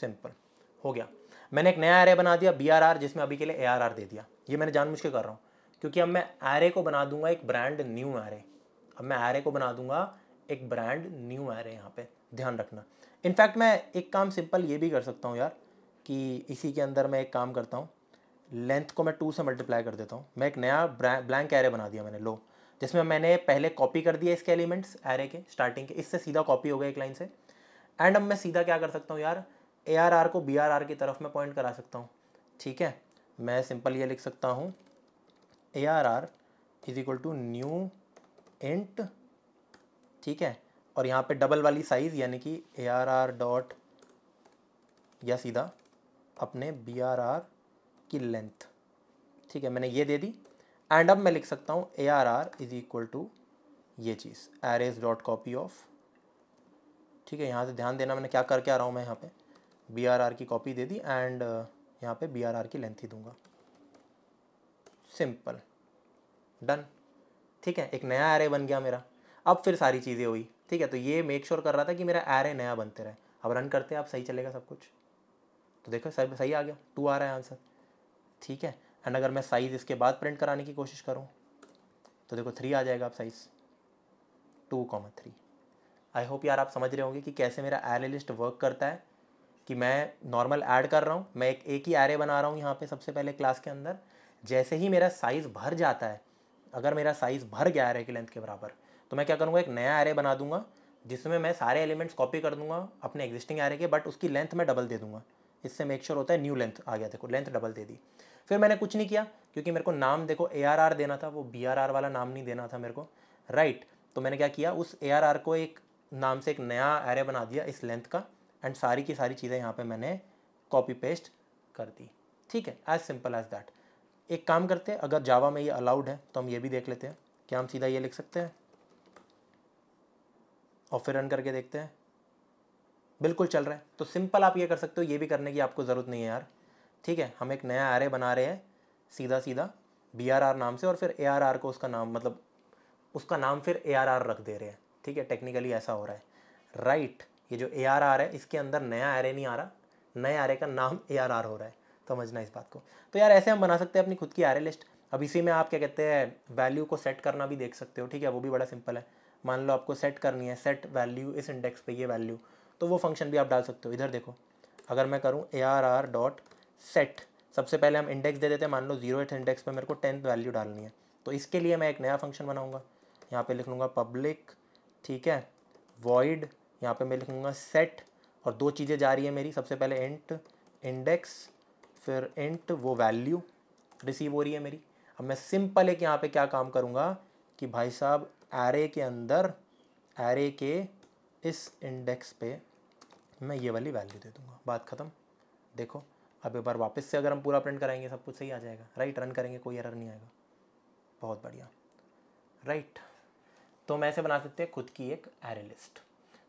सिंपल हो गया मैंने एक नया एरे बना दिया बी आर आर जिसमें अभी के लिए ए आर आर दे दिया ये मैंने जानबूझ के कर रहा हूँ क्योंकि अब मैं एरे को बना दूंगा एक ब्रांड न्यू एरे अब मैं एरे को बना दूंगा एक ब्रांड न्यू एरे यहाँ पे ध्यान रखना इनफैक्ट मैं एक काम सिंपल ये भी कर सकता हूँ यार कि इसी के अंदर मैं एक काम करता हूँ लेंथ को मैं टू से मल्टीप्लाई कर देता हूँ मैं एक नया ब्लैंक एरे बना दिया मैंने लो जिसमें मैंने पहले कॉपी कर दिया इसके एलिमेंट्स एरे के स्टार्टिंग के इससे सीधा कॉपी हो गया एक लाइन से एंड अब मैं सीधा क्या कर सकता हूँ यार ए आर आर को बी आर आर की तरफ मैं पॉइंट करा सकता हूँ ठीक है मैं सिंपल ये लिख सकता हूँ A R R is equal to new int ठीक है और यहाँ पे डबल वाली साइज़ यानी कि ए आर आर डॉट या सीधा अपने बी आर आर की लेंथ ठीक है मैंने ये दे दी एंड अब मैं लिख सकता हूँ A R R is equal to ये चीज़ एरेज डॉट कॉपी ऑफ ठीक है यहाँ से ध्यान देना मैंने क्या करके आ रहा हूँ मैं यहाँ पे बी आर आर की कॉपी दे दी एंड uh, यहाँ पे बी आर आर की लेंथ ही दूंगा सिंपल डन ठीक है एक नया एरे बन गया मेरा अब फिर सारी चीज़ें हुई ठीक है तो ये मेक श्योर sure कर रहा था कि मेरा एरे नया बनते रहे अब रन करते हैं आप सही चलेगा सब कुछ तो देखो सब सही आ गया टू आ रहा है आंसर ठीक है एंड अगर मैं साइज़ इसके बाद प्रिंट कराने की कोशिश करूँ तो देखो थ्री आ जाएगा आप size two comma three I hope यार आप समझ रहे होंगे कि कैसे मेरा एरे लिस्ट वर्क करता है कि मैं नॉर्मल ऐड कर रहा हूँ मैं एक एक ही एरे बना रहा हूँ यहाँ पे सबसे पहले क्लास के अंदर जैसे ही मेरा साइज़ भर जाता है अगर मेरा साइज़ भर गया एरे की लेंथ के बराबर तो मैं क्या करूँगा एक नया एरे बना दूंगा जिसमें मैं सारे एलिमेंट्स कॉपी कर दूंगा अपने एग्जिस्टिंग एरे के बट उसकी लेंथ मैं डबल दे दूंगा इससे मेक श्योर होता है न्यू लेंथ आ गया देखो लेंथ डबल दे दी फिर मैंने कुछ नहीं किया क्योंकि मेरे को नाम देखो ए देना था वो बी वाला नाम नहीं देना था मेरे को राइट तो मैंने क्या किया उस ए को एक नाम से एक नया एरे बना दिया इस लेंथ का एंड सारी की सारी चीज़ें यहाँ पे मैंने कॉपी पेस्ट कर दी ठीक है एज सिंपल एज दैट एक काम करते हैं अगर जावा में ये अलाउड है तो हम ये भी देख लेते हैं क्या हम सीधा ये लिख सकते हैं और फिर रन करके देखते हैं बिल्कुल चल रहा है तो सिंपल आप ये कर सकते हो ये भी करने की आपको ज़रूरत नहीं है यार ठीक है हम एक नया एरे बना रहे हैं सीधा सीधा बी आर आर नाम से और फिर ए आर आर को उसका नाम मतलब उसका नाम फिर ए आर आर रख दे रहे हैं ठीक है टेक्निकली ऐसा हो रहा है राइट right, ये जो ए आर आर है इसके अंदर नया एरे नहीं आ रहा नए आरे का नाम ए आर आर हो रहा है समझना इस बात को तो यार ऐसे हम बना सकते हैं अपनी खुद की आरे लिस्ट अब इसी में आप क्या कहते हैं वैल्यू को सेट करना भी देख सकते हो ठीक है वो भी बड़ा सिंपल है मान लो आपको सेट करनी है सेट वैल्यू इस इंडेक्स पे ये वैल्यू तो वो फंक्शन भी आप डाल सकते हो इधर देखो अगर मैं करूँ A R R dot set सबसे पहले हम इंडेक्स दे देते हैं मान लो जीरो एथ इंडेक्स पर मेरे को टेंथ वैल्यू डालनी है तो इसके लिए मैं एक नया फंक्शन बनाऊँगा यहाँ पे लिख लूँगा पब्लिक ठीक है वॉइड यहाँ पे मैं लिखूँगा सेट और दो चीज़ें जा रही है मेरी सबसे पहले इंट इंडेक्स फिर इंट वो वैल्यू रिसीव हो रही है मेरी अब मैं सिंपल एक यहाँ पे क्या काम करूँगा कि भाई साहब एरे के अंदर एरे के इस इंडेक्स पे मैं ये वाली वैल्यू दे दूँगा बात ख़त्म देखो अब एक बार वापस से अगर हम पूरा प्रिंट कराएंगे सब कुछ सही आ जाएगा राइट रन करेंगे कोई एरर नहीं आएगा बहुत बढ़िया राइट तो हम ऐसे बना सकते हैं खुद की एक array list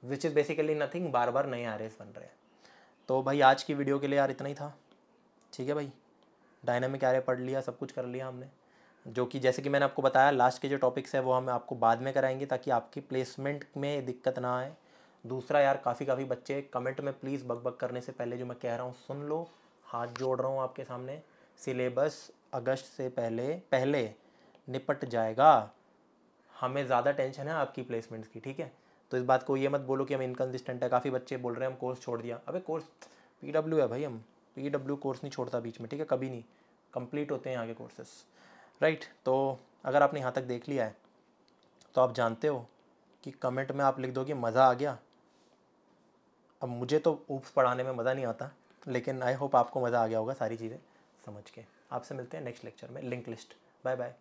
which is basically nothing बार बार नए एरेज बन रहे हैं तो भाई आज की वीडियो के लिए यार इतना ही था ठीक है भाई डायनामिक एरे पढ़ लिया सब कुछ कर लिया हमने जो कि जैसे कि मैंने आपको बताया लास्ट के जो टॉपिक्स है वो हम आपको बाद में कराएंगे ताकि आपकी प्लेसमेंट में दिक्कत ना आए दूसरा यार काफ़ी काफ़ी बच्चे कमेंट में प्लीज़ बक बक करने से पहले जो मैं कह रहा हूँ सुन लो हाथ जोड़ रहा हूँ आपके सामने सिलेबस अगस्त से पहले पहले निपट जाएगा हमें ज़्यादा टेंशन है आपकी प्लेसमेंट्स की ठीक है तो इस बात को ये मत बोलो कि हम इनकन्सिस्टेंट है काफ़ी बच्चे बोल रहे हैं हम कोर्स छोड़ दिया अबे कोर्स पी है भाई हम पी कोर्स नहीं छोड़ता बीच में ठीक है कभी नहीं कंप्लीट होते हैं आगे कोर्सेस राइट तो अगर आपने यहाँ तक देख लिया है तो आप जानते हो कि कमेंट में आप लिख दो कि मज़ा आ गया अब मुझे तो ऊप्स पढ़ाने में मज़ा नहीं आता लेकिन आई होप आपको मज़ा आ गया होगा सारी चीज़ें समझ के आपसे मिलते हैं नेक्स्ट लेक्चर में लिंक लिस्ट बाय बाय